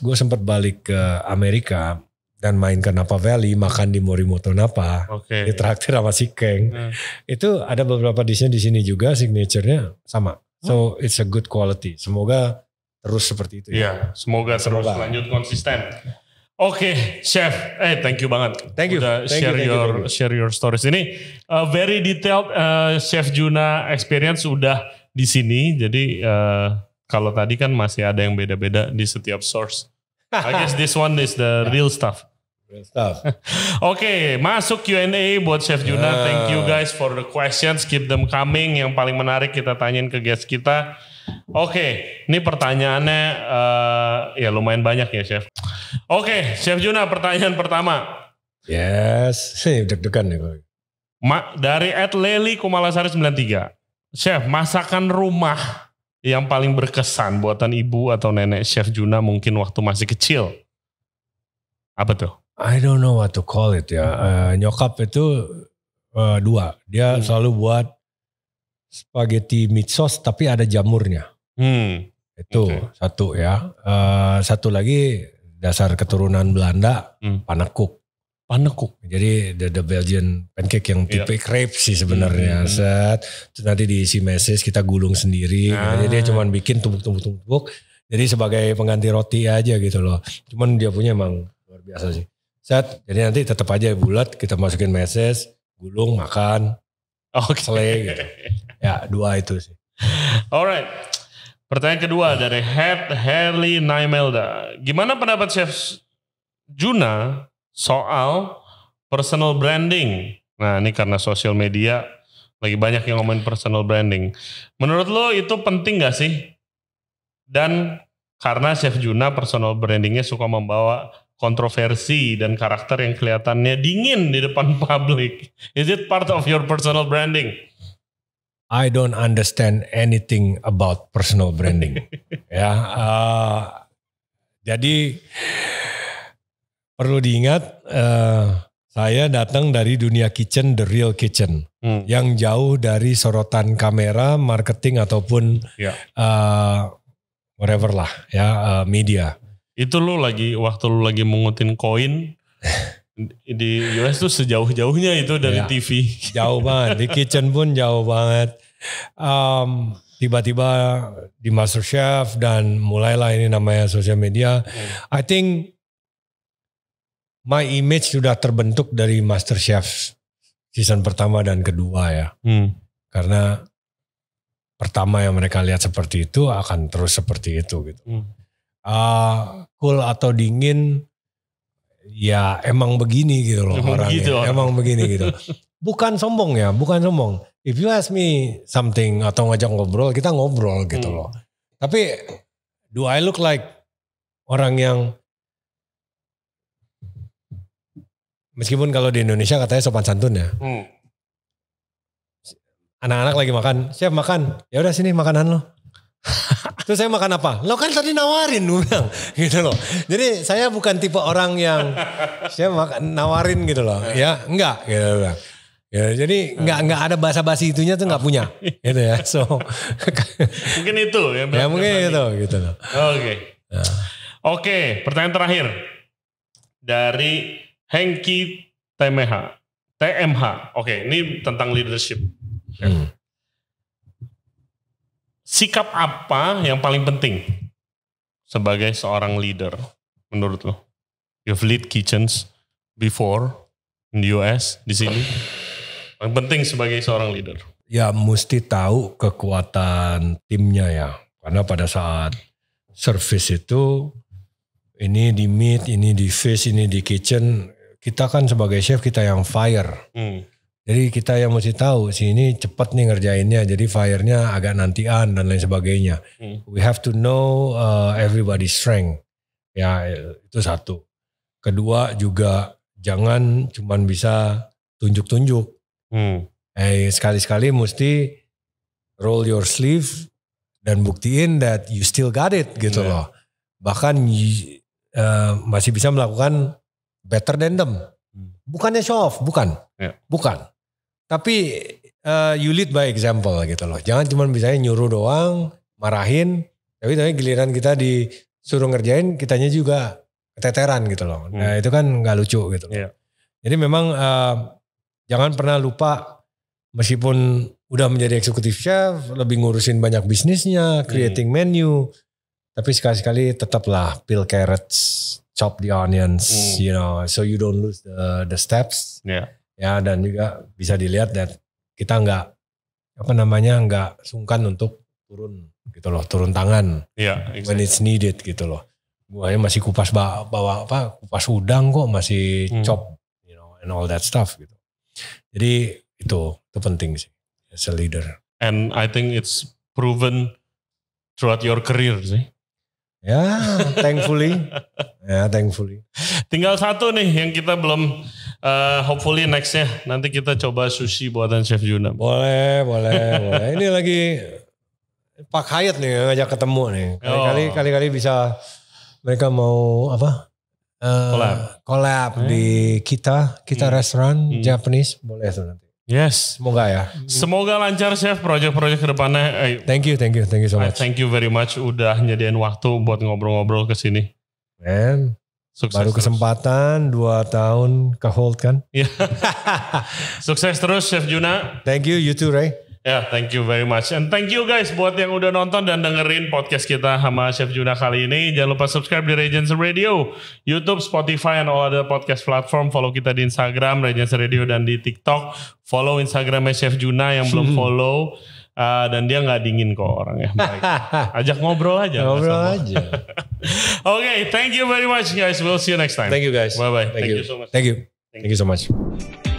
gue sempat balik ke Amerika dan main ke Napa Valley, makan di Morimoto Napa, okay. di traktir sama si Keng. Hmm. Itu ada beberapa dishnya di sini juga, signaturenya sama. So hmm. it's a good quality. Semoga terus seperti itu. Ya. Iya, ya. semoga, semoga terus lanjut konsisten. Oke, okay, chef. Eh, thank you banget. Thank you. Udah thank share you, thank your you, share your stories ini. Uh, very detailed uh, chef Juna experience udah di sini. Jadi uh, kalau tadi kan masih ada yang beda-beda di setiap source. I guess this one is the real stuff. Real stuff. Oke, okay, masuk Q&A buat Chef Juna. Thank you guys for the questions. Keep them coming. Yang paling menarik kita tanyain ke guest kita. Oke, okay, ini pertanyaannya uh, ya lumayan banyak ya, Chef. Oke, okay, Chef Juna, pertanyaan pertama. Yes, sih deg-degan nih gue. dari Ed Leli Kumalasari 93. Chef, masakan rumah yang paling berkesan buatan ibu atau nenek Chef Juna mungkin waktu masih kecil. Apa tuh? I don't know what to call it ya. Uh, nyokap itu uh, dua. Dia hmm. selalu buat spaghetti meat sauce tapi ada jamurnya. Hmm. Itu okay. satu ya. Uh, satu lagi dasar keturunan Belanda hmm. panekuk. Panekuk. Jadi the, the Belgian pancake yang iya. tipe yeah. crepe sih sebenarnya. Hmm. Set terus nanti diisi meses kita gulung sendiri. Ah. Jadi dia cuma bikin tumpuk-tumpuk-tumpuk. Jadi sebagai pengganti roti aja gitu loh. Cuman dia punya emang luar biasa sih. Set jadi nanti tetap aja bulat kita masukin meses, gulung makan Oke. Okay. Slay gitu. ya dua itu sih. Alright. Pertanyaan kedua dari Head Harley Naimelda. Gimana pendapat Chef Juna soal personal branding? Nah ini karena sosial media lagi banyak yang ngomongin personal branding. Menurut lo itu penting gak sih? Dan karena Chef Juna personal brandingnya suka membawa kontroversi dan karakter yang kelihatannya dingin di depan publik. Is it part of your personal branding? I don't understand anything about personal branding. ya, uh, jadi perlu diingat uh, saya datang dari dunia kitchen, the real kitchen, hmm. yang jauh dari sorotan kamera, marketing ataupun yeah. Ya. uh, whatever lah, ya uh, media. Itu lu lagi waktu lu lagi mengutin koin di US tuh sejauh-jauhnya itu dari ya, TV. Jauh banget. Di kitchen pun jauh banget. Um, tiba-tiba di Master Chef dan mulailah ini namanya sosial media. Hmm. I think my image sudah terbentuk dari Master MasterChef season pertama dan kedua ya. Hmm. Karena pertama yang mereka lihat seperti itu akan terus seperti itu gitu. Hmm. Uh, cool atau dingin ya emang begini gitu loh emang orangnya. Gitu. Emang begini gitu. bukan sombong ya, bukan sombong. If you ask me something atau ngajak ngobrol, kita ngobrol gitu hmm. loh. Tapi do I look like orang yang meskipun kalau di Indonesia katanya sopan santun ya. Hmm. Anak-anak lagi makan, siap makan. Ya udah sini makanan lo. Terus saya makan apa? Lo kan tadi nawarin gue bilang gitu loh. Jadi saya bukan tipe orang yang saya makan nawarin gitu loh. Ya enggak gitu loh. Ya, jadi nggak hmm. nggak ada basa-basi itunya tuh nggak punya, gitu ya. So mungkin itu yang ya mungkin itu gitu loh. Oke, okay. Ya. nah. oke. Okay, pertanyaan terakhir dari Hengki TMH. TMH. Oke, okay, ini tentang leadership. Hmm sikap apa yang paling penting sebagai seorang leader menurut lo? You've lead kitchens before in the US di sini. Yang penting sebagai seorang leader. Ya mesti tahu kekuatan timnya ya. Karena pada saat service itu ini di meat, ini di fish, ini di kitchen, kita kan sebagai chef kita yang fire. Hmm. Jadi kita yang mesti tahu sih ini cepat nih ngerjainnya. Jadi fire-nya agak nantian dan lain sebagainya. Hmm. We have to know uh, everybody's strength. Ya itu satu. Kedua juga jangan cuma bisa tunjuk-tunjuk. Hmm. Eh sekali-sekali mesti roll your sleeve dan buktiin that you still got it gitu yeah. Hmm. loh. Bahkan uh, masih bisa melakukan better than them. Hmm. Bukannya show off, bukan. Yeah. Bukan. Tapi uh, you lead by example gitu loh. Jangan cuma misalnya nyuruh doang, marahin, tapi tapi giliran kita disuruh ngerjain, kitanya juga keteteran gitu loh. Hmm. Nah itu kan nggak lucu gitu loh. Yeah. Jadi memang uh, jangan pernah lupa meskipun udah menjadi eksekutif chef, lebih ngurusin banyak bisnisnya, hmm. creating hmm. menu, tapi sekali-sekali tetaplah peel carrots, chop the onions, hmm. you know, so you don't lose the the steps. Yeah ya dan juga bisa dilihat dan kita nggak apa namanya nggak sungkan untuk turun gitu loh turun tangan yeah, iya, exactly. when it's needed gitu loh guanya masih kupas bawa, bawa apa kupas udang kok masih hmm. chop you know and all that stuff gitu jadi itu itu penting sih as a leader and I think it's proven throughout your career sih Ya, thankfully. ya, thankfully. Tinggal satu nih yang kita belum uh, hopefully nextnya nanti kita coba sushi buatan Chef Juna. Boleh, boleh, boleh. Ini lagi Pak Hayat nih ngajak ketemu nih. Kali-kali oh. kali-kali bisa mereka mau apa? Uh, collab, collab di hmm. kita, kita hmm. restoran hmm. Japanese boleh tuh nanti. Yes, semoga ya. Semoga lancar chef proyek-proyek kedepannya. Ayo. Eh, thank you, thank you, thank you so much. I thank you very much udah nyediain waktu buat ngobrol-ngobrol ke sini. Man, Sukses baru terus. kesempatan dua tahun ke hold kan. Iya. Sukses terus Chef Juna. Thank you, you too Ray. Ya, yeah, thank you very much. And thank you guys buat yang udah nonton dan dengerin podcast kita sama Chef Juna kali ini. Jangan lupa subscribe di Regency Radio, YouTube, Spotify, and all other podcast platform. Follow kita di Instagram, Regency Radio, dan di TikTok. Follow Instagram Chef Juna yang belum hmm. follow. Uh, dan dia nggak dingin kok orangnya. Baik. Ajak ngobrol aja. ngobrol aja. Oke, okay, thank you very much guys. We'll see you next time. Thank you guys. Bye bye. Thank, thank you. you so much. Thank you. Thank you so much.